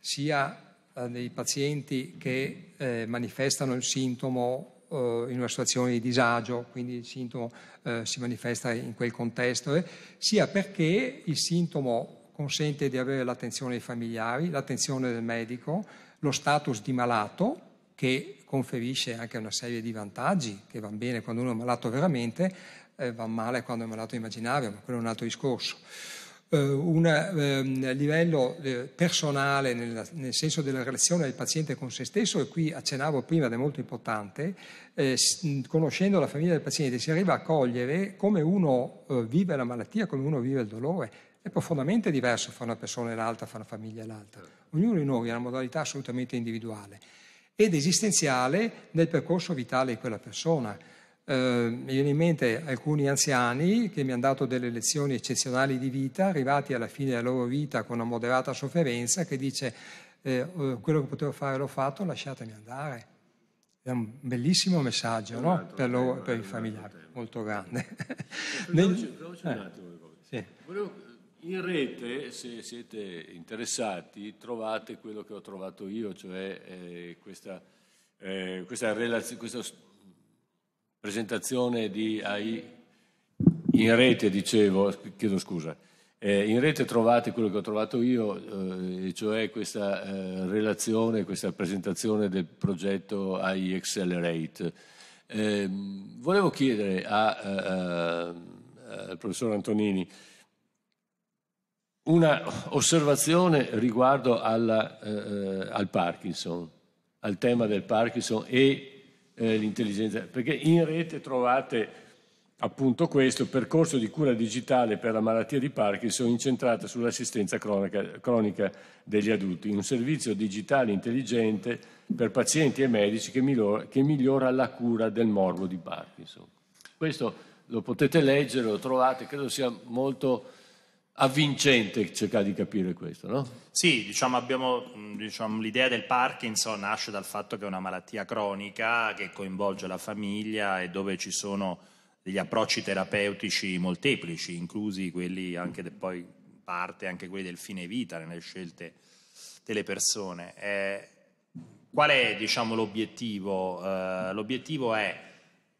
sia eh, dei pazienti che eh, manifestano il sintomo eh, in una situazione di disagio, quindi il sintomo eh, si manifesta in quel contesto, eh, sia perché il sintomo consente di avere l'attenzione dei familiari, l'attenzione del medico, lo status di malato che conferisce anche una serie di vantaggi che va bene quando uno è malato veramente, eh, va male quando è malato immaginario, ma quello è un altro discorso eh, un eh, livello eh, personale nel, nel, senso della relazione del paziente con se stesso e qui accennavo prima ed è molto importante, eh, conoscendo la famiglia del paziente si arriva a cogliere come uno eh, vive la malattia, come uno vive il dolore. È profondamente diverso fra una persona e l'altra, fra una famiglia e l'altra. Ognuno di noi ha una modalità assolutamente individuale ed esistenziale nel percorso vitale di quella persona eh, mi viene in mente alcuni anziani che mi hanno dato delle lezioni eccezionali di vita, arrivati alla fine della loro vita con una moderata sofferenza, che dice eh, oh, quello che potevo fare l'ho fatto, lasciatemi andare. È un bellissimo messaggio no? per, loro, tema, per i familiari, molto grande. Nel... Veloce, eh. un attimo. Eh, sì. Volevo, in rete, se siete interessati, trovate quello che ho trovato io, cioè eh, questa, eh, questa relaz- questo presentazione di AI in rete, dicevo, chiedo scusa, eh, in rete trovate quello che ho trovato io, eh, cioè questa eh, relazione, questa presentazione del progetto AI Accelerate. Ehm, volevo chiedere eh, eh, al professor Antonini una osservazione riguardo alla, eh, al Parkinson, al tema del Parkinson e eh, l'intelligenza, perché in rete trovate appunto questo percorso di cura digitale per la malattia di Parkinson incentrata sull'assistenza cronica, cronica degli adulti, un servizio digitale intelligente per pazienti e medici che migliora, che migliora la cura del morbo di Parkinson. Questo lo potete leggere, lo trovate, credo sia molto avvincente cercare di capire questo, no? Sì, diciamo, abbiamo, mm, diciamo, l'idea del Parkinson nasce dal fatto che è una malattia cronica che coinvolge la famiglia e dove ci sono degli approcci terapeutici molteplici, inclusi quelli anche de, poi parte anche quelli del fine vita nelle scelte delle persone. Eh, qual è diciamo, l'obiettivo? Eh, l'obiettivo è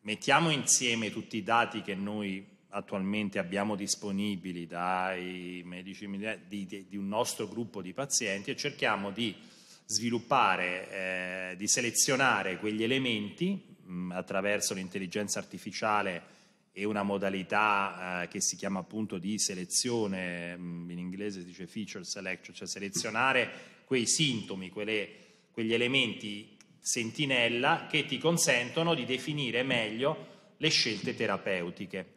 mettiamo insieme tutti i dati che noi attualmente abbiamo disponibili dai medici di, di, di un nostro gruppo di pazienti e cerchiamo di sviluppare, eh, di selezionare quegli elementi mh, mm, attraverso l'intelligenza artificiale e una modalità eh, che si chiama appunto di selezione, mh, mm, in inglese si dice feature selection, cioè selezionare quei sintomi, quelle, quegli elementi sentinella che ti consentono di definire meglio le scelte terapeutiche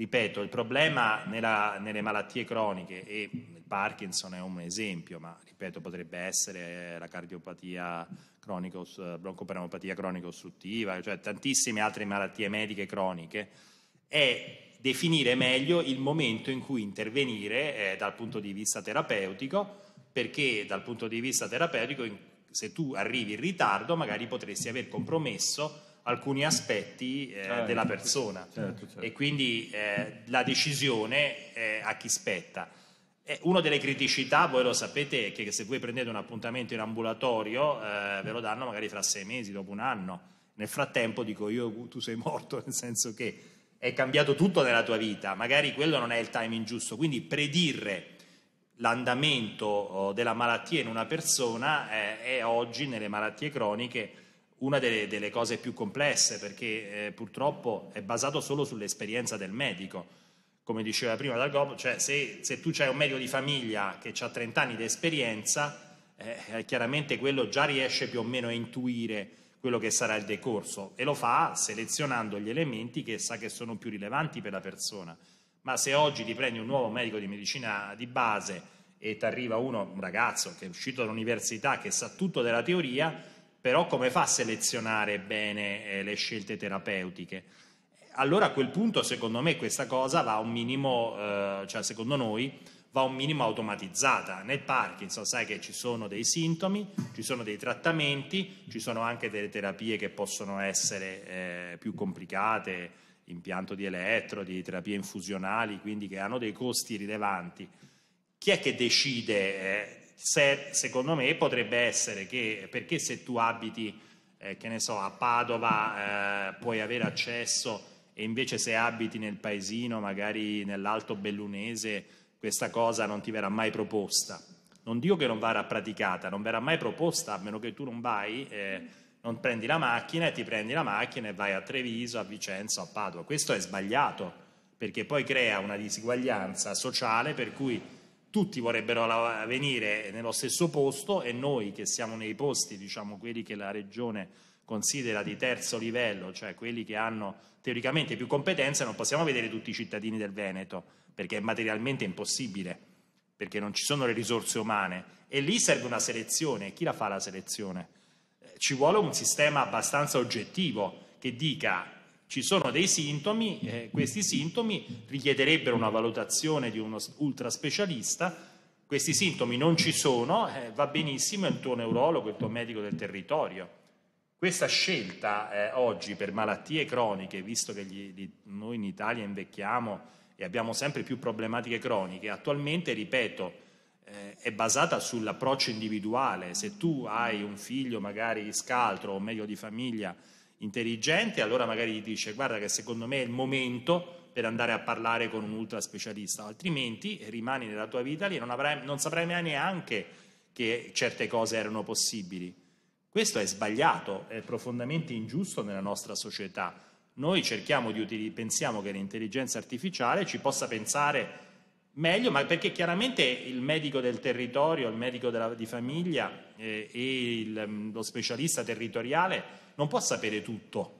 ripeto, il problema nella, nelle malattie croniche, e il Parkinson è un esempio, ma ripeto, potrebbe essere la cardiopatia cronico, broncopneumopatia cronico-ostruttiva, cioè tantissime altre malattie mediche croniche, è definire meglio il momento in cui intervenire eh, dal punto di vista terapeutico, perché dal punto di vista terapeutico, se tu arrivi in ritardo, magari potresti aver compromesso alcuni aspetti eh, ah, ecco, della persona certo, certo. e quindi eh, la decisione eh, a chi spetta. E una delle criticità, voi lo sapete, è che se voi prendete un appuntamento in ambulatorio eh, ve lo danno magari fra sei mesi, dopo un anno. Nel frattempo dico io, tu sei morto, nel senso che è cambiato tutto nella tua vita, magari quello non è il timing giusto, quindi predire l'andamento oh, della malattia in una persona eh, è oggi nelle malattie croniche una delle, delle cose più complesse perché eh, purtroppo è basato solo sull'esperienza del medico. Come diceva prima dal cioè se, se, tu hai un medico di famiglia che ha 30 anni di esperienza, eh, eh, chiaramente quello già riesce più o meno a intuire quello che sarà il decorso e lo fa selezionando gli elementi che sa che sono più rilevanti per la persona. Ma se oggi ti prendi un nuovo medico di medicina di base e ti arriva uno, un ragazzo che è uscito dall'università, che sa tutto della teoria, però come fa a selezionare bene eh, le scelte terapeutiche? Allora a quel punto secondo me questa cosa va un minimo, eh, cioè secondo noi va un minimo automatizzata. Nel Parkinson sai che ci sono dei sintomi, ci sono dei trattamenti, ci sono anche delle terapie che possono essere eh, più complicate, impianto di elettrodi, terapie infusionali, quindi che hanno dei costi rilevanti. Chi è che decide eh, se, secondo me potrebbe essere che perché se tu abiti eh, che ne so a Padova eh, puoi avere accesso e invece se abiti nel paesino magari nell'alto bellunese questa cosa non ti verrà mai proposta non dico che non verrà praticata non verrà mai proposta a meno che tu non vai eh, non prendi la macchina e ti prendi la macchina e vai a Treviso, a Vicenza, a Padova. Questo è sbagliato perché poi crea una disuguaglianza sociale per cui tutti vorrebbero venire nello stesso posto e noi che siamo nei posti, diciamo quelli che la regione considera di terzo livello, cioè quelli che hanno teoricamente più competenze, non possiamo vedere tutti i cittadini del Veneto, perché è materialmente impossibile, perché non ci sono le risorse umane. E lì serve una selezione. Chi la fa la selezione? Eh, ci vuole un sistema abbastanza oggettivo che dica ci sono dei sintomi, eh, questi sintomi richiederebbero una valutazione di uno ultra specialista, questi sintomi non ci sono, eh, va benissimo il tuo neurologo, il tuo medico del territorio. Questa scelta eh, oggi per malattie croniche, visto che gli, gli, noi in Italia invecchiamo e abbiamo sempre più problematiche croniche, attualmente, ripeto, eh, è basata sull'approccio individuale. Se tu hai un figlio magari scaltro o meglio di famiglia intelligente, allora magari gli dice guarda che secondo me è il momento per andare a parlare con un ultra specialista, altrimenti rimani nella tua vita lì e non, avrai, non saprai mai neanche che certe cose erano possibili. Questo è sbagliato, è profondamente ingiusto nella nostra società. Noi cerchiamo di utili- pensiamo che l'intelligenza artificiale ci possa pensare meglio, ma perché chiaramente il medico del territorio, il medico della, di famiglia eh, e il, mm, lo specialista territoriale non può sapere tutto,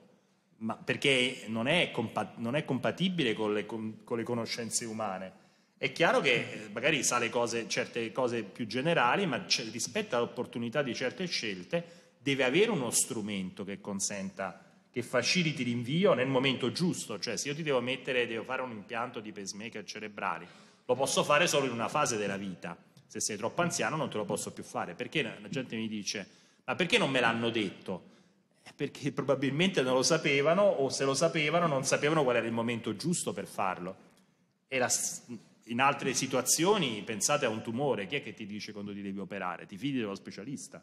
perché non è, compa- non è compatibile con le, con, con le, conoscenze umane. È chiaro che eh, magari sa cose, certe cose più generali, ma c- rispetto all'opportunità di certe scelte deve avere uno strumento che consenta, che faciliti l'invio nel momento giusto. Cioè se io ti devo mettere, devo fare un impianto di pacemaker cerebrali, lo posso fare solo in una fase della vita. Se sei troppo anziano non te lo posso più fare, perché la gente mi dice, ma perché non me l'hanno detto? Eh, perché probabilmente non lo sapevano o se lo sapevano non sapevano qual era il momento giusto per farlo. La, in altre situazioni pensate a un tumore, chi è che ti dice quando ti devi operare? Ti fidi dello specialista.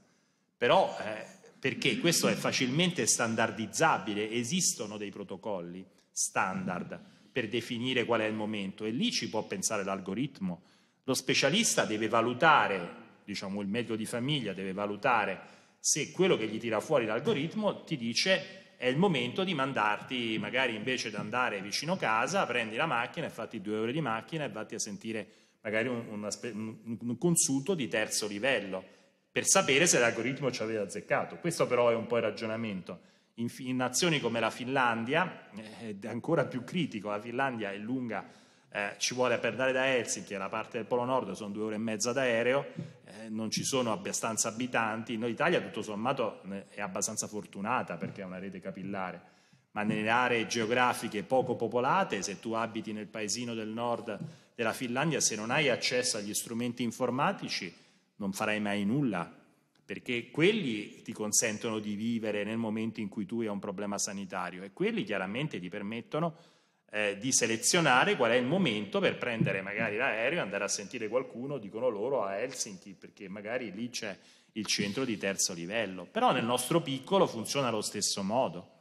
Però eh, perché questo è facilmente standardizzabile, esistono dei protocolli standard per definire qual è il momento e lì ci può pensare l'algoritmo. Lo specialista deve valutare, diciamo il medico di famiglia deve valutare se quello che gli tira fuori l'algoritmo ti dice è il momento di mandarti, magari invece di andare vicino casa, prendi la macchina e fatti due ore di macchina e vatti a sentire magari un, un, un consulto di terzo livello per sapere se l'algoritmo ci aveva azzeccato. Questo però è un po' il ragionamento. In, in nazioni come la Finlandia, eh, è ancora più critico, la Finlandia è lunga eh, ci vuole per andare da Helsinki alla parte del Polo Nord sono due ore e mezza d'aereo, eh, non ci sono abbastanza abitanti. Noi Italia tutto sommato è abbastanza fortunata perché ha una rete capillare, ma nelle aree geografiche poco popolate, se tu abiti nel paesino del nord della Finlandia, se non hai accesso agli strumenti informatici non farai mai nulla, perché quelli ti consentono di vivere nel momento in cui tu hai un problema sanitario e quelli chiaramente ti permettono eh, di selezionare qual è il momento per prendere magari l'aereo e andare a sentire qualcuno, dicono loro, a Helsinki, perché magari lì c'è il centro di terzo livello. Però nel nostro piccolo funziona allo stesso modo.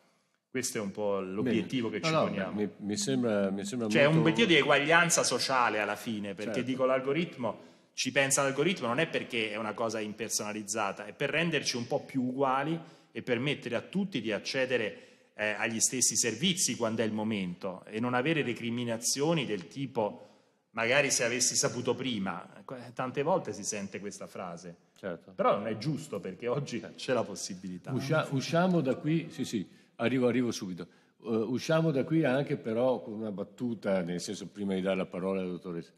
Questo è un po' l'obiettivo Bene. che no, ci poniamo. No, mi, mi, sembra, mi sembra cioè, molto... un obiettivo di eguaglianza sociale alla fine, perché certo. dico l'algoritmo ci pensa l'algoritmo non è perché è una cosa impersonalizzata, è per renderci un po' più uguali e permettere a tutti di accedere eh, agli stessi servizi quando è il momento e non avere recriminazioni del tipo magari se avessi saputo prima. Eh, tante volte si sente questa frase, certo. però non è giusto perché oggi certo. c'è la possibilità. Uscia, usciamo da qui, sì sì, arrivo, arrivo subito. Uh, usciamo da qui anche però con una battuta, nel senso prima di dare la parola alla dottoressa.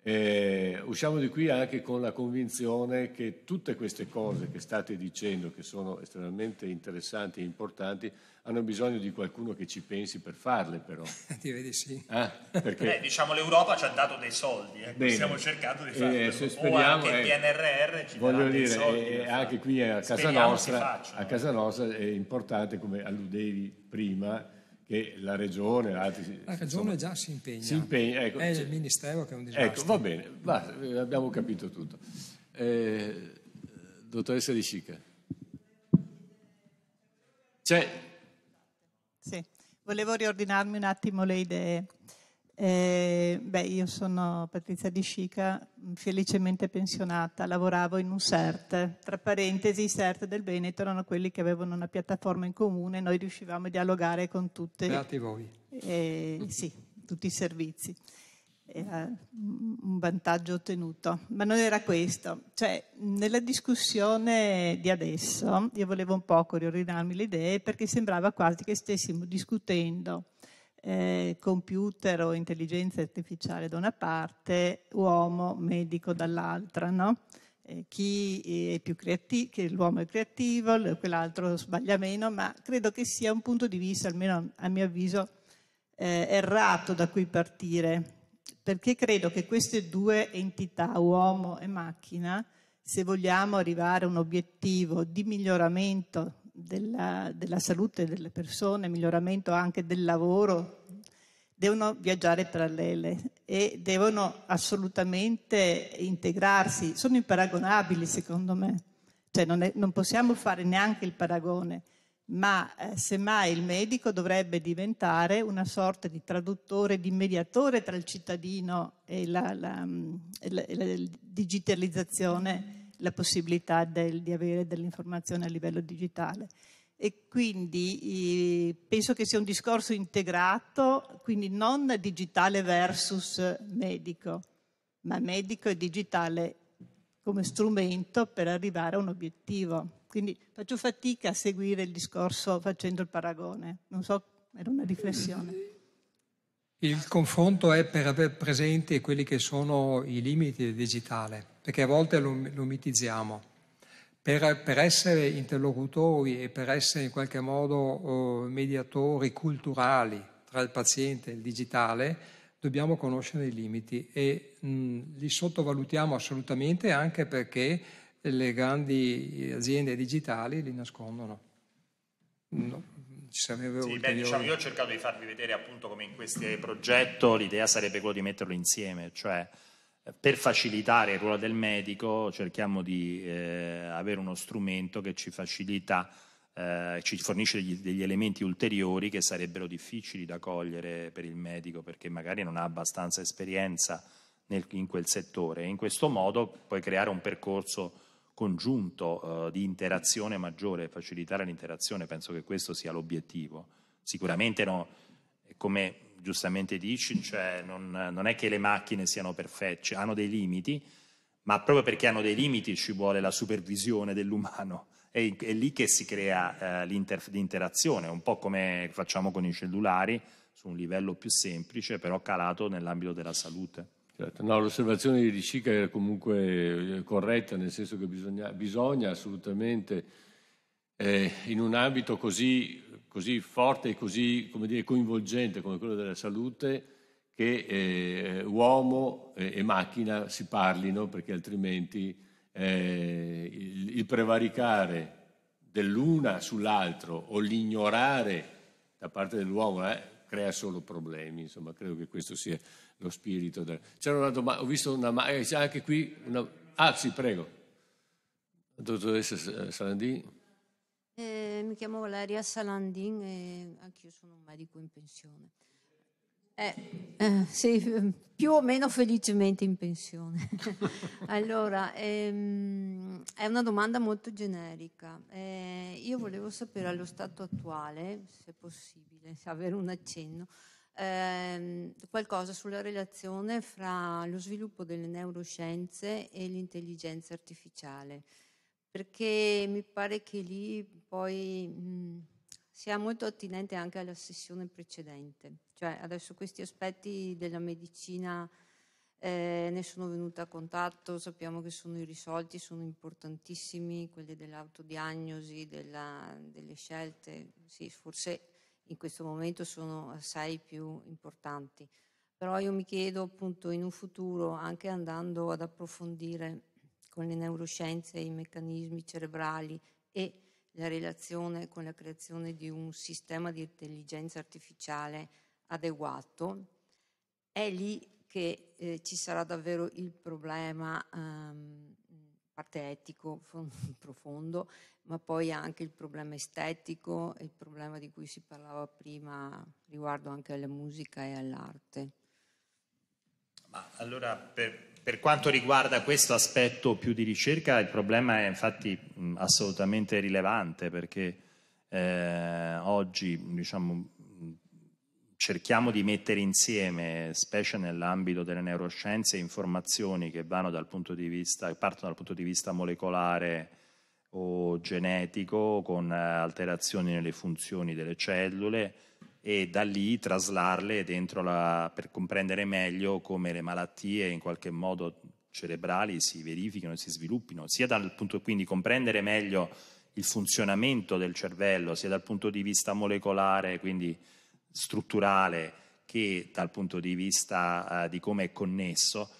Eh, usciamo di qui anche con la convinzione che tutte queste cose che state dicendo, che sono estremamente interessanti e importanti, hanno bisogno di qualcuno che ci pensi per farle però. Ti vedi sì. Ah, perché... eh, diciamo l'Europa ci ha dato dei soldi, eh, stiamo cercando di eh, farlo. Eh, speriamo, o anche il eh. PNRR ci voglio dire, soldi, anche qui a casa, nostra, a casa nostra è importante, come alludevi prima, che la regione, altri, la regione insomma, già si impegna, si impegna ecco, è cioè, il ministero che è un disastro. Ecco, va bene, va, abbiamo capito tutto. Eh, dottoressa Di Sica c'è sì, volevo riordinarmi un attimo le idee. Eh, beh, io sono Patrizia Di Scica, felicemente pensionata, lavoravo in un CERT, tra parentesi i CERT del Veneto erano quelli che avevano una piattaforma in comune, noi riuscivamo a dialogare con tutte. Beati voi. Eh, sì, tutti i servizi era eh, un vantaggio ottenuto, ma non era questo. Cioè, nella discussione di adesso io volevo un po' riordinarmi le idee perché sembrava quasi che stessimo discutendo eh, computer o intelligenza artificiale da una parte, uomo medico dall'altra, no? Eh, chi è più creativo, che l'uomo è creativo, quell'altro sbaglia meno, ma credo che sia un punto di vista, almeno a mio avviso, eh, errato da cui partire perché credo che queste due entità, uomo e macchina, se vogliamo arrivare a un obiettivo di miglioramento della, della salute delle persone, miglioramento anche del lavoro, devono viaggiare parallele e devono assolutamente integrarsi. Sono imparagonabili, secondo me. Cioè non, è, non possiamo fare neanche il paragone ma eh, semmai il medico dovrebbe diventare una sorta di traduttore, di mediatore tra il cittadino e la, la, mm, la, la digitalizzazione, la possibilità del, di avere dell'informazione a livello digitale. E quindi eh, penso che sia un discorso integrato, quindi non digitale versus medico, ma medico e digitale come strumento per arrivare a un obiettivo. Quindi faccio fatica a seguire il discorso facendo il paragone. Non so, era una riflessione. Il confronto è per avere presenti quelli che sono i limiti del digitale, perché a volte lo, lo mitizziamo. Per, per, essere interlocutori e per essere in qualche modo oh, mediatori culturali tra il paziente e il digitale, dobbiamo conoscere i limiti e mh, mm, li sottovalutiamo assolutamente anche perché le grandi aziende digitali li nascondono. No, sì, beh, diciamo, io ho cercato di farvi vedere appunto come in questo progetto l'idea sarebbe quella di metterlo insieme, cioè eh, per facilitare il ruolo del medico cerchiamo di eh, avere uno strumento che ci facilita, eh, ci fornisce degli, degli, elementi ulteriori che sarebbero difficili da cogliere per il medico perché magari non ha abbastanza esperienza nel, in quel settore. In questo modo puoi creare un percorso congiunto eh, di interazione maggiore, facilitare l'interazione, penso che questo sia l'obiettivo. Sicuramente no, come giustamente dici, cioè non, non, è che le macchine siano perfette, cioè hanno dei limiti, ma proprio perché hanno dei limiti ci vuole la supervisione dell'umano. È, è lì che si crea eh, l'interazione, un po' come facciamo con i cellulari, su un livello più semplice, però calato nell'ambito della salute. Certo. No, l'osservazione di Ricica era comunque eh, corretta, nel senso che bisogna, bisogna assolutamente, eh, in un ambito così, così forte e così come dire, coinvolgente come quello della salute, che eh, uomo e, macchina si parlino, perché altrimenti eh, il, il prevaricare dell'una sull'altro o l'ignorare da parte dell'uomo eh, crea solo problemi. Insomma, credo che questo sia lo spirito. Del... C'era una domanda, ho visto una, eh, c'è anche qui, una... ah sì, prego. Dottoressa eh, Salandin. Eh, mi chiamo Valeria Salandin e anche io sono un medico in pensione. Eh, eh, sì, più o meno felicemente in pensione. allora, ehm, è una domanda molto generica. Eh, io volevo sapere allo stato attuale, se possibile, se avere un accenno, ehm, qualcosa sulla relazione fra lo sviluppo delle neuroscienze e l'intelligenza artificiale, perché mi pare che lì poi mh, sia molto attinente anche alla sessione precedente, cioè adesso questi aspetti della medicina eh, ne sono venuta a contatto, sappiamo che sono irrisolti, sono importantissimi quelli dell'autodiagnosi, della, delle scelte, sì, forse in questo momento sono assai più importanti. Però io mi chiedo appunto in un futuro, anche andando ad approfondire con le neuroscienze i meccanismi cerebrali e la relazione con la creazione di un sistema di intelligenza artificiale adeguato, è lì che eh, ci sarà davvero il problema ehm, parte etico profondo, ma poi anche il problema estetico, il problema di cui si parlava prima riguardo anche alla musica e all'arte. Ma allora, per, per quanto riguarda questo aspetto più di ricerca, il problema è infatti assolutamente rilevante perché eh, oggi diciamo, cerchiamo di mettere insieme, specie nell'ambito delle neuroscienze, informazioni che, vista, partono dal punto di vista molecolare o genetico, con eh, alterazioni nelle funzioni delle cellule, e da lì traslarle la, per comprendere meglio come le malattie in qualche modo cerebrali si verifichino e si sviluppino, sia dal punto quindi comprendere meglio il funzionamento del cervello, sia dal punto di vista molecolare, quindi strutturale che dal punto di vista eh, di come è connesso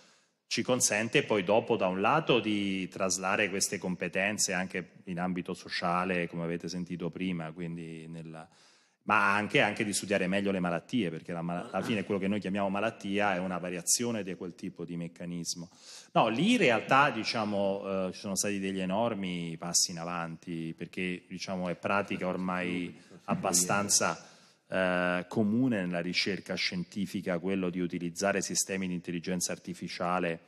ci consente poi dopo da un lato di traslare queste competenze anche in ambito sociale, come avete sentito prima, nella... ma anche, anche, di studiare meglio le malattie, perché la mal... alla fine quello che noi chiamiamo malattia è una variazione di quel tipo di meccanismo. No, lì in realtà diciamo, eh, ci sono stati degli enormi passi in avanti, perché diciamo, è pratica ormai abbastanza eh, comune nella ricerca scientifica quello di utilizzare sistemi di intelligenza artificiale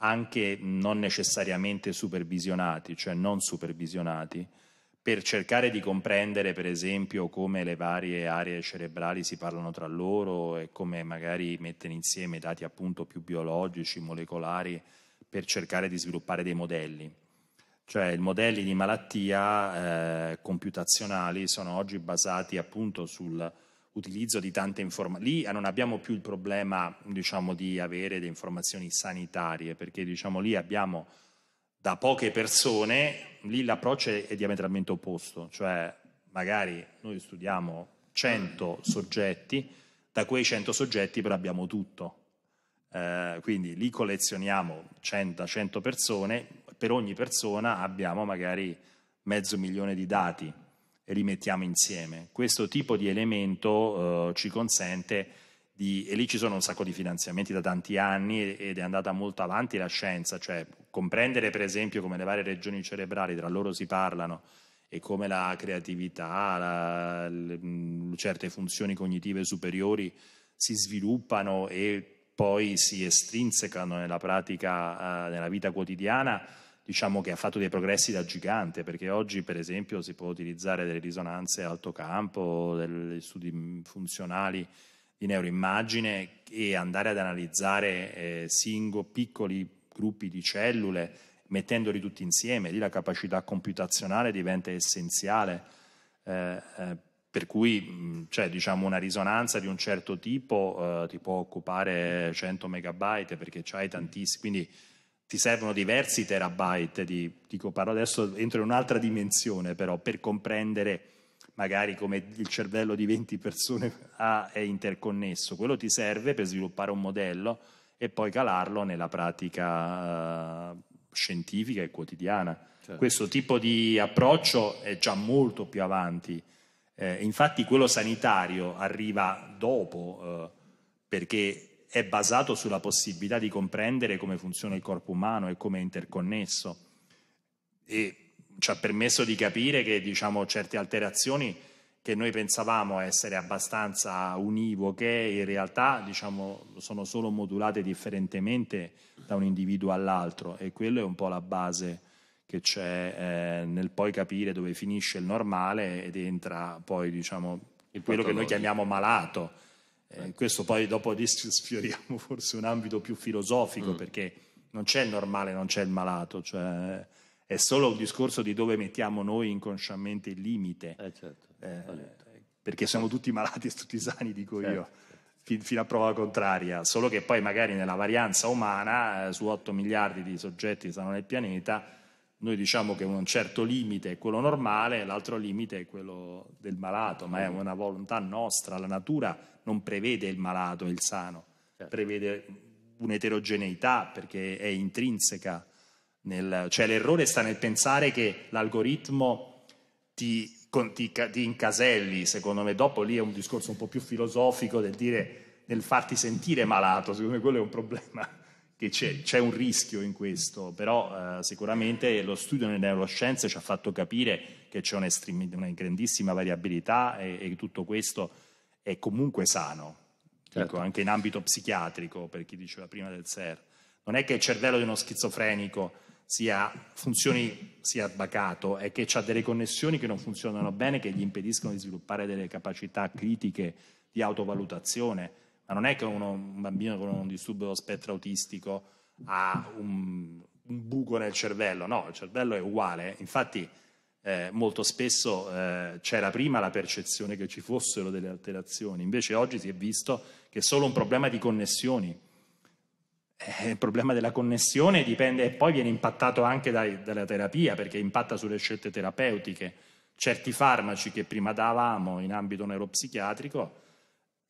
anche non necessariamente supervisionati, cioè non supervisionati, per cercare di comprendere per esempio come le varie aree cerebrali si parlano tra loro e come magari mettere insieme dati appunto più biologici, molecolari, per cercare di sviluppare dei modelli cioè i modelli di malattia eh, computazionali sono oggi basati appunto sull'utilizzo di tante informazioni. Lì eh, non abbiamo più il problema diciamo, di avere delle informazioni sanitarie, perché diciamo, lì abbiamo da poche persone, lì l'approccio è diametralmente opposto, cioè magari noi studiamo 100 soggetti, da quei 100 soggetti però abbiamo tutto. Eh, quindi lì collezioniamo 100, 100 persone, per ogni persona abbiamo magari mezzo milione di dati e li mettiamo insieme. Questo tipo di elemento eh, ci consente di, e lì ci sono un sacco di finanziamenti da tanti anni ed è andata molto avanti la scienza, cioè comprendere per esempio come le varie regioni cerebrali tra loro si parlano e come la creatività, la, le, certe funzioni cognitive superiori si sviluppano e poi si estrinsecano nella pratica, eh, nella vita quotidiana, diciamo che ha fatto dei progressi da gigante, perché oggi per esempio si può utilizzare delle risonanze alto campo, degli studi funzionali di neuroimmagine e andare ad analizzare eh, singo, piccoli gruppi di cellule mettendoli tutti insieme, lì la capacità computazionale diventa essenziale, eh, eh, per cui cioè, diciamo, una risonanza di un certo tipo eh, ti può occupare 100 megabyte perché c'hai tantissimi, quindi ti servono diversi terabyte, di, dico, parlo adesso entro in un'altra dimensione però, per comprendere magari come il cervello di 20 persone ha, è interconnesso. Quello ti serve per sviluppare un modello e poi calarlo nella pratica uh, scientifica e quotidiana. Certo. Questo tipo di approccio è già molto più avanti. Eh, infatti quello sanitario arriva dopo, eh, perché è basato sulla possibilità di comprendere come funziona il corpo umano e come è interconnesso e ci ha permesso di capire che diciamo, certe alterazioni che noi pensavamo essere abbastanza univoche, in realtà diciamo, sono solo modulate differentemente da un individuo all'altro e quello è un po' la base che c'è eh, nel poi capire dove finisce il normale ed entra poi diciamo, quello che noi chiamiamo malato eh, questo poi dopo sfioriamo forse un ambito più filosofico mm. perché non c'è il normale, non c'è il malato, cioè è solo un discorso di dove mettiamo noi inconsciamente il limite. Eh, certo, eh, perché siamo tutti malati e tutti sani, dico certo. io certo. fino a prova contraria, solo che poi magari nella varianza umana eh, su 8 miliardi di soggetti che sono nel pianeta noi diciamo che un certo limite è quello normale, l'altro limite è quello del malato, ma è una volontà nostra, la natura non prevede il malato e il sano, certo. prevede un'eterogeneità perché è intrinseca. Nel, cioè l'errore sta nel pensare che l'algoritmo ti, con, ti, ti, incaselli, secondo me, dopo lì è un discorso un po' più filosofico del dire nel farti sentire malato, secondo me quello è un problema che c'è, c'è, un rischio in questo, però eh, sicuramente lo studio nelle neuroscienze ci ha fatto capire che c'è una grandissima variabilità e, e, tutto questo è comunque sano, certo. Dico, anche in ambito psichiatrico, per chi diceva prima del SER. Non è che il cervello di uno schizofrenico sia, funzioni, sia bacato, è che ha delle connessioni che non funzionano bene, che gli impediscono di sviluppare delle capacità critiche di autovalutazione ma non è che uno, un bambino con un disturbo dello spettro autistico ha un, un, buco nel cervello, no, il cervello è uguale, infatti eh, molto spesso eh, c'era prima la percezione che ci fossero delle alterazioni, invece oggi si è visto che è solo un problema di connessioni. Eh, il problema della connessione dipende e poi viene impattato anche dai, dalla terapia perché impatta sulle scelte terapeutiche. Certi farmaci che prima davamo in ambito neuropsichiatrico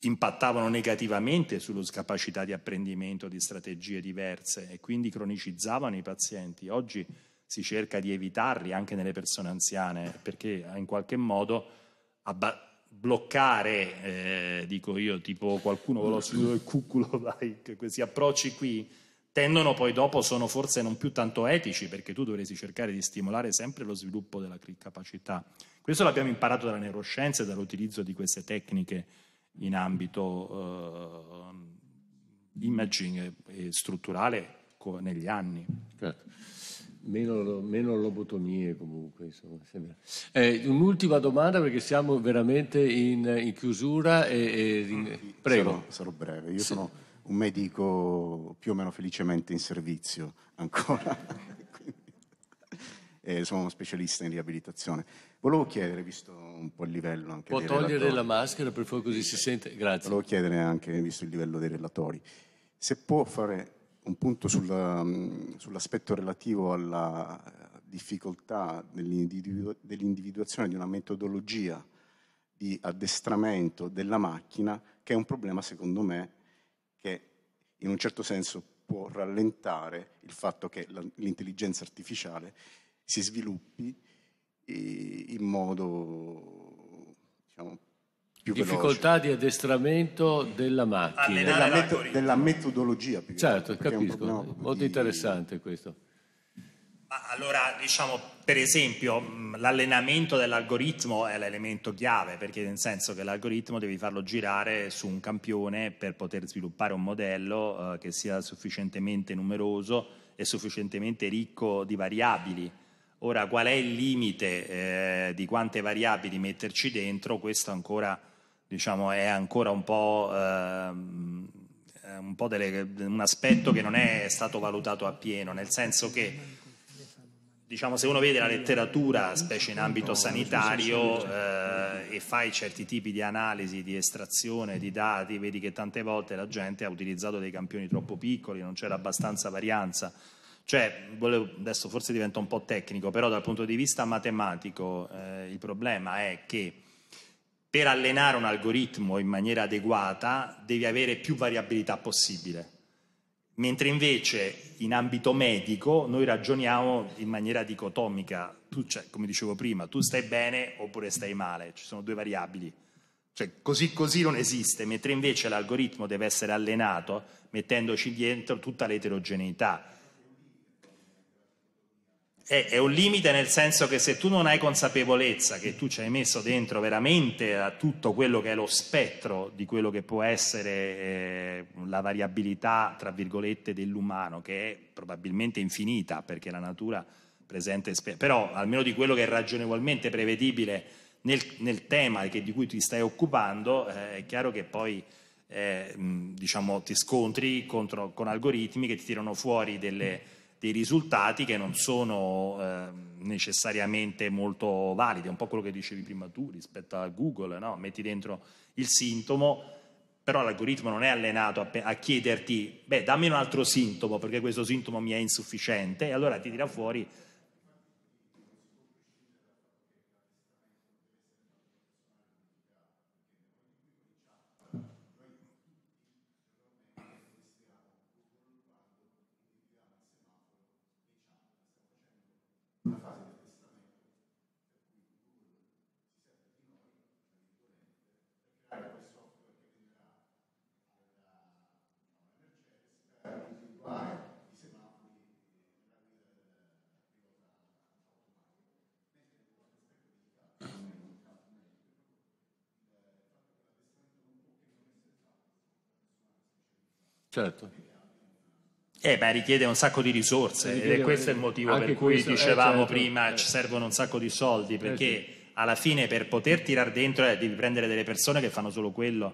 impattavano negativamente sulla capacità di apprendimento di strategie diverse e quindi cronicizzavano i pazienti. Oggi si cerca di evitarli anche nelle persone anziane perché in qualche modo abba- bloccare, eh, dico io, tipo qualcuno con l'ossido del cuculo, dai, questi approcci qui tendono poi dopo, sono forse non più tanto etici perché tu dovresti cercare di stimolare sempre lo sviluppo della capacità. Questo l'abbiamo imparato dalla neuroscienza e dall'utilizzo di queste tecniche in ambito eh, imaging e, strutturale co- negli anni. Certo. Meno, meno, lobotomie comunque. Insomma, eh, un'ultima domanda perché siamo veramente in, in chiusura. E, e mm, Prego. Sarò, sarò, breve. Io sì. sono un medico più o meno felicemente in servizio ancora. eh, sono uno specialista in riabilitazione. Volevo chiedere, visto un po' il livello anche Può togliere relatori, la maschera per favore così si sente? Grazie. Volevo chiedere anche, visto il livello dei relatori, se può fare un punto sulla, mm, sull'aspetto relativo alla difficoltà dell'individu- dell'individuazione di una metodologia di addestramento della macchina, che è un problema secondo me che in un certo senso può rallentare il fatto che la, l'intelligenza artificiale si sviluppi in modo diciamo, più difficoltà veloce. di addestramento della macchina della, met- della, metodologia più certo altro, capisco molto di... interessante questo allora diciamo per esempio mm, l'allenamento dell'algoritmo è l'elemento chiave perché nel senso che l'algoritmo devi farlo girare su un campione per poter sviluppare un modello eh, che sia sufficientemente numeroso e sufficientemente ricco di variabili Ora, qual è il limite eh, di quante variabili metterci dentro? Questo ancora, diciamo, è ancora un po', eh, un, po delle, un aspetto che non è stato valutato appieno, nel senso che diciamo, se uno vede la letteratura, specie in ambito sanitario, eh, e fai certi tipi di analisi, di estrazione di dati, vedi che tante volte la gente ha utilizzato dei campioni troppo piccoli, non c'era abbastanza varianza. Cioè, adesso forse diventa un po' tecnico, però dal punto di vista matematico eh, il problema è che per allenare un algoritmo in maniera adeguata devi avere più variabilità possibile. Mentre invece in ambito medico noi ragioniamo in maniera dicotomica, tu, cioè, come dicevo prima, tu stai bene oppure stai male, ci sono due variabili. Cioè, così così non esiste, mentre invece l'algoritmo deve essere allenato mettendoci dentro tutta l'eterogeneità è, è, un limite nel senso che se tu non hai consapevolezza che tu ci hai messo dentro veramente a tutto quello che è lo spettro di quello che può essere eh, la variabilità, tra virgolette, dell'umano, che è probabilmente infinita perché la natura presente, però almeno di quello che è ragionevolmente prevedibile nel, nel tema che, di cui ti stai occupando, eh, è chiaro che poi... Eh, diciamo, ti scontri contro, con algoritmi che ti tirano fuori delle, dei risultati che non sono eh, necessariamente molto validi, è un po' quello che dicevi prima tu rispetto a Google, no? metti dentro il sintomo, però l'algoritmo non è allenato a, a, chiederti, beh dammi un altro sintomo perché questo sintomo mi è insufficiente e allora ti tira fuori Certo. Eh beh, richiede un sacco di risorse richiede, ed è questo il motivo per cui questo, eh, dicevamo eh, certo, prima eh. ci servono un sacco di soldi eh, perché sì. alla fine per poter tirare dentro eh, devi prendere delle persone che fanno solo quello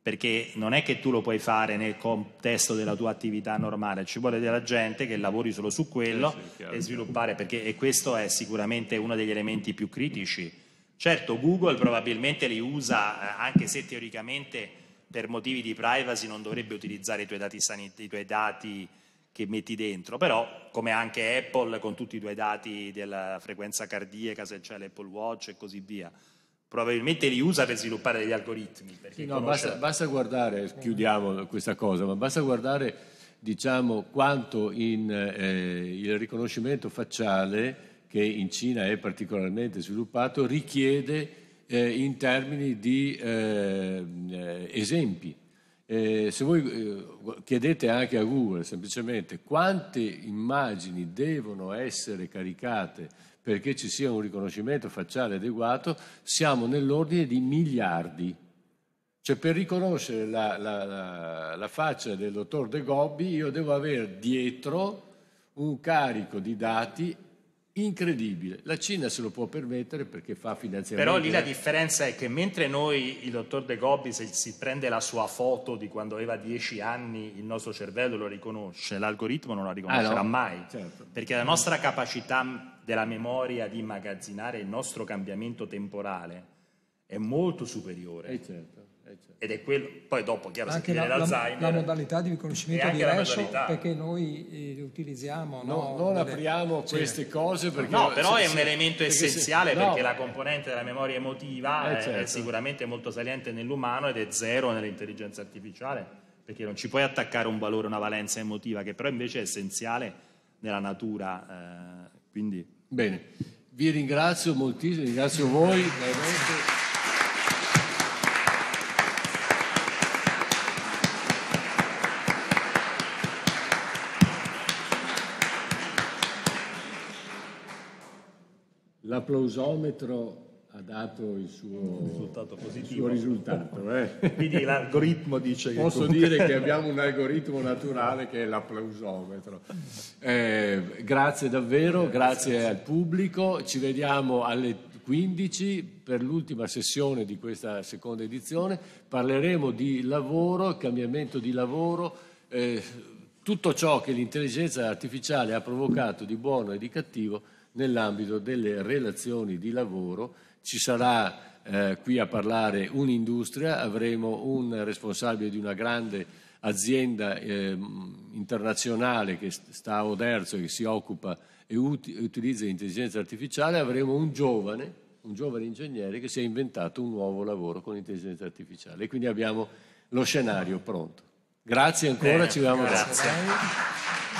perché non è che tu lo puoi fare nel contesto della tua attività normale, ci vuole della gente che lavori solo su quello eh, sì, e sviluppare perché e questo è sicuramente uno degli elementi più critici. Certo, Google probabilmente li usa anche se teoricamente per motivi di privacy non dovrebbe utilizzare i tuoi dati, sanit- i tuoi dati che metti dentro, però come anche Apple con tutti i tuoi dati della frequenza cardiaca, se c'è l'Apple Watch e così via. Probabilmente li usa per sviluppare degli algoritmi. Sì, no, conosce... basta, basta, guardare, eh. chiudiamo questa cosa, ma basta guardare diciamo, quanto in, eh, il riconoscimento facciale, che in Cina è particolarmente sviluppato, richiede eh, in termini di eh, eh esempi. Eh, se voi eh, chiedete anche a Google semplicemente quante immagini devono essere caricate perché ci sia un riconoscimento facciale adeguato, siamo nell'ordine di miliardi. Cioè per riconoscere la, la, la, la faccia del dottor De Gobbi io devo avere dietro un carico di dati incredibile. La Cina se lo può permettere perché fa finanziamento. Però lì la differenza è che mentre noi, il dottor De Gobbi, se si prende la sua foto di quando aveva dieci anni, il nostro cervello lo riconosce, l'algoritmo non la riconoscerà ah, no. mai. Certo. Perché la nostra capacità della memoria di immagazzinare il nostro cambiamento temporale è molto superiore. Eh, certo. Ed è quello, poi dopo chiaro anche la, la, la, modalità di riconoscimento di Resho perché noi eh, utilizziamo. No, no, non delle... apriamo queste cioè. cose perché. No, però se, è un elemento perché essenziale se, no. perché la componente della memoria emotiva eh, è, certo. è sicuramente molto saliente nell'umano ed è zero nell'intelligenza artificiale perché non ci puoi attaccare un valore, una valenza emotiva che però invece è essenziale nella natura. Eh, quindi. Bene, vi ringrazio moltissimo, ringrazio voi. L'applausometro ha dato il suo risultato positivo. Suo risultato, eh. Quindi l'algoritmo dice che... Posso comunque... dire che abbiamo un algoritmo naturale che è l'applausometro. Eh, grazie davvero, grazie, grazie al pubblico. Ci vediamo alle 15 per l'ultima sessione di questa seconda edizione. Parleremo di lavoro, cambiamento di lavoro, eh, tutto ciò che l'intelligenza artificiale ha provocato di buono e di cattivo nell'ambito delle relazioni di lavoro. Ci sarà eh, qui a parlare un'industria, avremo un responsabile di una grande azienda eh, internazionale che sta a Oderzo e che si occupa e ut- utilizza l'intelligenza artificiale, avremo un giovane, un giovane ingegnere che si è inventato un nuovo lavoro con l'intelligenza artificiale. E quindi abbiamo lo scenario pronto. Grazie ancora, Bene, ci vediamo. Grazie. grazie.